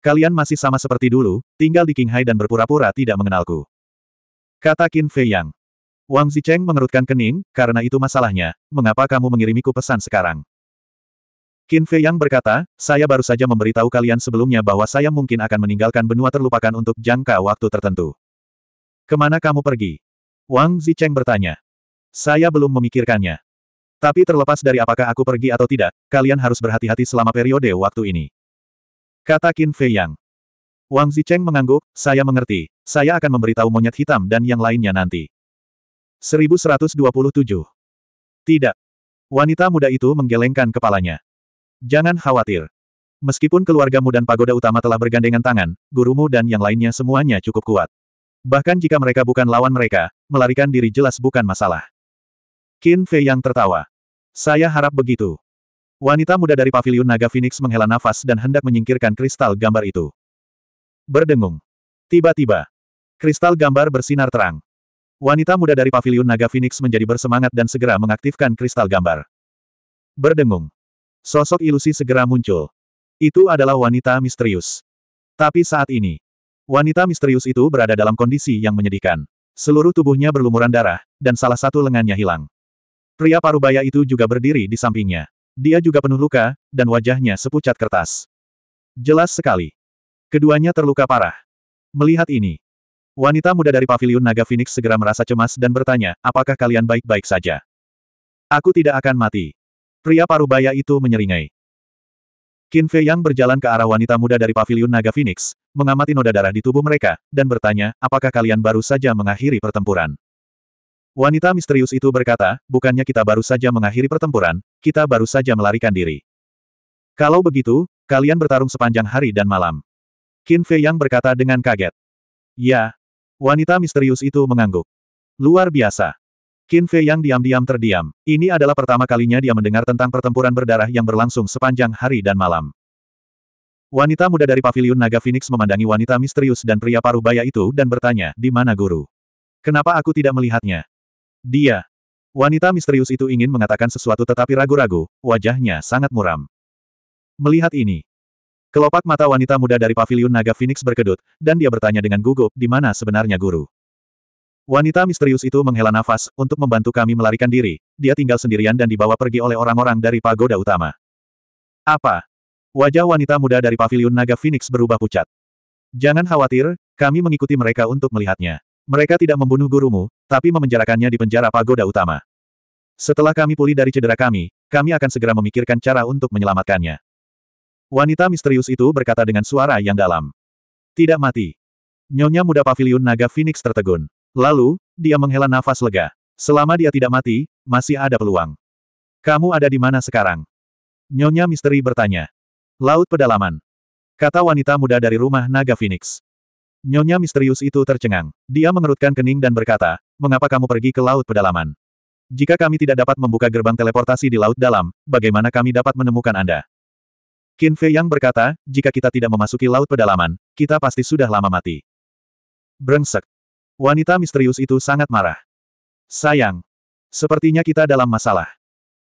Kalian masih sama seperti dulu, tinggal di Qinghai dan berpura-pura tidak mengenalku. Kata Qin Fei Yang. Wang Zicheng mengerutkan kening, karena itu masalahnya, mengapa kamu mengirimiku pesan sekarang? Qin Fei Yang berkata, saya baru saja memberitahu kalian sebelumnya bahwa saya mungkin akan meninggalkan benua terlupakan untuk jangka waktu tertentu. Kemana kamu pergi? Wang Zicheng bertanya. Saya belum memikirkannya. Tapi terlepas dari apakah aku pergi atau tidak, kalian harus berhati-hati selama periode waktu ini. Kata Qin Fei Yang. Wang Zicheng mengangguk, saya mengerti, saya akan memberitahu monyet hitam dan yang lainnya nanti. 1127. Tidak. Wanita muda itu menggelengkan kepalanya. Jangan khawatir. Meskipun keluargamu dan pagoda utama telah bergandengan tangan, gurumu dan yang lainnya semuanya cukup kuat. Bahkan jika mereka bukan lawan mereka, melarikan diri jelas bukan masalah. Qin Fei yang tertawa. Saya harap begitu. Wanita muda dari paviliun naga Phoenix menghela nafas dan hendak menyingkirkan kristal gambar itu. Berdengung. Tiba-tiba. Kristal gambar bersinar terang. Wanita muda dari paviliun naga Phoenix menjadi bersemangat dan segera mengaktifkan kristal gambar. Berdengung. Sosok ilusi segera muncul. Itu adalah wanita misterius. Tapi saat ini, wanita misterius itu berada dalam kondisi yang menyedihkan. Seluruh tubuhnya berlumuran darah, dan salah satu lengannya hilang. Pria parubaya itu juga berdiri di sampingnya. Dia juga penuh luka, dan wajahnya sepucat kertas. Jelas sekali. Keduanya terluka parah. Melihat ini, wanita muda dari paviliun naga Phoenix segera merasa cemas dan bertanya, apakah kalian baik-baik saja? Aku tidak akan mati. Pria parubaya itu menyeringai. Qin Fei Yang berjalan ke arah wanita muda dari paviliun naga Phoenix, mengamati noda darah di tubuh mereka, dan bertanya, apakah kalian baru saja mengakhiri pertempuran? Wanita misterius itu berkata, bukannya kita baru saja mengakhiri pertempuran, kita baru saja melarikan diri. Kalau begitu, kalian bertarung sepanjang hari dan malam. Qin Fei Yang berkata dengan kaget. Ya. Wanita misterius itu mengangguk. Luar biasa. Qin Fei Yang diam-diam terdiam. Ini adalah pertama kalinya dia mendengar tentang pertempuran berdarah yang berlangsung sepanjang hari dan malam. Wanita muda dari paviliun Naga Phoenix memandangi wanita misterius dan pria paruh baya itu dan bertanya, di mana guru? Kenapa aku tidak melihatnya? Dia. Wanita misterius itu ingin mengatakan sesuatu tetapi ragu-ragu, wajahnya sangat muram. Melihat ini, kelopak mata wanita muda dari paviliun naga Phoenix berkedut, dan dia bertanya dengan gugup di mana sebenarnya guru. Wanita misterius itu menghela nafas, untuk membantu kami melarikan diri, dia tinggal sendirian dan dibawa pergi oleh orang-orang dari pagoda utama. Apa? Wajah wanita muda dari paviliun naga Phoenix berubah pucat. Jangan khawatir, kami mengikuti mereka untuk melihatnya. Mereka tidak membunuh gurumu, tapi memenjarakannya di penjara pagoda utama. Setelah kami pulih dari cedera kami, kami akan segera memikirkan cara untuk menyelamatkannya. Wanita misterius itu berkata dengan suara yang dalam. Tidak mati. Nyonya muda pavilion naga Phoenix tertegun. Lalu, dia menghela nafas lega. Selama dia tidak mati, masih ada peluang. Kamu ada di mana sekarang? Nyonya misteri bertanya. Laut pedalaman. Kata wanita muda dari rumah naga Phoenix. Nyonya misterius itu tercengang. Dia mengerutkan kening dan berkata, mengapa kamu pergi ke laut pedalaman? Jika kami tidak dapat membuka gerbang teleportasi di laut dalam, bagaimana kami dapat menemukan Anda? Qin Fei Yang berkata, jika kita tidak memasuki laut pedalaman, kita pasti sudah lama mati. Brengsek. Wanita misterius itu sangat marah. Sayang. Sepertinya kita dalam masalah.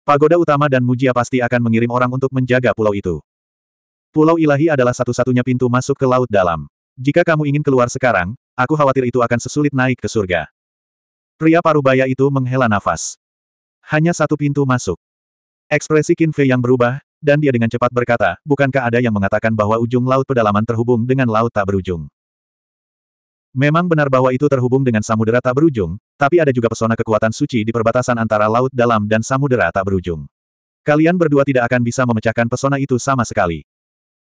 Pagoda utama dan Mujia pasti akan mengirim orang untuk menjaga pulau itu. Pulau Ilahi adalah satu-satunya pintu masuk ke laut dalam. Jika kamu ingin keluar sekarang, aku khawatir itu akan sesulit naik ke surga. Pria parubaya itu menghela nafas. Hanya satu pintu masuk. Ekspresi Qin Fei yang berubah, dan dia dengan cepat berkata, bukankah ada yang mengatakan bahwa ujung laut pedalaman terhubung dengan laut tak berujung? Memang benar bahwa itu terhubung dengan samudera tak berujung, tapi ada juga pesona kekuatan suci di perbatasan antara laut dalam dan samudera tak berujung. Kalian berdua tidak akan bisa memecahkan pesona itu sama sekali.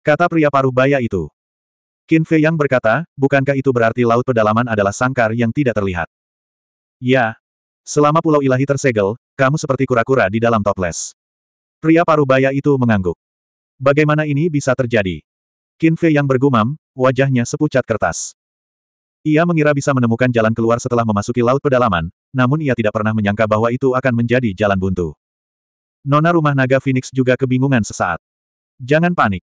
Kata pria paruh baya itu. Qin Fei Yang berkata, bukankah itu berarti laut pedalaman adalah sangkar yang tidak terlihat? Ya. Selama pulau ilahi tersegel, kamu seperti kura-kura di dalam toples. Pria parubaya itu mengangguk. Bagaimana ini bisa terjadi? Qin Fei Yang bergumam, wajahnya sepucat kertas. Ia mengira bisa menemukan jalan keluar setelah memasuki laut pedalaman, namun ia tidak pernah menyangka bahwa itu akan menjadi jalan buntu. Nona rumah naga Phoenix juga kebingungan sesaat. Jangan panik.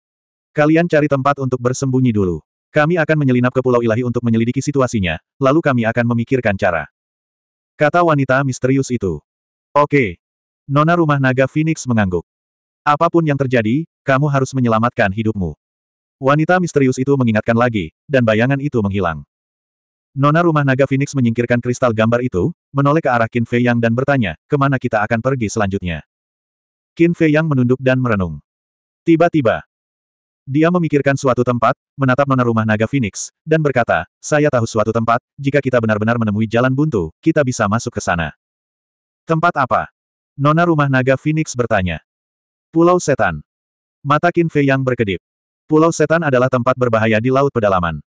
Kalian cari tempat untuk bersembunyi dulu. Kami akan menyelinap ke Pulau Ilahi untuk menyelidiki situasinya, lalu kami akan memikirkan cara. Kata wanita misterius itu. Oke. Nona rumah naga Phoenix mengangguk. Apapun yang terjadi, kamu harus menyelamatkan hidupmu. Wanita misterius itu mengingatkan lagi, dan bayangan itu menghilang. Nona rumah naga Phoenix menyingkirkan kristal gambar itu, menoleh ke arah Qin Fei Yang dan bertanya, kemana kita akan pergi selanjutnya. Qin Fei Yang menunduk dan merenung. Tiba-tiba, dia memikirkan suatu tempat, menatap nona rumah naga Phoenix, dan berkata, saya tahu suatu tempat, jika kita benar-benar menemui jalan buntu, kita bisa masuk ke sana. Tempat apa? Nona rumah naga Phoenix bertanya. Pulau Setan. Mata Qin Fei yang berkedip. Pulau Setan adalah tempat berbahaya di Laut Pedalaman.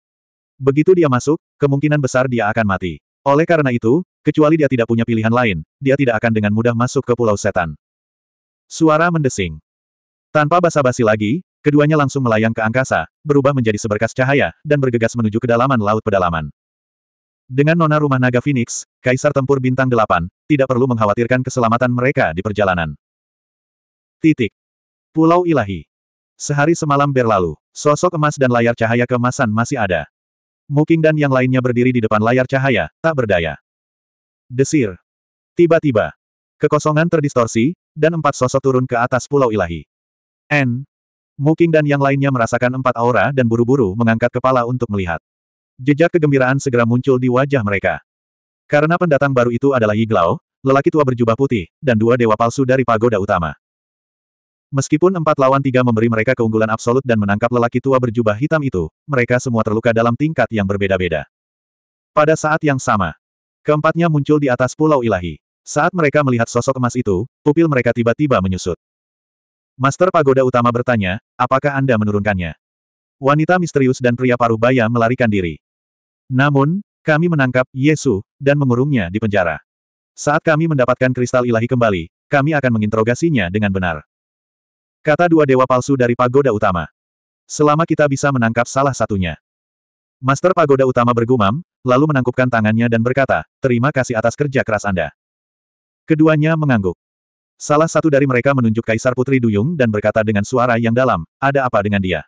Begitu dia masuk, kemungkinan besar dia akan mati. Oleh karena itu, kecuali dia tidak punya pilihan lain, dia tidak akan dengan mudah masuk ke Pulau Setan. Suara mendesing. Tanpa basa-basi lagi, Keduanya langsung melayang ke angkasa, berubah menjadi seberkas cahaya, dan bergegas menuju kedalaman laut pedalaman. Dengan nona rumah naga Phoenix, Kaisar Tempur Bintang 8, tidak perlu mengkhawatirkan keselamatan mereka di perjalanan. Titik. Pulau Ilahi. Sehari semalam berlalu, sosok emas dan layar cahaya kemasan masih ada. Muking dan yang lainnya berdiri di depan layar cahaya, tak berdaya. Desir. Tiba-tiba, Kekosongan terdistorsi, dan empat sosok turun ke atas pulau ilahi. N. Muking dan yang lainnya merasakan empat aura dan buru-buru mengangkat kepala untuk melihat. Jejak kegembiraan segera muncul di wajah mereka. Karena pendatang baru itu adalah Yiglao, lelaki tua berjubah putih, dan dua dewa palsu dari pagoda utama. Meskipun empat lawan tiga memberi mereka keunggulan absolut dan menangkap lelaki tua berjubah hitam itu, mereka semua terluka dalam tingkat yang berbeda-beda. Pada saat yang sama, keempatnya muncul di atas pulau ilahi. Saat mereka melihat sosok emas itu, pupil mereka tiba-tiba menyusut. Master Pagoda Utama bertanya, apakah Anda menurunkannya? Wanita misterius dan pria paruh baya melarikan diri. Namun, kami menangkap Yesu dan mengurungnya di penjara. Saat kami mendapatkan kristal ilahi kembali, kami akan menginterogasinya dengan benar. Kata dua dewa palsu dari pagoda utama. Selama kita bisa menangkap salah satunya. Master Pagoda Utama bergumam, lalu menangkupkan tangannya dan berkata, terima kasih atas kerja keras Anda. Keduanya mengangguk. Salah satu dari mereka menunjuk Kaisar Putri Duyung dan berkata dengan suara yang dalam, ada apa dengan dia?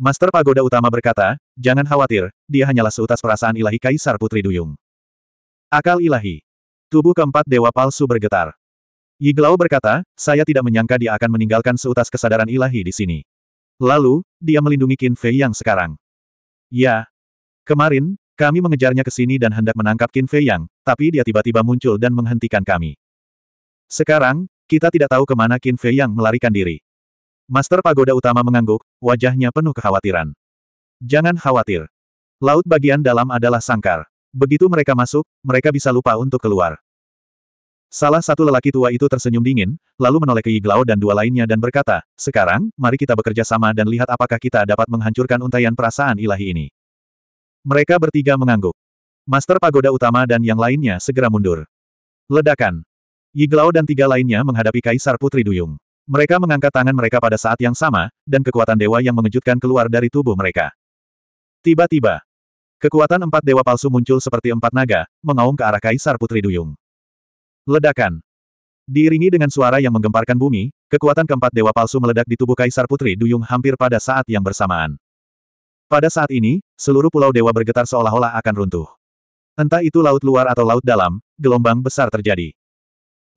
Master Pagoda Utama berkata, jangan khawatir, dia hanyalah seutas perasaan ilahi Kaisar Putri Duyung. Akal ilahi. Tubuh keempat dewa palsu bergetar. Yiglao berkata, saya tidak menyangka dia akan meninggalkan seutas kesadaran ilahi di sini. Lalu, dia melindungi Qin Fei yang sekarang. Ya. Kemarin, kami mengejarnya ke sini dan hendak menangkap Qin Fei yang, tapi dia tiba-tiba muncul dan menghentikan kami. Sekarang, kita tidak tahu kemana Qin Fei yang melarikan diri. Master Pagoda Utama mengangguk, wajahnya penuh kekhawatiran. Jangan khawatir. Laut bagian dalam adalah sangkar. Begitu mereka masuk, mereka bisa lupa untuk keluar. Salah satu lelaki tua itu tersenyum dingin, lalu menoleh ke Yiglao dan dua lainnya dan berkata, sekarang, mari kita bekerja sama dan lihat apakah kita dapat menghancurkan untaian perasaan ilahi ini. Mereka bertiga mengangguk. Master Pagoda Utama dan yang lainnya segera mundur. Ledakan. Yiglao dan tiga lainnya menghadapi Kaisar Putri Duyung. Mereka mengangkat tangan mereka pada saat yang sama, dan kekuatan dewa yang mengejutkan keluar dari tubuh mereka. Tiba-tiba, kekuatan empat dewa palsu muncul seperti empat naga, mengaum ke arah Kaisar Putri Duyung. Ledakan. Diiringi dengan suara yang menggemparkan bumi, kekuatan keempat dewa palsu meledak di tubuh Kaisar Putri Duyung hampir pada saat yang bersamaan. Pada saat ini, seluruh pulau dewa bergetar seolah-olah akan runtuh. Entah itu laut luar atau laut dalam, gelombang besar terjadi.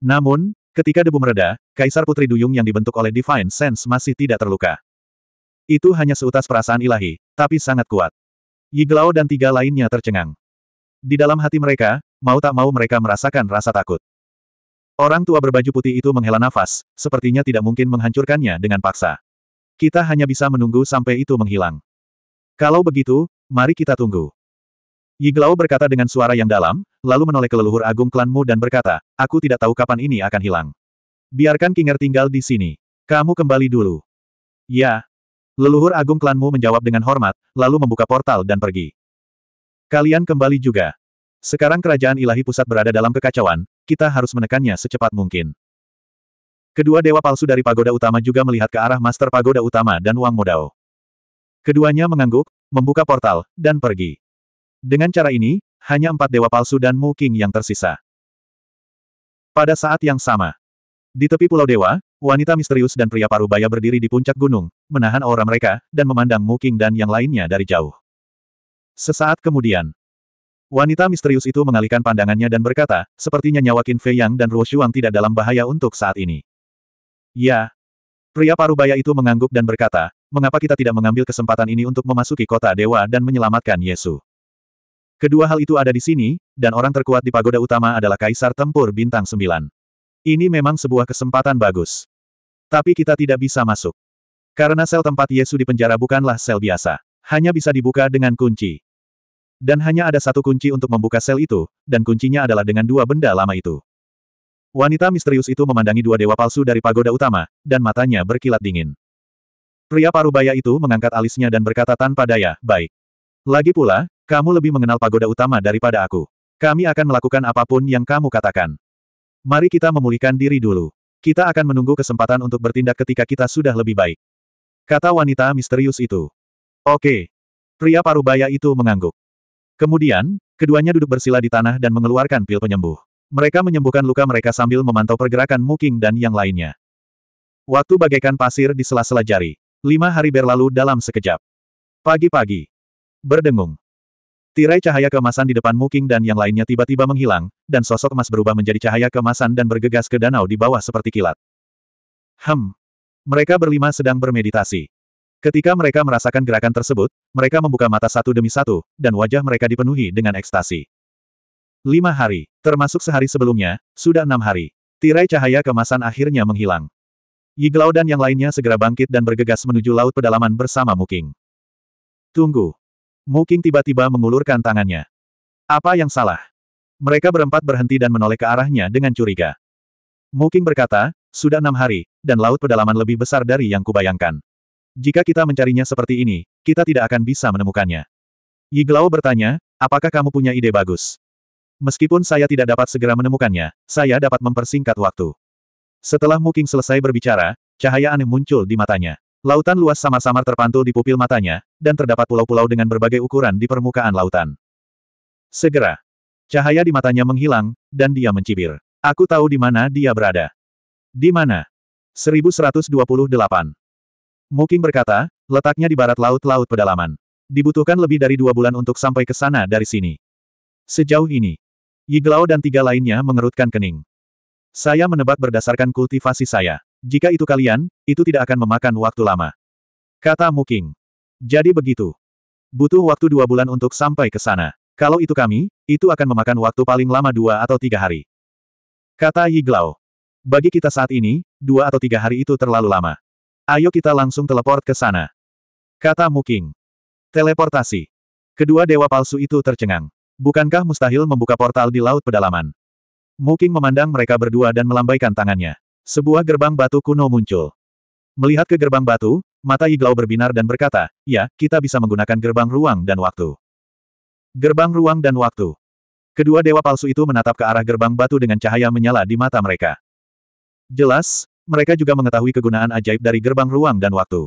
Namun, ketika debu mereda, Kaisar Putri Duyung yang dibentuk oleh Divine Sense masih tidak terluka. Itu hanya seutas perasaan ilahi, tapi sangat kuat. Yiglao dan tiga lainnya tercengang. Di dalam hati mereka, mau tak mau mereka merasakan rasa takut. Orang tua berbaju putih itu menghela nafas, sepertinya tidak mungkin menghancurkannya dengan paksa. Kita hanya bisa menunggu sampai itu menghilang. Kalau begitu, mari kita tunggu. Yiglao berkata dengan suara yang dalam, lalu menoleh ke leluhur agung klanmu dan berkata, aku tidak tahu kapan ini akan hilang. Biarkan Kinger tinggal di sini. Kamu kembali dulu. Ya. Leluhur agung klanmu menjawab dengan hormat, lalu membuka portal dan pergi. Kalian kembali juga. Sekarang kerajaan ilahi pusat berada dalam kekacauan, kita harus menekannya secepat mungkin. Kedua dewa palsu dari pagoda utama juga melihat ke arah master pagoda utama dan Wang Modao. Keduanya mengangguk, membuka portal, dan pergi. Dengan cara ini, hanya empat dewa palsu dan Mu King yang tersisa. Pada saat yang sama, di tepi Pulau Dewa, wanita misterius dan pria parubaya berdiri di puncak gunung, menahan aura mereka, dan memandang Mu King dan yang lainnya dari jauh. Sesaat kemudian, wanita misterius itu mengalihkan pandangannya dan berkata, sepertinya nyawa Qin Fei Yang dan Ruo Shuang tidak dalam bahaya untuk saat ini. Ya. Pria parubaya itu mengangguk dan berkata, mengapa kita tidak mengambil kesempatan ini untuk memasuki kota dewa dan menyelamatkan Yesus? Kedua hal itu ada di sini, dan orang terkuat di pagoda utama adalah Kaisar Tempur Bintang Sembilan. Ini memang sebuah kesempatan bagus. Tapi kita tidak bisa masuk. Karena sel tempat Yesu di penjara bukanlah sel biasa. Hanya bisa dibuka dengan kunci. Dan hanya ada satu kunci untuk membuka sel itu, dan kuncinya adalah dengan dua benda lama itu. Wanita misterius itu memandangi dua dewa palsu dari pagoda utama, dan matanya berkilat dingin. Pria parubaya itu mengangkat alisnya dan berkata tanpa daya, baik. Lagi pula, kamu lebih mengenal pagoda utama daripada aku. Kami akan melakukan apapun yang kamu katakan. Mari kita memulihkan diri dulu. Kita akan menunggu kesempatan untuk bertindak ketika kita sudah lebih baik. Kata wanita misterius itu. Oke. Pria parubaya itu mengangguk. Kemudian, keduanya duduk bersila di tanah dan mengeluarkan pil penyembuh. Mereka menyembuhkan luka mereka sambil memantau pergerakan Muking dan yang lainnya. Waktu bagaikan pasir di sela-sela jari. Lima hari berlalu dalam sekejap. Pagi-pagi, Berdengung. Tirai cahaya kemasan di depan Muking dan yang lainnya tiba-tiba menghilang, dan sosok emas berubah menjadi cahaya kemasan dan bergegas ke danau di bawah seperti kilat. Hem. Mereka berlima sedang bermeditasi. Ketika mereka merasakan gerakan tersebut, mereka membuka mata satu demi satu, dan wajah mereka dipenuhi dengan ekstasi. Lima hari, termasuk sehari sebelumnya, sudah enam hari. Tirai cahaya kemasan akhirnya menghilang. Yiglau dan yang lainnya segera bangkit dan bergegas menuju laut pedalaman bersama Muking. Tunggu, Muking tiba-tiba mengulurkan tangannya. Apa yang salah? Mereka berempat berhenti dan menoleh ke arahnya dengan curiga. Muking berkata, sudah enam hari, dan laut pedalaman lebih besar dari yang kubayangkan. Jika kita mencarinya seperti ini, kita tidak akan bisa menemukannya. Yiglao bertanya, apakah kamu punya ide bagus? Meskipun saya tidak dapat segera menemukannya, saya dapat mempersingkat waktu. Setelah Muking selesai berbicara, cahaya aneh muncul di matanya. Lautan luas samar-samar terpantul di pupil matanya, dan terdapat pulau-pulau dengan berbagai ukuran di permukaan lautan. Segera, cahaya di matanya menghilang, dan dia mencibir. Aku tahu di mana dia berada. Di mana? 1128. Muking berkata, letaknya di barat laut Laut Pedalaman. Dibutuhkan lebih dari dua bulan untuk sampai ke sana dari sini. Sejauh ini, Yiglao dan tiga lainnya mengerutkan kening. Saya menebak berdasarkan kultivasi saya. Jika itu kalian, itu tidak akan memakan waktu lama. Kata Muking. Jadi begitu. Butuh waktu dua bulan untuk sampai ke sana. Kalau itu kami, itu akan memakan waktu paling lama dua atau tiga hari. Kata Yiglao. Bagi kita saat ini, dua atau tiga hari itu terlalu lama. Ayo kita langsung teleport ke sana. Kata Muking. Teleportasi. Kedua dewa palsu itu tercengang. Bukankah mustahil membuka portal di laut pedalaman? Muking memandang mereka berdua dan melambaikan tangannya. Sebuah gerbang batu kuno muncul. Melihat ke gerbang batu, mata Iglau berbinar dan berkata, ya, kita bisa menggunakan gerbang ruang dan waktu. Gerbang ruang dan waktu. Kedua dewa palsu itu menatap ke arah gerbang batu dengan cahaya menyala di mata mereka. Jelas, mereka juga mengetahui kegunaan ajaib dari gerbang ruang dan waktu.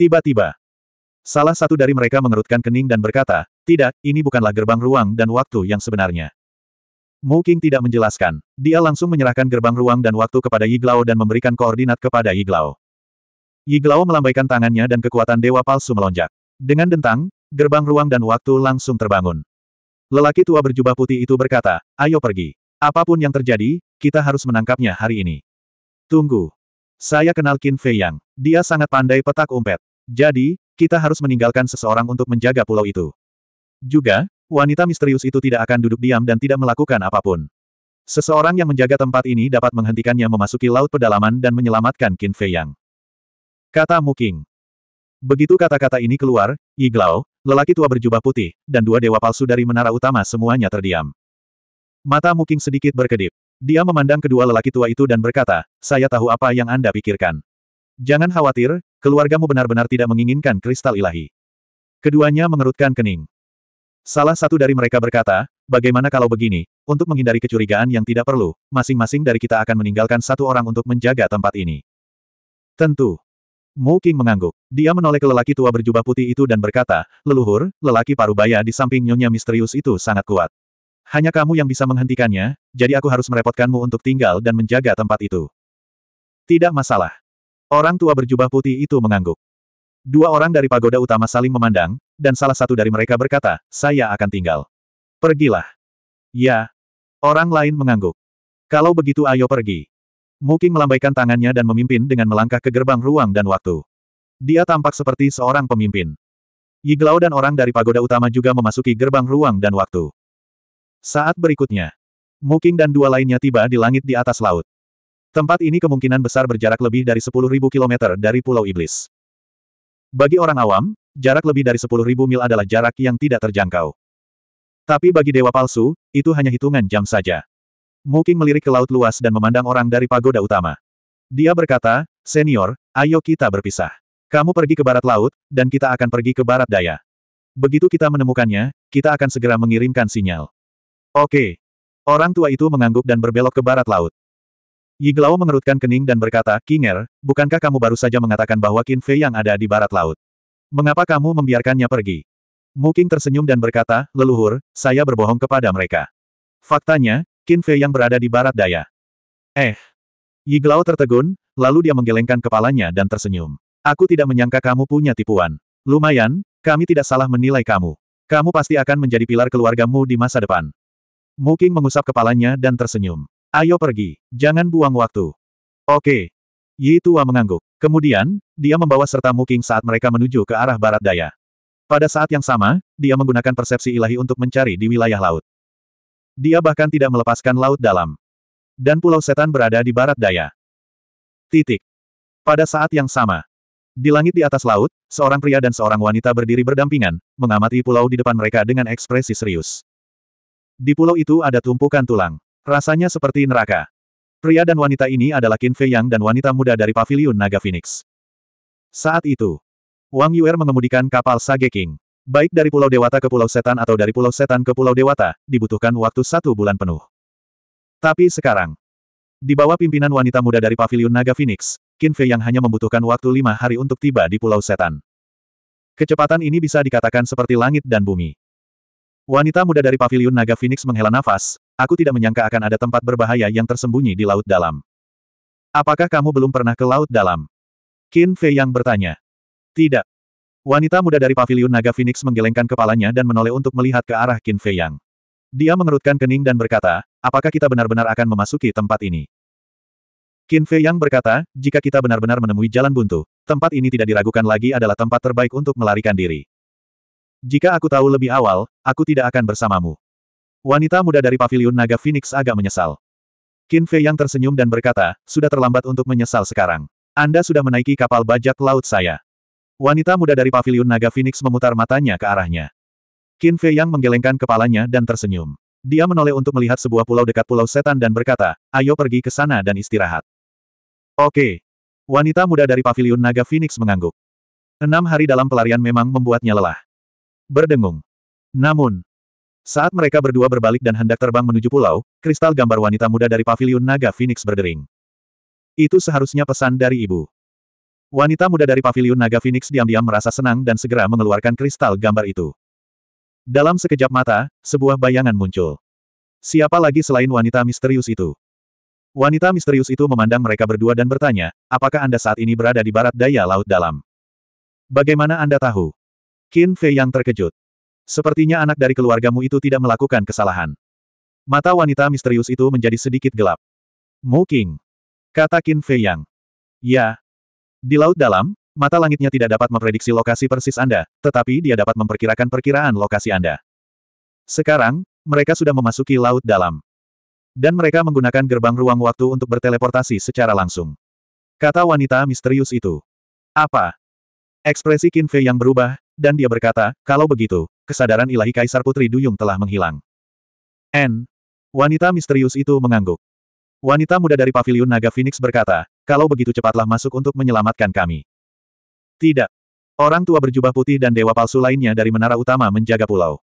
Tiba-tiba, salah satu dari mereka mengerutkan kening dan berkata, tidak, ini bukanlah gerbang ruang dan waktu yang sebenarnya. Mu King tidak menjelaskan. Dia langsung menyerahkan gerbang ruang dan waktu kepada Yiglao dan memberikan koordinat kepada Yiglao. Yiglao melambaikan tangannya dan kekuatan dewa palsu melonjak. Dengan dentang, gerbang ruang dan waktu langsung terbangun. Lelaki tua berjubah putih itu berkata, ayo pergi. Apapun yang terjadi, kita harus menangkapnya hari ini. Tunggu. Saya kenal Qin Fei Yang. Dia sangat pandai petak umpet. Jadi, kita harus meninggalkan seseorang untuk menjaga pulau itu. Juga, wanita misterius itu tidak akan duduk diam dan tidak melakukan apapun. Seseorang yang menjaga tempat ini dapat menghentikannya memasuki laut pedalaman dan menyelamatkan Qin Fei Yang. Kata Muking. Begitu kata-kata ini keluar, Yiglao, lelaki tua berjubah putih, dan dua dewa palsu dari menara utama semuanya terdiam. Mata Muking sedikit berkedip. Dia memandang kedua lelaki tua itu dan berkata, saya tahu apa yang Anda pikirkan. Jangan khawatir, keluargamu benar-benar tidak menginginkan kristal ilahi. Keduanya mengerutkan kening. Salah satu dari mereka berkata, bagaimana kalau begini, untuk menghindari kecurigaan yang tidak perlu, masing-masing dari kita akan meninggalkan satu orang untuk menjaga tempat ini. Tentu. Mu King mengangguk. Dia menoleh ke lelaki tua berjubah putih itu dan berkata, leluhur, lelaki parubaya di samping nyonya misterius itu sangat kuat. Hanya kamu yang bisa menghentikannya, jadi aku harus merepotkanmu untuk tinggal dan menjaga tempat itu. Tidak masalah. Orang tua berjubah putih itu mengangguk. Dua orang dari pagoda utama saling memandang, dan salah satu dari mereka berkata, saya akan tinggal. Pergilah. Ya. Orang lain mengangguk. Kalau begitu ayo pergi. Muking melambaikan tangannya dan memimpin dengan melangkah ke gerbang ruang dan waktu. Dia tampak seperti seorang pemimpin. Yiglao dan orang dari pagoda utama juga memasuki gerbang ruang dan waktu. Saat berikutnya, Muking dan dua lainnya tiba di langit di atas laut. Tempat ini kemungkinan besar berjarak lebih dari 10.000 km dari Pulau Iblis. Bagi orang awam, jarak lebih dari 10.000 mil adalah jarak yang tidak terjangkau. Tapi bagi dewa palsu, itu hanya hitungan jam saja. Muking melirik ke laut luas dan memandang orang dari pagoda utama. Dia berkata, Senior, ayo kita berpisah. Kamu pergi ke barat laut, dan kita akan pergi ke barat daya. Begitu kita menemukannya, kita akan segera mengirimkan sinyal. Oke. Orang tua itu mengangguk dan berbelok ke barat laut. Yiglao mengerutkan kening dan berkata, Kinger, bukankah kamu baru saja mengatakan bahwa Qin Fei yang ada di barat laut? Mengapa kamu membiarkannya pergi? Muking tersenyum dan berkata, leluhur, saya berbohong kepada mereka. Faktanya, Qin Fei yang berada di barat daya. Eh. Yiglao tertegun, lalu dia menggelengkan kepalanya dan tersenyum. Aku tidak menyangka kamu punya tipuan. Lumayan, kami tidak salah menilai kamu. Kamu pasti akan menjadi pilar keluargamu di masa depan. Muking mengusap kepalanya dan tersenyum. Ayo pergi, jangan buang waktu. Oke, Yi Tua mengangguk. Kemudian, dia membawa serta Muking saat mereka menuju ke arah barat daya. Pada saat yang sama, dia menggunakan persepsi ilahi untuk mencari di wilayah laut. Dia bahkan tidak melepaskan laut dalam. Dan pulau setan berada di barat daya. Titik. Pada saat yang sama. Di langit di atas laut, seorang pria dan seorang wanita berdiri berdampingan, mengamati pulau di depan mereka dengan ekspresi serius. Di pulau itu ada tumpukan tulang. Rasanya seperti neraka. Pria dan wanita ini adalah Qin Fei Yang dan wanita muda dari Paviliun Naga Phoenix. Saat itu, Wang Yuer mengemudikan kapal Sage King. Baik dari Pulau Dewata ke Pulau Setan atau dari Pulau Setan ke Pulau Dewata, dibutuhkan waktu satu bulan penuh. Tapi sekarang, di bawah pimpinan wanita muda dari Paviliun Naga Phoenix, Qin Fei Yang hanya membutuhkan waktu lima hari untuk tiba di Pulau Setan. Kecepatan ini bisa dikatakan seperti langit dan bumi. Wanita muda dari Paviliun Naga Phoenix menghela nafas, Aku tidak menyangka akan ada tempat berbahaya yang tersembunyi di laut dalam. Apakah kamu belum pernah ke laut dalam? Qin Fei yang bertanya. Tidak. Wanita muda dari paviliun naga Phoenix menggelengkan kepalanya dan menoleh untuk melihat ke arah Qin Fei Yang. Dia mengerutkan kening dan berkata, apakah kita benar-benar akan memasuki tempat ini? Qin Fei Yang berkata, jika kita benar-benar menemui jalan buntu, tempat ini tidak diragukan lagi adalah tempat terbaik untuk melarikan diri. Jika aku tahu lebih awal, aku tidak akan bersamamu. Wanita muda dari paviliun naga Phoenix agak menyesal. Qin Fei yang tersenyum dan berkata, sudah terlambat untuk menyesal sekarang. Anda sudah menaiki kapal bajak laut saya. Wanita muda dari paviliun naga Phoenix memutar matanya ke arahnya. Qin Fei yang menggelengkan kepalanya dan tersenyum. Dia menoleh untuk melihat sebuah pulau dekat pulau setan dan berkata, ayo pergi ke sana dan istirahat. Oke. Wanita muda dari paviliun naga Phoenix mengangguk. Enam hari dalam pelarian memang membuatnya lelah. Berdengung. Namun, saat mereka berdua berbalik dan hendak terbang menuju pulau, kristal gambar wanita muda dari paviliun naga Phoenix berdering. Itu seharusnya pesan dari ibu. Wanita muda dari paviliun naga Phoenix diam-diam merasa senang dan segera mengeluarkan kristal gambar itu. Dalam sekejap mata, sebuah bayangan muncul. Siapa lagi selain wanita misterius itu? Wanita misterius itu memandang mereka berdua dan bertanya, apakah Anda saat ini berada di barat daya laut dalam? Bagaimana Anda tahu? Qin Fei yang terkejut. Sepertinya anak dari keluargamu itu tidak melakukan kesalahan. Mata wanita misterius itu menjadi sedikit gelap. Mu King, Kata Qin Fei Yang. Ya. Di laut dalam, mata langitnya tidak dapat memprediksi lokasi persis Anda, tetapi dia dapat memperkirakan perkiraan lokasi Anda. Sekarang, mereka sudah memasuki laut dalam. Dan mereka menggunakan gerbang ruang waktu untuk berteleportasi secara langsung. Kata wanita misterius itu. Apa? Ekspresi Qin Fei yang berubah, dan dia berkata, kalau begitu, kesadaran ilahi Kaisar Putri Duyung telah menghilang. N. Wanita misterius itu mengangguk. Wanita muda dari Paviliun Naga Phoenix berkata, kalau begitu cepatlah masuk untuk menyelamatkan kami. Tidak. Orang tua berjubah putih dan dewa palsu lainnya dari menara utama menjaga pulau.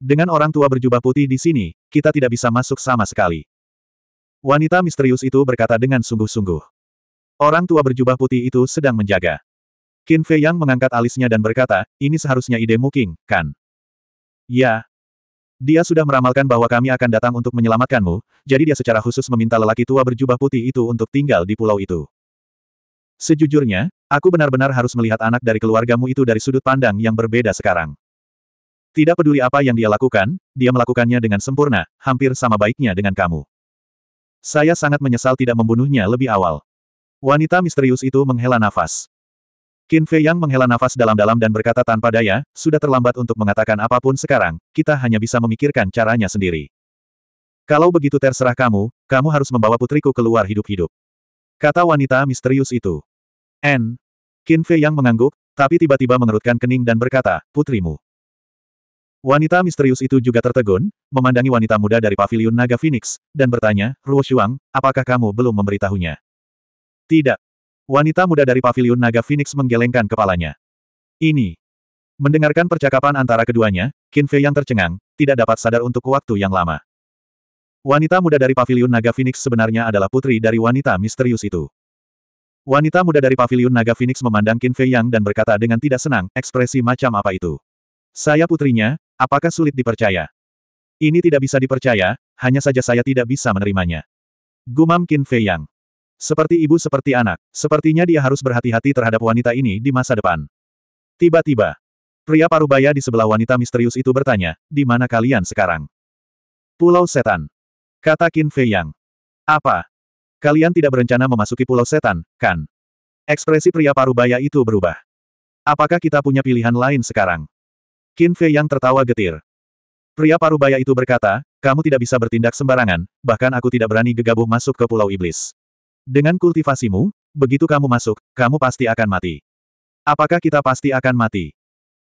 Dengan orang tua berjubah putih di sini, kita tidak bisa masuk sama sekali. Wanita misterius itu berkata dengan sungguh-sungguh. Orang tua berjubah putih itu sedang menjaga. Qin Fei Yang mengangkat alisnya dan berkata, ini seharusnya ide King, kan? Ya. Dia sudah meramalkan bahwa kami akan datang untuk menyelamatkanmu, jadi dia secara khusus meminta lelaki tua berjubah putih itu untuk tinggal di pulau itu. Sejujurnya, aku benar-benar harus melihat anak dari keluargamu itu dari sudut pandang yang berbeda sekarang. Tidak peduli apa yang dia lakukan, dia melakukannya dengan sempurna, hampir sama baiknya dengan kamu. Saya sangat menyesal tidak membunuhnya lebih awal. Wanita misterius itu menghela nafas. Qin Fei Yang menghela nafas dalam-dalam dan berkata tanpa daya, sudah terlambat untuk mengatakan apapun sekarang, kita hanya bisa memikirkan caranya sendiri. Kalau begitu terserah kamu, kamu harus membawa putriku keluar hidup-hidup. Kata wanita misterius itu. N. Qin Fei Yang mengangguk, tapi tiba-tiba mengerutkan kening dan berkata, putrimu. Wanita misterius itu juga tertegun, memandangi wanita muda dari paviliun Naga Phoenix, dan bertanya, Ruo Shuang, apakah kamu belum memberitahunya? Tidak. Wanita muda dari paviliun naga Phoenix menggelengkan kepalanya. Ini. Mendengarkan percakapan antara keduanya, Qin Fei yang tercengang, tidak dapat sadar untuk waktu yang lama. Wanita muda dari paviliun naga Phoenix sebenarnya adalah putri dari wanita misterius itu. Wanita muda dari paviliun naga Phoenix memandang Qin Fei Yang dan berkata dengan tidak senang, ekspresi macam apa itu. Saya putrinya, apakah sulit dipercaya? Ini tidak bisa dipercaya, hanya saja saya tidak bisa menerimanya. Gumam Qin Fei Yang. Seperti ibu seperti anak, sepertinya dia harus berhati-hati terhadap wanita ini di masa depan. Tiba-tiba, pria parubaya di sebelah wanita misterius itu bertanya, di mana kalian sekarang? Pulau Setan. Kata Qin Fei Yang. Apa? Kalian tidak berencana memasuki Pulau Setan, kan? Ekspresi pria parubaya itu berubah. Apakah kita punya pilihan lain sekarang? Qin Fei Yang tertawa getir. Pria parubaya itu berkata, kamu tidak bisa bertindak sembarangan, bahkan aku tidak berani gegabah masuk ke Pulau Iblis. Dengan kultivasimu, begitu kamu masuk, kamu pasti akan mati. Apakah kita pasti akan mati?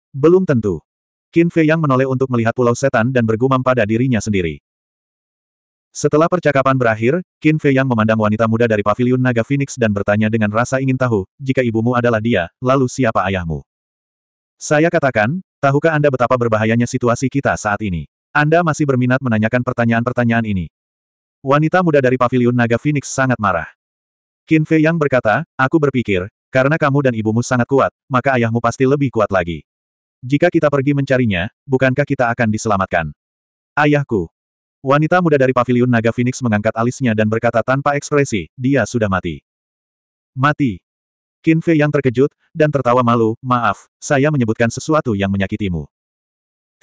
Belum tentu. Qin Fei yang menoleh untuk melihat pulau setan dan bergumam pada dirinya sendiri. Setelah percakapan berakhir, Qin Fei yang memandang wanita muda dari paviliun naga Phoenix dan bertanya dengan rasa ingin tahu, jika ibumu adalah dia, lalu siapa ayahmu? Saya katakan, tahukah Anda betapa berbahayanya situasi kita saat ini? Anda masih berminat menanyakan pertanyaan-pertanyaan ini. Wanita muda dari paviliun naga Phoenix sangat marah. Qin Fei Yang berkata, aku berpikir, karena kamu dan ibumu sangat kuat, maka ayahmu pasti lebih kuat lagi. Jika kita pergi mencarinya, bukankah kita akan diselamatkan? Ayahku. Wanita muda dari paviliun naga Phoenix mengangkat alisnya dan berkata tanpa ekspresi, dia sudah mati. Mati. Qin Fei yang terkejut, dan tertawa malu, maaf, saya menyebutkan sesuatu yang menyakitimu.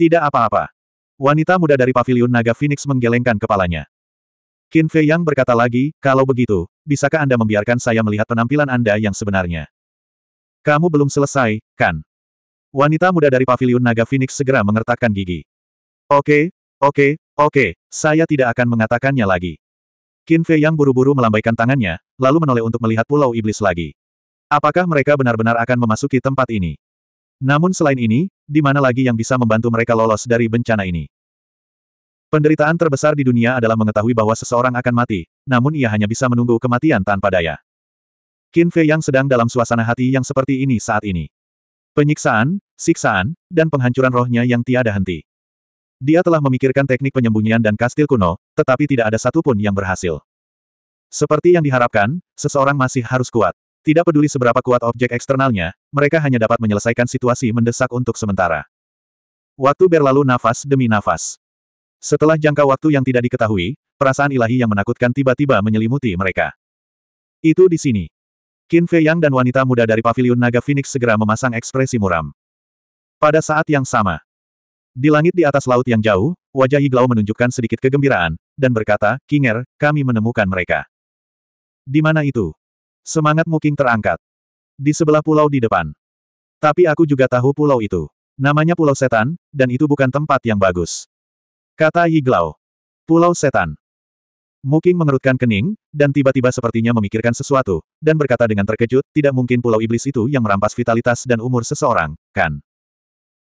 Tidak apa-apa. Wanita muda dari paviliun naga Phoenix menggelengkan kepalanya. Qin Fei Yang berkata lagi, kalau begitu, bisakah Anda membiarkan saya melihat penampilan Anda yang sebenarnya? Kamu belum selesai, kan? Wanita muda dari paviliun naga Phoenix segera mengertakkan gigi. Oke, oke, oke, saya tidak akan mengatakannya lagi. Qin Fei Yang buru-buru melambaikan tangannya, lalu menoleh untuk melihat pulau iblis lagi. Apakah mereka benar-benar akan memasuki tempat ini? Namun selain ini, di mana lagi yang bisa membantu mereka lolos dari bencana ini? Penderitaan terbesar di dunia adalah mengetahui bahwa seseorang akan mati, namun ia hanya bisa menunggu kematian tanpa daya. Qin Fei yang sedang dalam suasana hati yang seperti ini saat ini. Penyiksaan, siksaan, dan penghancuran rohnya yang tiada henti. Dia telah memikirkan teknik penyembunyian dan kastil kuno, tetapi tidak ada satupun yang berhasil. Seperti yang diharapkan, seseorang masih harus kuat. Tidak peduli seberapa kuat objek eksternalnya, mereka hanya dapat menyelesaikan situasi mendesak untuk sementara. Waktu berlalu nafas demi nafas. Setelah jangka waktu yang tidak diketahui, perasaan ilahi yang menakutkan tiba-tiba menyelimuti mereka. Itu di sini. Qin Fei Yang dan wanita muda dari Paviliun Naga Phoenix segera memasang ekspresi muram. Pada saat yang sama, di langit di atas laut yang jauh, wajah Yiglao menunjukkan sedikit kegembiraan, dan berkata, Kinger, kami menemukan mereka. Di mana itu? Semangat Muking terangkat. Di sebelah pulau di depan. Tapi aku juga tahu pulau itu. Namanya Pulau Setan, dan itu bukan tempat yang bagus. Kata Yiglau. Pulau Setan. Muking mengerutkan kening, dan tiba-tiba sepertinya memikirkan sesuatu, dan berkata dengan terkejut, tidak mungkin pulau iblis itu yang merampas vitalitas dan umur seseorang, kan?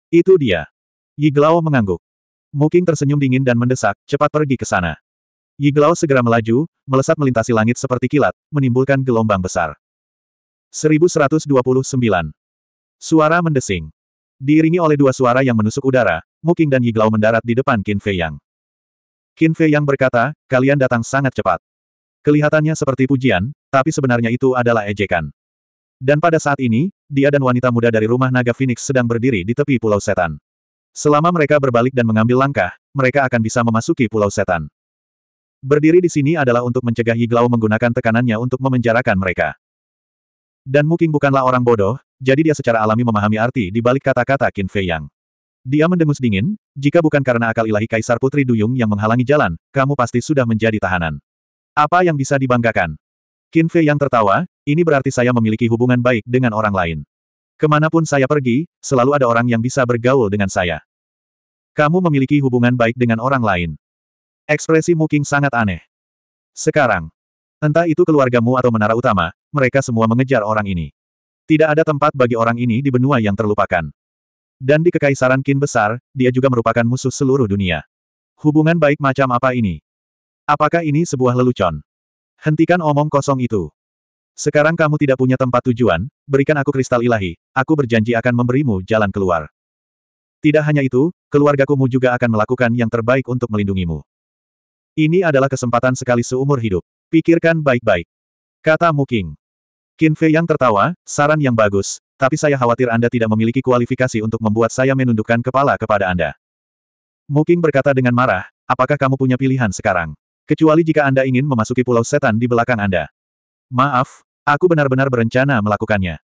Itu dia. Yiglao mengangguk. Muking tersenyum dingin dan mendesak, cepat pergi ke sana. Yiglao segera melaju, melesat melintasi langit seperti kilat, menimbulkan gelombang besar. 1129. Suara mendesing. Diiringi oleh dua suara yang menusuk udara, Muking dan Yiglao mendarat di depan Qin Fei Yang. Qin Fei Yang berkata, kalian datang sangat cepat. Kelihatannya seperti pujian, tapi sebenarnya itu adalah ejekan. Dan pada saat ini, dia dan wanita muda dari rumah naga Phoenix sedang berdiri di tepi Pulau Setan. Selama mereka berbalik dan mengambil langkah, mereka akan bisa memasuki Pulau Setan. Berdiri di sini adalah untuk mencegah Yiglao menggunakan tekanannya untuk memenjarakan mereka. Dan Muking bukanlah orang bodoh, jadi dia secara alami memahami arti di balik kata-kata Qin Fei Yang. Dia mendengus dingin, jika bukan karena akal ilahi Kaisar Putri Duyung yang menghalangi jalan, kamu pasti sudah menjadi tahanan. Apa yang bisa dibanggakan? Qin Fei yang tertawa, ini berarti saya memiliki hubungan baik dengan orang lain. Kemanapun saya pergi, selalu ada orang yang bisa bergaul dengan saya. Kamu memiliki hubungan baik dengan orang lain. Ekspresi Muking sangat aneh. Sekarang, entah itu keluargamu atau menara utama, mereka semua mengejar orang ini. Tidak ada tempat bagi orang ini di benua yang terlupakan. Dan di Kekaisaran Qin Besar, dia juga merupakan musuh seluruh dunia. Hubungan baik macam apa ini? Apakah ini sebuah lelucon? Hentikan omong kosong itu. Sekarang kamu tidak punya tempat tujuan, berikan aku kristal ilahi, aku berjanji akan memberimu jalan keluar. Tidak hanya itu, keluargakumu juga akan melakukan yang terbaik untuk melindungimu. Ini adalah kesempatan sekali seumur hidup. Pikirkan baik-baik. Kata Muking. Qin Fei yang tertawa, saran yang bagus, tapi saya khawatir Anda tidak memiliki kualifikasi untuk membuat saya menundukkan kepala kepada Anda. Muking berkata dengan marah, apakah kamu punya pilihan sekarang? Kecuali jika Anda ingin memasuki pulau setan di belakang Anda. Maaf, aku benar-benar berencana melakukannya.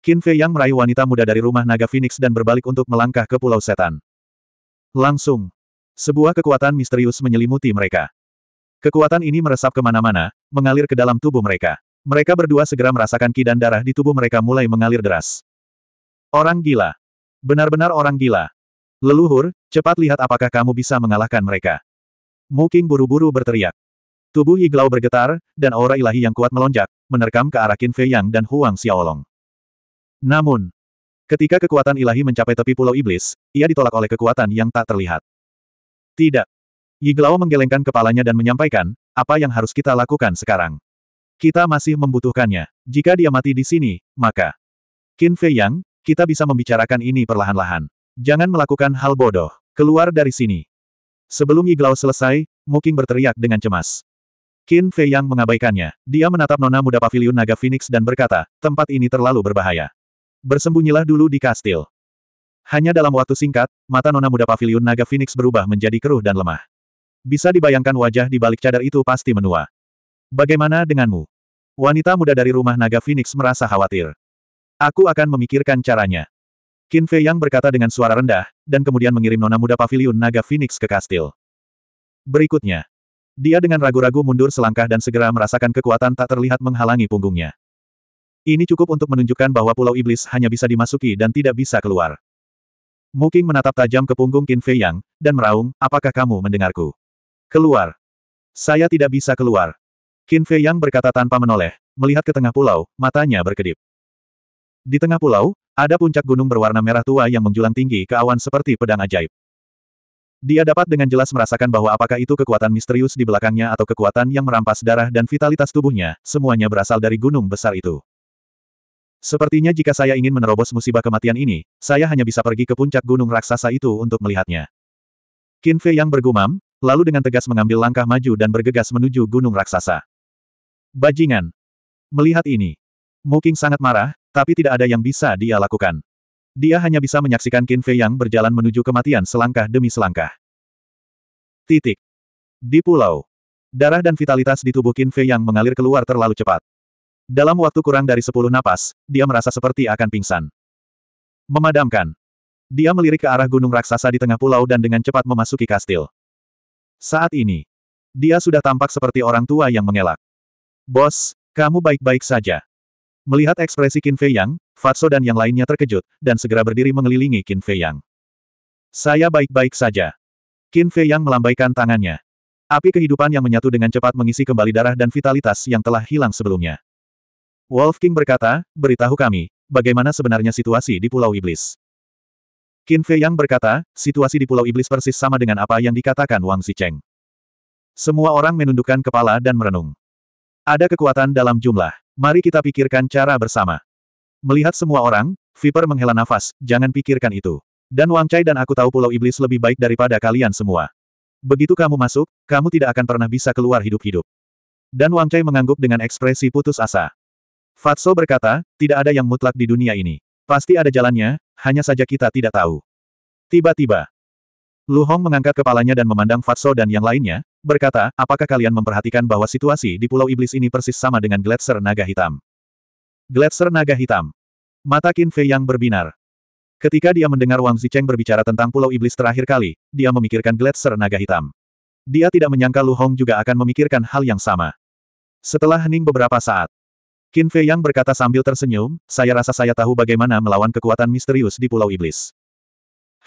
Qin Fei yang meraih wanita muda dari rumah naga Phoenix dan berbalik untuk melangkah ke pulau setan. Langsung. Sebuah kekuatan misterius menyelimuti mereka. Kekuatan ini meresap kemana-mana, mengalir ke dalam tubuh mereka. Mereka berdua segera merasakan ki dan darah di tubuh mereka mulai mengalir deras. Orang gila. Benar-benar orang gila. Leluhur, cepat lihat apakah kamu bisa mengalahkan mereka. Muking buru-buru berteriak. Tubuh Iglau bergetar, dan aura ilahi yang kuat melonjak, menerkam ke arah Qin Fei Yang dan Huang Xiaolong. Namun, ketika kekuatan ilahi mencapai tepi pulau iblis, ia ditolak oleh kekuatan yang tak terlihat. Tidak. Yiglau menggelengkan kepalanya dan menyampaikan, apa yang harus kita lakukan sekarang? Kita masih membutuhkannya. Jika dia mati di sini, maka... Qin Fei Yang, kita bisa membicarakan ini perlahan-lahan. Jangan melakukan hal bodoh. Keluar dari sini. Sebelum Yiglao selesai, Muking berteriak dengan cemas. Qin Fei Yang mengabaikannya. Dia menatap nona muda paviliun naga Phoenix dan berkata, tempat ini terlalu berbahaya. Bersembunyilah dulu di kastil. Hanya dalam waktu singkat, mata nona muda paviliun naga Phoenix berubah menjadi keruh dan lemah. Bisa dibayangkan wajah di balik cadar itu pasti menua. Bagaimana denganmu? Wanita muda dari rumah naga Phoenix merasa khawatir. Aku akan memikirkan caranya. Qin Fei Yang berkata dengan suara rendah, dan kemudian mengirim nona muda Pavilion naga Phoenix ke kastil. Berikutnya. Dia dengan ragu-ragu mundur selangkah dan segera merasakan kekuatan tak terlihat menghalangi punggungnya. Ini cukup untuk menunjukkan bahwa pulau iblis hanya bisa dimasuki dan tidak bisa keluar. Muking menatap tajam ke punggung Qin Fei Yang, dan meraung, apakah kamu mendengarku? Keluar. Saya tidak bisa keluar. Qin Fei Yang berkata tanpa menoleh, melihat ke tengah pulau, matanya berkedip. Di tengah pulau, ada puncak gunung berwarna merah tua yang menjulang tinggi ke awan seperti pedang ajaib. Dia dapat dengan jelas merasakan bahwa apakah itu kekuatan misterius di belakangnya atau kekuatan yang merampas darah dan vitalitas tubuhnya, semuanya berasal dari gunung besar itu. Sepertinya jika saya ingin menerobos musibah kematian ini, saya hanya bisa pergi ke puncak gunung raksasa itu untuk melihatnya. Qin Fei yang bergumam, lalu dengan tegas mengambil langkah maju dan bergegas menuju gunung raksasa. Bajingan. Melihat ini, Muking sangat marah, tapi tidak ada yang bisa dia lakukan. Dia hanya bisa menyaksikan Qin Fei yang berjalan menuju kematian selangkah demi selangkah. Titik. Di pulau, darah dan vitalitas di tubuh Qin Fei yang mengalir keluar terlalu cepat. Dalam waktu kurang dari sepuluh napas, dia merasa seperti akan pingsan. Memadamkan. Dia melirik ke arah gunung raksasa di tengah pulau dan dengan cepat memasuki kastil. Saat ini, dia sudah tampak seperti orang tua yang mengelak. Bos, kamu baik-baik saja. Melihat ekspresi Qin Fei Yang, Fatso dan yang lainnya terkejut, dan segera berdiri mengelilingi Qin Fei Yang. Saya baik-baik saja. Qin Fei Yang melambaikan tangannya. Api kehidupan yang menyatu dengan cepat mengisi kembali darah dan vitalitas yang telah hilang sebelumnya. Wolf King berkata, beritahu kami, bagaimana sebenarnya situasi di Pulau Iblis. Qin Fei Yang berkata, situasi di Pulau Iblis persis sama dengan apa yang dikatakan Wang Zicheng. Semua orang menundukkan kepala dan merenung. Ada kekuatan dalam jumlah. Mari kita pikirkan cara bersama. Melihat semua orang, Viper menghela nafas, jangan pikirkan itu. Dan Wang Chai dan aku tahu Pulau Iblis lebih baik daripada kalian semua. Begitu kamu masuk, kamu tidak akan pernah bisa keluar hidup-hidup. Dan Wang Chai mengangguk dengan ekspresi putus asa. Fatso berkata, tidak ada yang mutlak di dunia ini. Pasti ada jalannya, hanya saja kita tidak tahu. Tiba-tiba, Lu Hong mengangkat kepalanya dan memandang Fatso dan yang lainnya, berkata, apakah kalian memperhatikan bahwa situasi di Pulau Iblis ini persis sama dengan Gletser Naga Hitam? Gletser Naga Hitam. Mata Qin Fei yang berbinar. Ketika dia mendengar Wang Zicheng berbicara tentang Pulau Iblis terakhir kali, dia memikirkan Gletser Naga Hitam. Dia tidak menyangka Lu Hong juga akan memikirkan hal yang sama. Setelah hening beberapa saat, Qin Fei Yang berkata sambil tersenyum, saya rasa saya tahu bagaimana melawan kekuatan misterius di Pulau Iblis.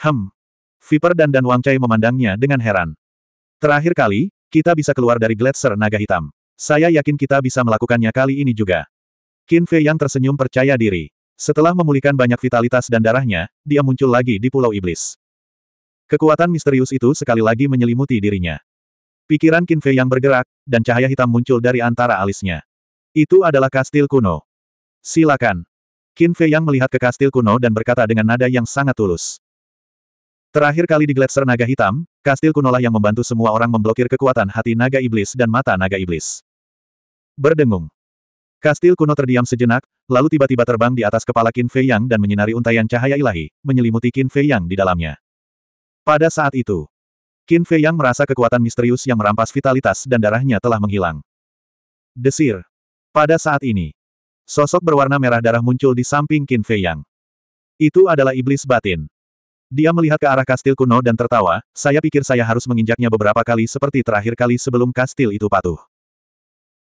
Hem. Viper dan Dan Wang Chai memandangnya dengan heran. Terakhir kali, kita bisa keluar dari gletser naga hitam. Saya yakin kita bisa melakukannya kali ini juga. Qin Fei yang tersenyum percaya diri. Setelah memulihkan banyak vitalitas dan darahnya, dia muncul lagi di Pulau Iblis. Kekuatan misterius itu sekali lagi menyelimuti dirinya. Pikiran Qin Fei yang bergerak, dan cahaya hitam muncul dari antara alisnya. Itu adalah kastil kuno. Silakan. Qin Fei yang melihat ke kastil kuno dan berkata dengan nada yang sangat tulus. Terakhir kali di Gletser Naga Hitam, kastil Kuno lah yang membantu semua orang memblokir kekuatan hati naga iblis dan mata naga iblis. Berdengung. Kastil kuno terdiam sejenak, lalu tiba-tiba terbang di atas kepala Qin Fei Yang dan menyinari untayan cahaya ilahi, menyelimuti Qin Fei Yang di dalamnya. Pada saat itu, Qin Fei Yang merasa kekuatan misterius yang merampas vitalitas dan darahnya telah menghilang. Desir. Pada saat ini, sosok berwarna merah darah muncul di samping Qin Fei Yang. Itu adalah iblis batin. Dia melihat ke arah kastil kuno dan tertawa, saya pikir saya harus menginjaknya beberapa kali seperti terakhir kali sebelum kastil itu patuh.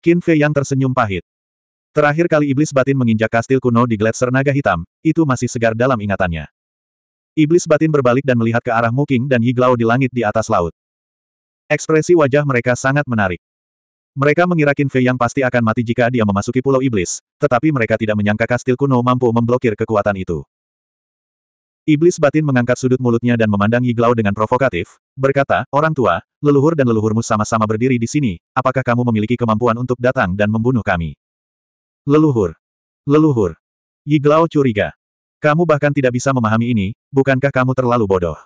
Qin Fei yang tersenyum pahit. Terakhir kali iblis batin menginjak kastil kuno di gletser naga hitam, itu masih segar dalam ingatannya. Iblis batin berbalik dan melihat ke arah Muking dan Yiglao di langit di atas laut. Ekspresi wajah mereka sangat menarik. Mereka mengira Qin Fei yang pasti akan mati jika dia memasuki pulau iblis, tetapi mereka tidak menyangka kastil kuno mampu memblokir kekuatan itu. Iblis batin mengangkat sudut mulutnya dan memandang Yiglau dengan provokatif, berkata, Orang tua, leluhur dan leluhurmu sama-sama berdiri di sini, apakah kamu memiliki kemampuan untuk datang dan membunuh kami? Leluhur. Leluhur. Yiglau curiga. Kamu bahkan tidak bisa memahami ini, bukankah kamu terlalu bodoh?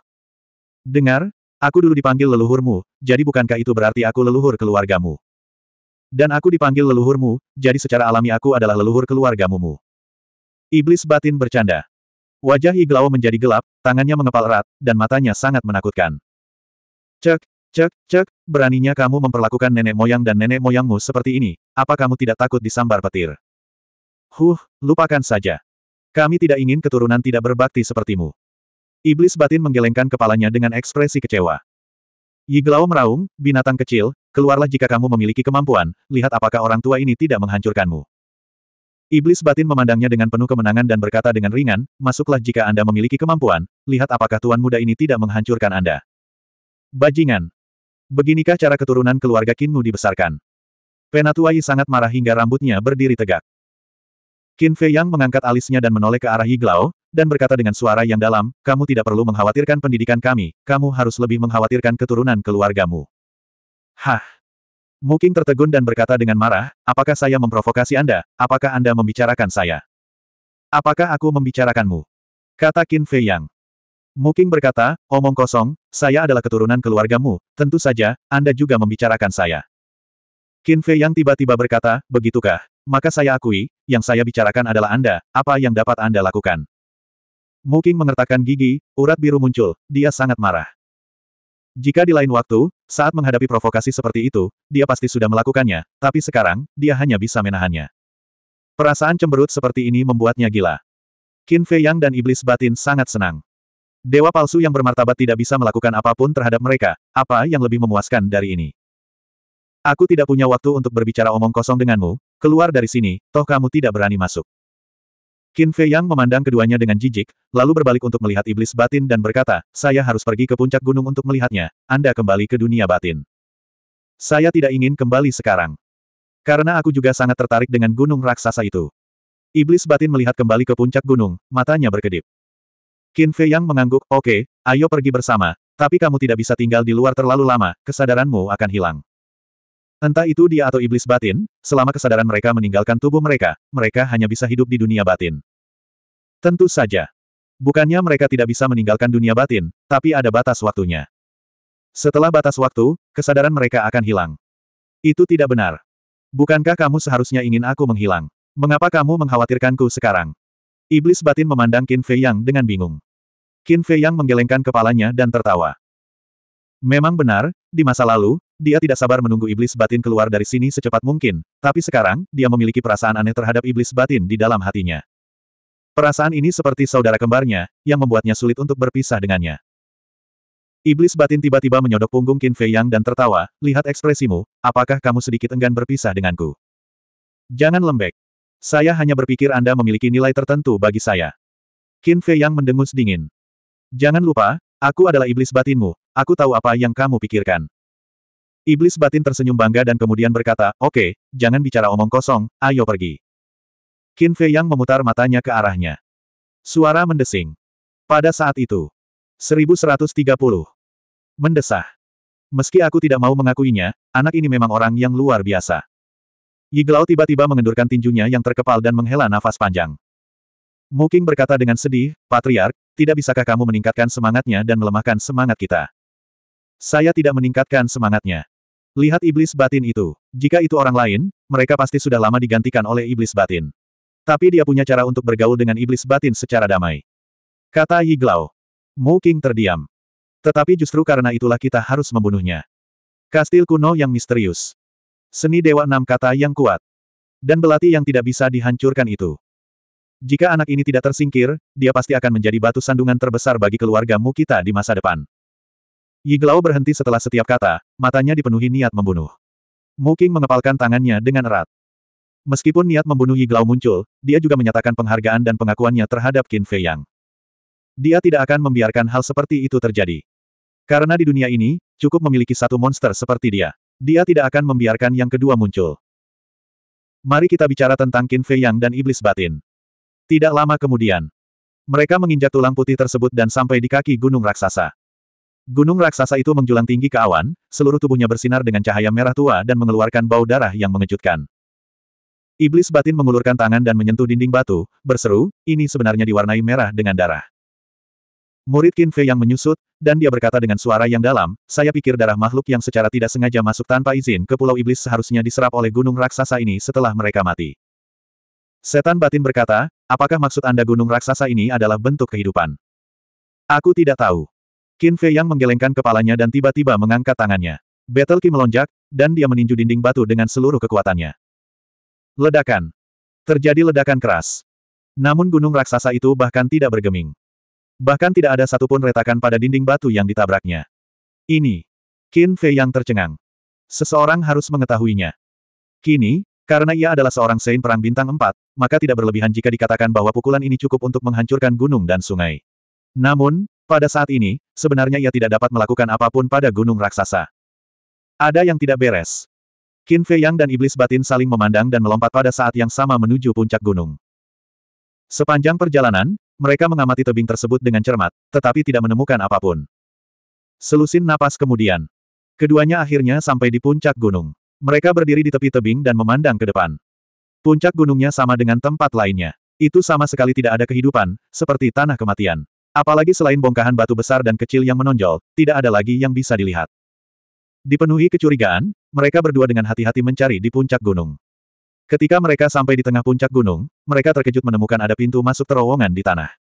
Dengar, aku dulu dipanggil leluhurmu, jadi bukankah itu berarti aku leluhur keluargamu? Dan aku dipanggil leluhurmu, jadi secara alami aku adalah leluhur keluargamu. Iblis batin bercanda. Wajah Iglao menjadi gelap, tangannya mengepal erat, dan matanya sangat menakutkan. Cek, cek, cek, beraninya kamu memperlakukan nenek moyang dan nenek moyangmu seperti ini, apa kamu tidak takut disambar petir? Huh, lupakan saja. Kami tidak ingin keturunan tidak berbakti sepertimu. Iblis batin menggelengkan kepalanya dengan ekspresi kecewa. Yiglao meraung, binatang kecil, keluarlah jika kamu memiliki kemampuan, lihat apakah orang tua ini tidak menghancurkanmu. Iblis batin memandangnya dengan penuh kemenangan dan berkata dengan ringan, masuklah jika Anda memiliki kemampuan, lihat apakah tuan muda ini tidak menghancurkan Anda. Bajingan. Beginikah cara keturunan keluarga Kinmu dibesarkan? Penatuai sangat marah hingga rambutnya berdiri tegak. Qin Fei Yang mengangkat alisnya dan menoleh ke arah Yiglao, dan berkata dengan suara yang dalam, kamu tidak perlu mengkhawatirkan pendidikan kami, kamu harus lebih mengkhawatirkan keturunan keluargamu. Hah! Muking tertegun dan berkata dengan marah, apakah saya memprovokasi Anda, apakah Anda membicarakan saya? Apakah aku membicarakanmu? Kata Qin Fei Yang. Muking berkata, omong kosong, saya adalah keturunan keluargamu, tentu saja, Anda juga membicarakan saya. Qin Fei Yang tiba-tiba berkata, begitukah? Maka saya akui, yang saya bicarakan adalah Anda, apa yang dapat Anda lakukan? Muking mengertakkan gigi, urat biru muncul, dia sangat marah. Jika di lain waktu, saat menghadapi provokasi seperti itu, dia pasti sudah melakukannya, tapi sekarang, dia hanya bisa menahannya. Perasaan cemberut seperti ini membuatnya gila. Qin Fei Yang dan iblis batin sangat senang. Dewa palsu yang bermartabat tidak bisa melakukan apapun terhadap mereka, apa yang lebih memuaskan dari ini? Aku tidak punya waktu untuk berbicara omong kosong denganmu, keluar dari sini, toh kamu tidak berani masuk. Qin Fei Yang memandang keduanya dengan jijik, lalu berbalik untuk melihat iblis batin dan berkata, saya harus pergi ke puncak gunung untuk melihatnya, Anda kembali ke dunia batin. Saya tidak ingin kembali sekarang. Karena aku juga sangat tertarik dengan gunung raksasa itu. Iblis batin melihat kembali ke puncak gunung, matanya berkedip. Qin Fei Yang mengangguk, oke, okay, ayo pergi bersama, tapi kamu tidak bisa tinggal di luar terlalu lama, kesadaranmu akan hilang. Entah itu dia atau iblis batin, selama kesadaran mereka meninggalkan tubuh mereka, mereka hanya bisa hidup di dunia batin. Tentu saja. Bukannya mereka tidak bisa meninggalkan dunia batin, tapi ada batas waktunya. Setelah batas waktu, kesadaran mereka akan hilang. Itu tidak benar. Bukankah kamu seharusnya ingin aku menghilang? Mengapa kamu mengkhawatirkanku sekarang? Iblis batin memandang Qin Fei Yang dengan bingung. Qin Fei Yang menggelengkan kepalanya dan tertawa. Memang benar, di masa lalu, dia tidak sabar menunggu iblis batin keluar dari sini secepat mungkin, tapi sekarang, dia memiliki perasaan aneh terhadap iblis batin di dalam hatinya. Perasaan ini seperti saudara kembarnya, yang membuatnya sulit untuk berpisah dengannya. Iblis batin tiba-tiba menyodok punggung Qin Fei Yang dan tertawa, lihat ekspresimu, apakah kamu sedikit enggan berpisah denganku? Jangan lembek. Saya hanya berpikir Anda memiliki nilai tertentu bagi saya. Qin Fei Yang mendengus dingin. Jangan lupa, aku adalah iblis batinmu, aku tahu apa yang kamu pikirkan. Iblis batin tersenyum bangga dan kemudian berkata, oke, okay, jangan bicara omong kosong, ayo pergi. Qin Fei Yang memutar matanya ke arahnya. Suara mendesing. Pada saat itu. 1130. Mendesah. Meski aku tidak mau mengakuinya, anak ini memang orang yang luar biasa. Yiglao tiba-tiba mengendurkan tinjunya yang terkepal dan menghela nafas panjang. Muking berkata dengan sedih, Patriark, tidak bisakah kamu meningkatkan semangatnya dan melemahkan semangat kita? Saya tidak meningkatkan semangatnya. Lihat iblis batin itu. Jika itu orang lain, mereka pasti sudah lama digantikan oleh iblis batin. Tapi dia punya cara untuk bergaul dengan iblis batin secara damai. Kata Yiglao. Mu King terdiam. Tetapi justru karena itulah kita harus membunuhnya. Kastil kuno yang misterius. Seni Dewa Enam Kata yang kuat. Dan belati yang tidak bisa dihancurkan itu. Jika anak ini tidak tersingkir, dia pasti akan menjadi batu sandungan terbesar bagi keluarga Mu kita di masa depan. Yiglao berhenti setelah setiap kata, matanya dipenuhi niat membunuh. Muking mengepalkan tangannya dengan erat. Meskipun niat membunuh Yiglao muncul, dia juga menyatakan penghargaan dan pengakuannya terhadap Qin Fei Yang. Dia tidak akan membiarkan hal seperti itu terjadi. Karena di dunia ini, cukup memiliki satu monster seperti dia. Dia tidak akan membiarkan yang kedua muncul. Mari kita bicara tentang Qin Fei Yang dan Iblis Batin. Tidak lama kemudian, mereka menginjak tulang putih tersebut dan sampai di kaki gunung raksasa. Gunung raksasa itu menjulang tinggi ke awan, seluruh tubuhnya bersinar dengan cahaya merah tua dan mengeluarkan bau darah yang mengejutkan. Iblis batin mengulurkan tangan dan menyentuh dinding batu, berseru, ini sebenarnya diwarnai merah dengan darah. Murid Qin Fei yang menyusut, dan dia berkata dengan suara yang dalam, saya pikir darah makhluk yang secara tidak sengaja masuk tanpa izin ke pulau iblis seharusnya diserap oleh gunung raksasa ini setelah mereka mati. Setan batin berkata, apakah maksud Anda gunung raksasa ini adalah bentuk kehidupan? Aku tidak tahu. Qin Fei Yang menggelengkan kepalanya dan tiba-tiba mengangkat tangannya. Battle Qi melonjak, dan dia meninju dinding batu dengan seluruh kekuatannya. Ledakan. Terjadi ledakan keras. Namun gunung raksasa itu bahkan tidak bergeming. Bahkan tidak ada satupun retakan pada dinding batu yang ditabraknya. Ini. Qin Fei Yang tercengang. Seseorang harus mengetahuinya. Kini, karena ia adalah seorang Sein Perang Bintang 4, maka tidak berlebihan jika dikatakan bahwa pukulan ini cukup untuk menghancurkan gunung dan sungai. Namun, pada saat ini, sebenarnya ia tidak dapat melakukan apapun pada gunung raksasa. Ada yang tidak beres. Qin Fei Yang dan Iblis Batin saling memandang dan melompat pada saat yang sama menuju puncak gunung. Sepanjang perjalanan, mereka mengamati tebing tersebut dengan cermat, tetapi tidak menemukan apapun. Selusin napas kemudian. Keduanya akhirnya sampai di puncak gunung. Mereka berdiri di tepi tebing dan memandang ke depan. Puncak gunungnya sama dengan tempat lainnya. Itu sama sekali tidak ada kehidupan, seperti tanah kematian. Apalagi selain bongkahan batu besar dan kecil yang menonjol, tidak ada lagi yang bisa dilihat. Dipenuhi kecurigaan, mereka berdua dengan hati-hati mencari di puncak gunung. Ketika mereka sampai di tengah puncak gunung, mereka terkejut menemukan ada pintu masuk terowongan di tanah.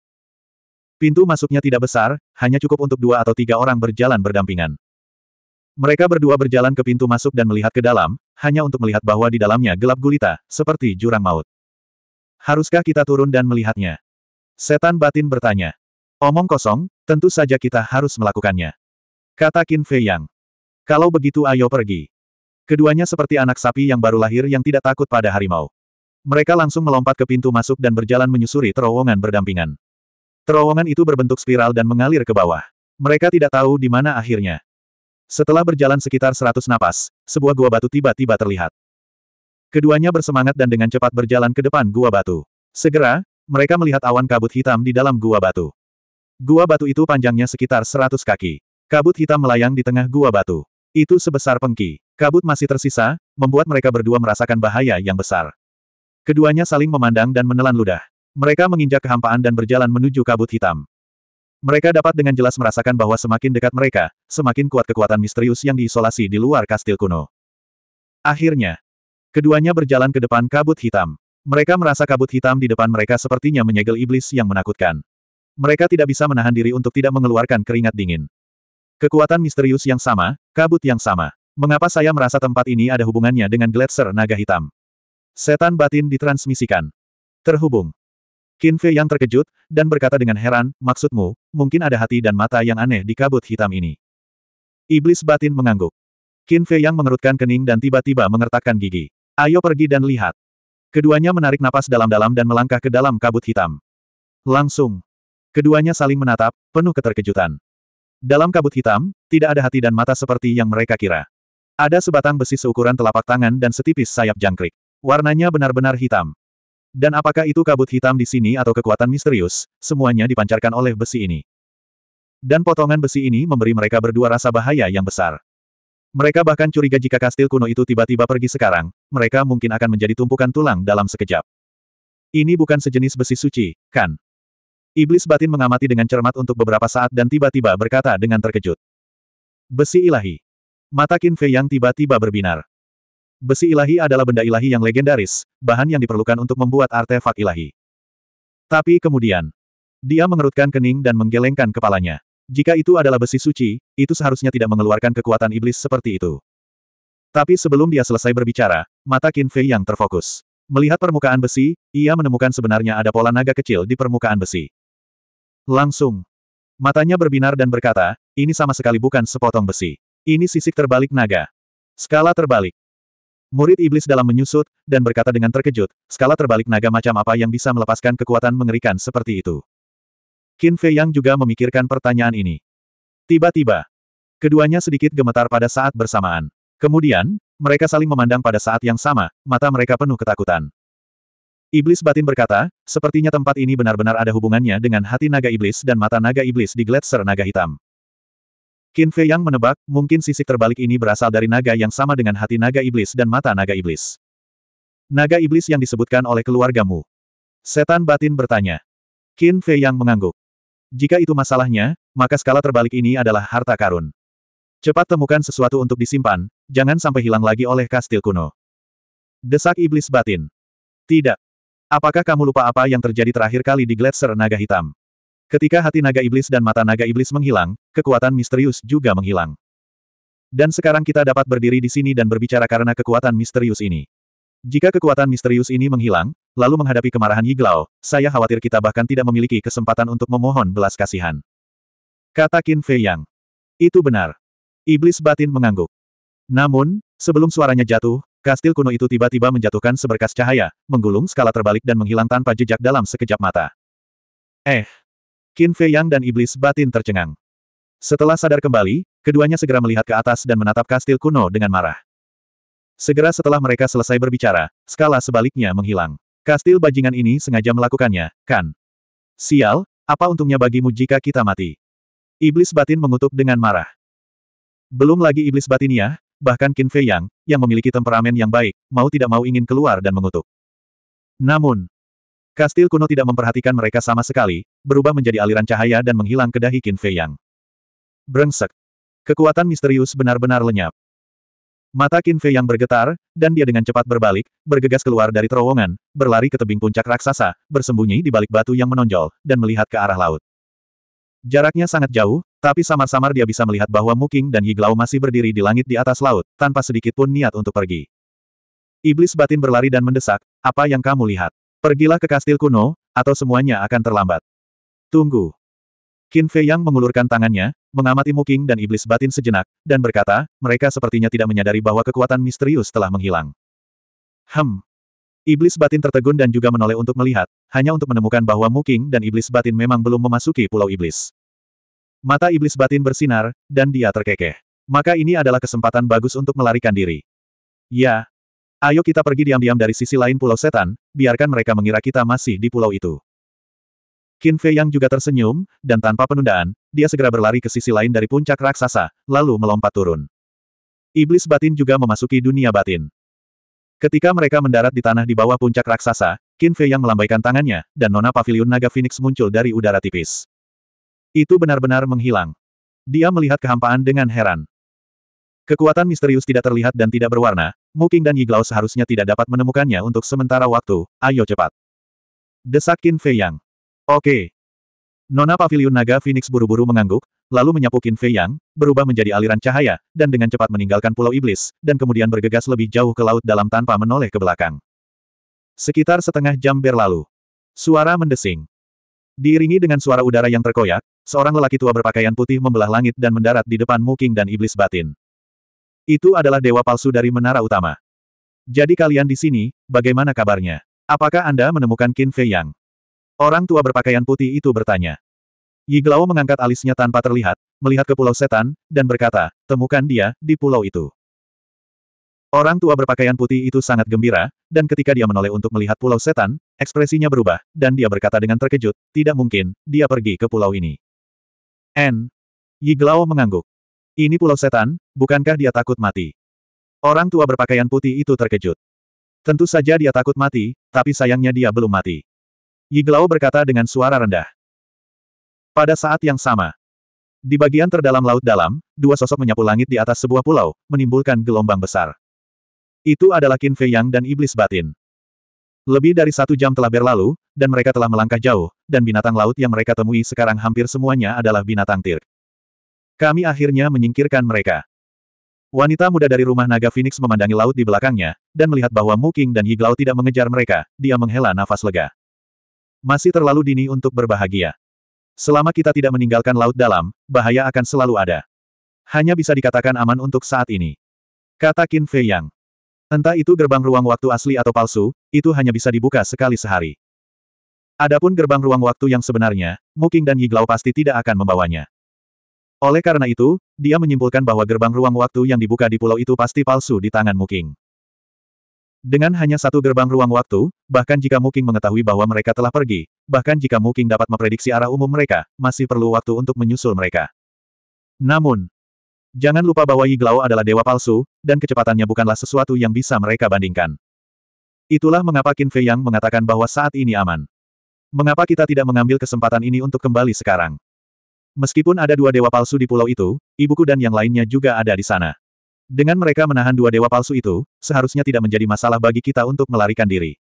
Pintu masuknya tidak besar, hanya cukup untuk dua atau tiga orang berjalan berdampingan. Mereka berdua berjalan ke pintu masuk dan melihat ke dalam, hanya untuk melihat bahwa di dalamnya gelap gulita, seperti jurang maut. Haruskah kita turun dan melihatnya? Setan batin bertanya. Omong kosong, tentu saja kita harus melakukannya. Kata Qin Fei Yang. Kalau begitu ayo pergi. Keduanya seperti anak sapi yang baru lahir yang tidak takut pada harimau. Mereka langsung melompat ke pintu masuk dan berjalan menyusuri terowongan berdampingan. Terowongan itu berbentuk spiral dan mengalir ke bawah. Mereka tidak tahu di mana akhirnya. Setelah berjalan sekitar seratus napas, sebuah gua batu tiba-tiba terlihat. Keduanya bersemangat dan dengan cepat berjalan ke depan gua batu. Segera, mereka melihat awan kabut hitam di dalam gua batu. Gua batu itu panjangnya sekitar 100 kaki. Kabut hitam melayang di tengah gua batu. Itu sebesar pengki. Kabut masih tersisa, membuat mereka berdua merasakan bahaya yang besar. Keduanya saling memandang dan menelan ludah. Mereka menginjak kehampaan dan berjalan menuju kabut hitam. Mereka dapat dengan jelas merasakan bahwa semakin dekat mereka, semakin kuat kekuatan misterius yang diisolasi di luar kastil kuno. Akhirnya, keduanya berjalan ke depan kabut hitam. Mereka merasa kabut hitam di depan mereka sepertinya menyegel iblis yang menakutkan. Mereka tidak bisa menahan diri untuk tidak mengeluarkan keringat dingin. Kekuatan misterius yang sama, kabut yang sama. Mengapa saya merasa tempat ini ada hubungannya dengan gletser naga hitam? Setan batin ditransmisikan. Terhubung. Kinfe yang terkejut, dan berkata dengan heran, maksudmu, mungkin ada hati dan mata yang aneh di kabut hitam ini. Iblis batin mengangguk. Kinfe yang mengerutkan kening dan tiba-tiba mengertakkan gigi. Ayo pergi dan lihat. Keduanya menarik napas dalam-dalam dan melangkah ke dalam kabut hitam. Langsung. Keduanya saling menatap, penuh keterkejutan. Dalam kabut hitam, tidak ada hati dan mata seperti yang mereka kira. Ada sebatang besi seukuran telapak tangan dan setipis sayap jangkrik. Warnanya benar-benar hitam. Dan apakah itu kabut hitam di sini atau kekuatan misterius, semuanya dipancarkan oleh besi ini. Dan potongan besi ini memberi mereka berdua rasa bahaya yang besar. Mereka bahkan curiga jika kastil kuno itu tiba-tiba pergi sekarang, mereka mungkin akan menjadi tumpukan tulang dalam sekejap. Ini bukan sejenis besi suci, kan? Iblis batin mengamati dengan cermat untuk beberapa saat dan tiba-tiba berkata dengan terkejut. Besi ilahi. Mata Qin Fei yang tiba-tiba berbinar. Besi ilahi adalah benda ilahi yang legendaris, bahan yang diperlukan untuk membuat artefak ilahi. Tapi kemudian, dia mengerutkan kening dan menggelengkan kepalanya. Jika itu adalah besi suci, itu seharusnya tidak mengeluarkan kekuatan iblis seperti itu. Tapi sebelum dia selesai berbicara, mata Qin Fei yang terfokus. Melihat permukaan besi, ia menemukan sebenarnya ada pola naga kecil di permukaan besi. Langsung. Matanya berbinar dan berkata, ini sama sekali bukan sepotong besi. Ini sisik terbalik naga. Skala terbalik. Murid iblis dalam menyusut, dan berkata dengan terkejut, skala terbalik naga macam apa yang bisa melepaskan kekuatan mengerikan seperti itu. Qin Fei Yang juga memikirkan pertanyaan ini. Tiba-tiba, keduanya sedikit gemetar pada saat bersamaan. Kemudian, mereka saling memandang pada saat yang sama, mata mereka penuh ketakutan. Iblis batin berkata, sepertinya tempat ini benar-benar ada hubungannya dengan hati naga iblis dan mata naga iblis di gletser naga hitam. Qin Fei Yang menebak, mungkin sisik terbalik ini berasal dari naga yang sama dengan hati naga iblis dan mata naga iblis. Naga iblis yang disebutkan oleh keluargamu. Setan batin bertanya. Qin Fei Yang mengangguk. Jika itu masalahnya, maka skala terbalik ini adalah harta karun. Cepat temukan sesuatu untuk disimpan, jangan sampai hilang lagi oleh kastil kuno. Desak iblis batin. Tidak, Apakah kamu lupa apa yang terjadi terakhir kali di Gletser Naga Hitam? Ketika hati naga iblis dan mata naga iblis menghilang, kekuatan misterius juga menghilang. Dan sekarang kita dapat berdiri di sini dan berbicara karena kekuatan misterius ini. Jika kekuatan misterius ini menghilang, lalu menghadapi kemarahan Yiglao, saya khawatir kita bahkan tidak memiliki kesempatan untuk memohon belas kasihan. Kata Qin Fei Yang. Itu benar. Iblis batin mengangguk. Namun, sebelum suaranya jatuh, Kastil kuno itu tiba-tiba menjatuhkan seberkas cahaya, menggulung skala terbalik dan menghilang tanpa jejak dalam sekejap mata. Eh! Qin Fei Yang dan iblis batin tercengang. Setelah sadar kembali, keduanya segera melihat ke atas dan menatap kastil kuno dengan marah. Segera setelah mereka selesai berbicara, skala sebaliknya menghilang. Kastil bajingan ini sengaja melakukannya, kan? Sial, apa untungnya bagimu jika kita mati? Iblis batin mengutuk dengan marah. Belum lagi iblis batinnya, bahkan Qin Fei Yang, yang memiliki temperamen yang baik, mau tidak mau ingin keluar dan mengutuk. Namun, kastil kuno tidak memperhatikan mereka sama sekali, berubah menjadi aliran cahaya dan menghilang ke dahi Qin Fei Yang. Brengsek. Kekuatan misterius benar-benar lenyap. Mata Qin Fei yang bergetar, dan dia dengan cepat berbalik, bergegas keluar dari terowongan, berlari ke tebing puncak raksasa, bersembunyi di balik batu yang menonjol, dan melihat ke arah laut. Jaraknya sangat jauh, tapi samar-samar dia bisa melihat bahwa Muking dan Yiglau masih berdiri di langit di atas laut, tanpa sedikit pun niat untuk pergi. Iblis batin berlari dan mendesak, apa yang kamu lihat? Pergilah ke kastil kuno, atau semuanya akan terlambat. Tunggu. Qin Fei Yang mengulurkan tangannya, mengamati Muking dan iblis batin sejenak, dan berkata, mereka sepertinya tidak menyadari bahwa kekuatan misterius telah menghilang. Hem, Iblis batin tertegun dan juga menoleh untuk melihat, hanya untuk menemukan bahwa Muking dan iblis batin memang belum memasuki pulau iblis. Mata iblis batin bersinar, dan dia terkekeh. Maka ini adalah kesempatan bagus untuk melarikan diri. Ya. Ayo kita pergi diam-diam dari sisi lain pulau setan, biarkan mereka mengira kita masih di pulau itu. Qin Fei yang juga tersenyum, dan tanpa penundaan, dia segera berlari ke sisi lain dari puncak raksasa, lalu melompat turun. Iblis batin juga memasuki dunia batin. Ketika mereka mendarat di tanah di bawah puncak raksasa, Qin Fei yang melambaikan tangannya, dan nona pavilion naga Phoenix muncul dari udara tipis. Itu benar-benar menghilang. Dia melihat kehampaan dengan heran. Kekuatan misterius tidak terlihat dan tidak berwarna, Muking dan Yiglao seharusnya tidak dapat menemukannya untuk sementara waktu, ayo cepat. Desak Qin Fei Yang. Oke. Nona pavilion naga Phoenix buru-buru mengangguk, lalu menyapu Qin Fei Yang, berubah menjadi aliran cahaya, dan dengan cepat meninggalkan Pulau Iblis, dan kemudian bergegas lebih jauh ke laut dalam tanpa menoleh ke belakang. Sekitar setengah jam berlalu. Suara mendesing. Diiringi dengan suara udara yang terkoyak, seorang lelaki tua berpakaian putih membelah langit dan mendarat di depan Muking dan Iblis Batin. Itu adalah dewa palsu dari menara utama. Jadi kalian di sini, bagaimana kabarnya? Apakah Anda menemukan Qin Fei Yang? Orang tua berpakaian putih itu bertanya. Yiglao mengangkat alisnya tanpa terlihat, melihat ke pulau setan, dan berkata, temukan dia, di pulau itu. Orang tua berpakaian putih itu sangat gembira, dan ketika dia menoleh untuk melihat pulau setan, ekspresinya berubah, dan dia berkata dengan terkejut, tidak mungkin, dia pergi ke pulau ini. N. Yiglao mengangguk. Ini pulau setan, bukankah dia takut mati? Orang tua berpakaian putih itu terkejut. Tentu saja dia takut mati, tapi sayangnya dia belum mati. Yiglao berkata dengan suara rendah. Pada saat yang sama, di bagian terdalam laut dalam, dua sosok menyapu langit di atas sebuah pulau, menimbulkan gelombang besar. Itu adalah Qin Fei Yang dan Iblis Batin. Lebih dari satu jam telah berlalu, dan mereka telah melangkah jauh, dan binatang laut yang mereka temui sekarang hampir semuanya adalah binatang tir. Kami akhirnya menyingkirkan mereka. Wanita muda dari rumah naga Phoenix memandangi laut di belakangnya, dan melihat bahwa Muking dan Higlau tidak mengejar mereka, dia menghela nafas lega. Masih terlalu dini untuk berbahagia. Selama kita tidak meninggalkan laut dalam, bahaya akan selalu ada. Hanya bisa dikatakan aman untuk saat ini. Kata Qin Fei Yang. Entah itu gerbang ruang waktu asli atau palsu, itu hanya bisa dibuka sekali sehari. Adapun gerbang ruang waktu yang sebenarnya, Muking dan Yiglau pasti tidak akan membawanya. Oleh karena itu, dia menyimpulkan bahwa gerbang ruang waktu yang dibuka di pulau itu pasti palsu di tangan Muking. Dengan hanya satu gerbang ruang waktu, bahkan jika Muking mengetahui bahwa mereka telah pergi, bahkan jika Muking dapat memprediksi arah umum mereka, masih perlu waktu untuk menyusul mereka. Namun, jangan lupa bahwa Yiglao adalah dewa palsu, dan kecepatannya bukanlah sesuatu yang bisa mereka bandingkan. Itulah mengapa Qin Fei Yang mengatakan bahwa saat ini aman. Mengapa kita tidak mengambil kesempatan ini untuk kembali sekarang? Meskipun ada dua dewa palsu di pulau itu, ibuku dan yang lainnya juga ada di sana. Dengan mereka menahan dua dewa palsu itu, seharusnya tidak menjadi masalah bagi kita untuk melarikan diri.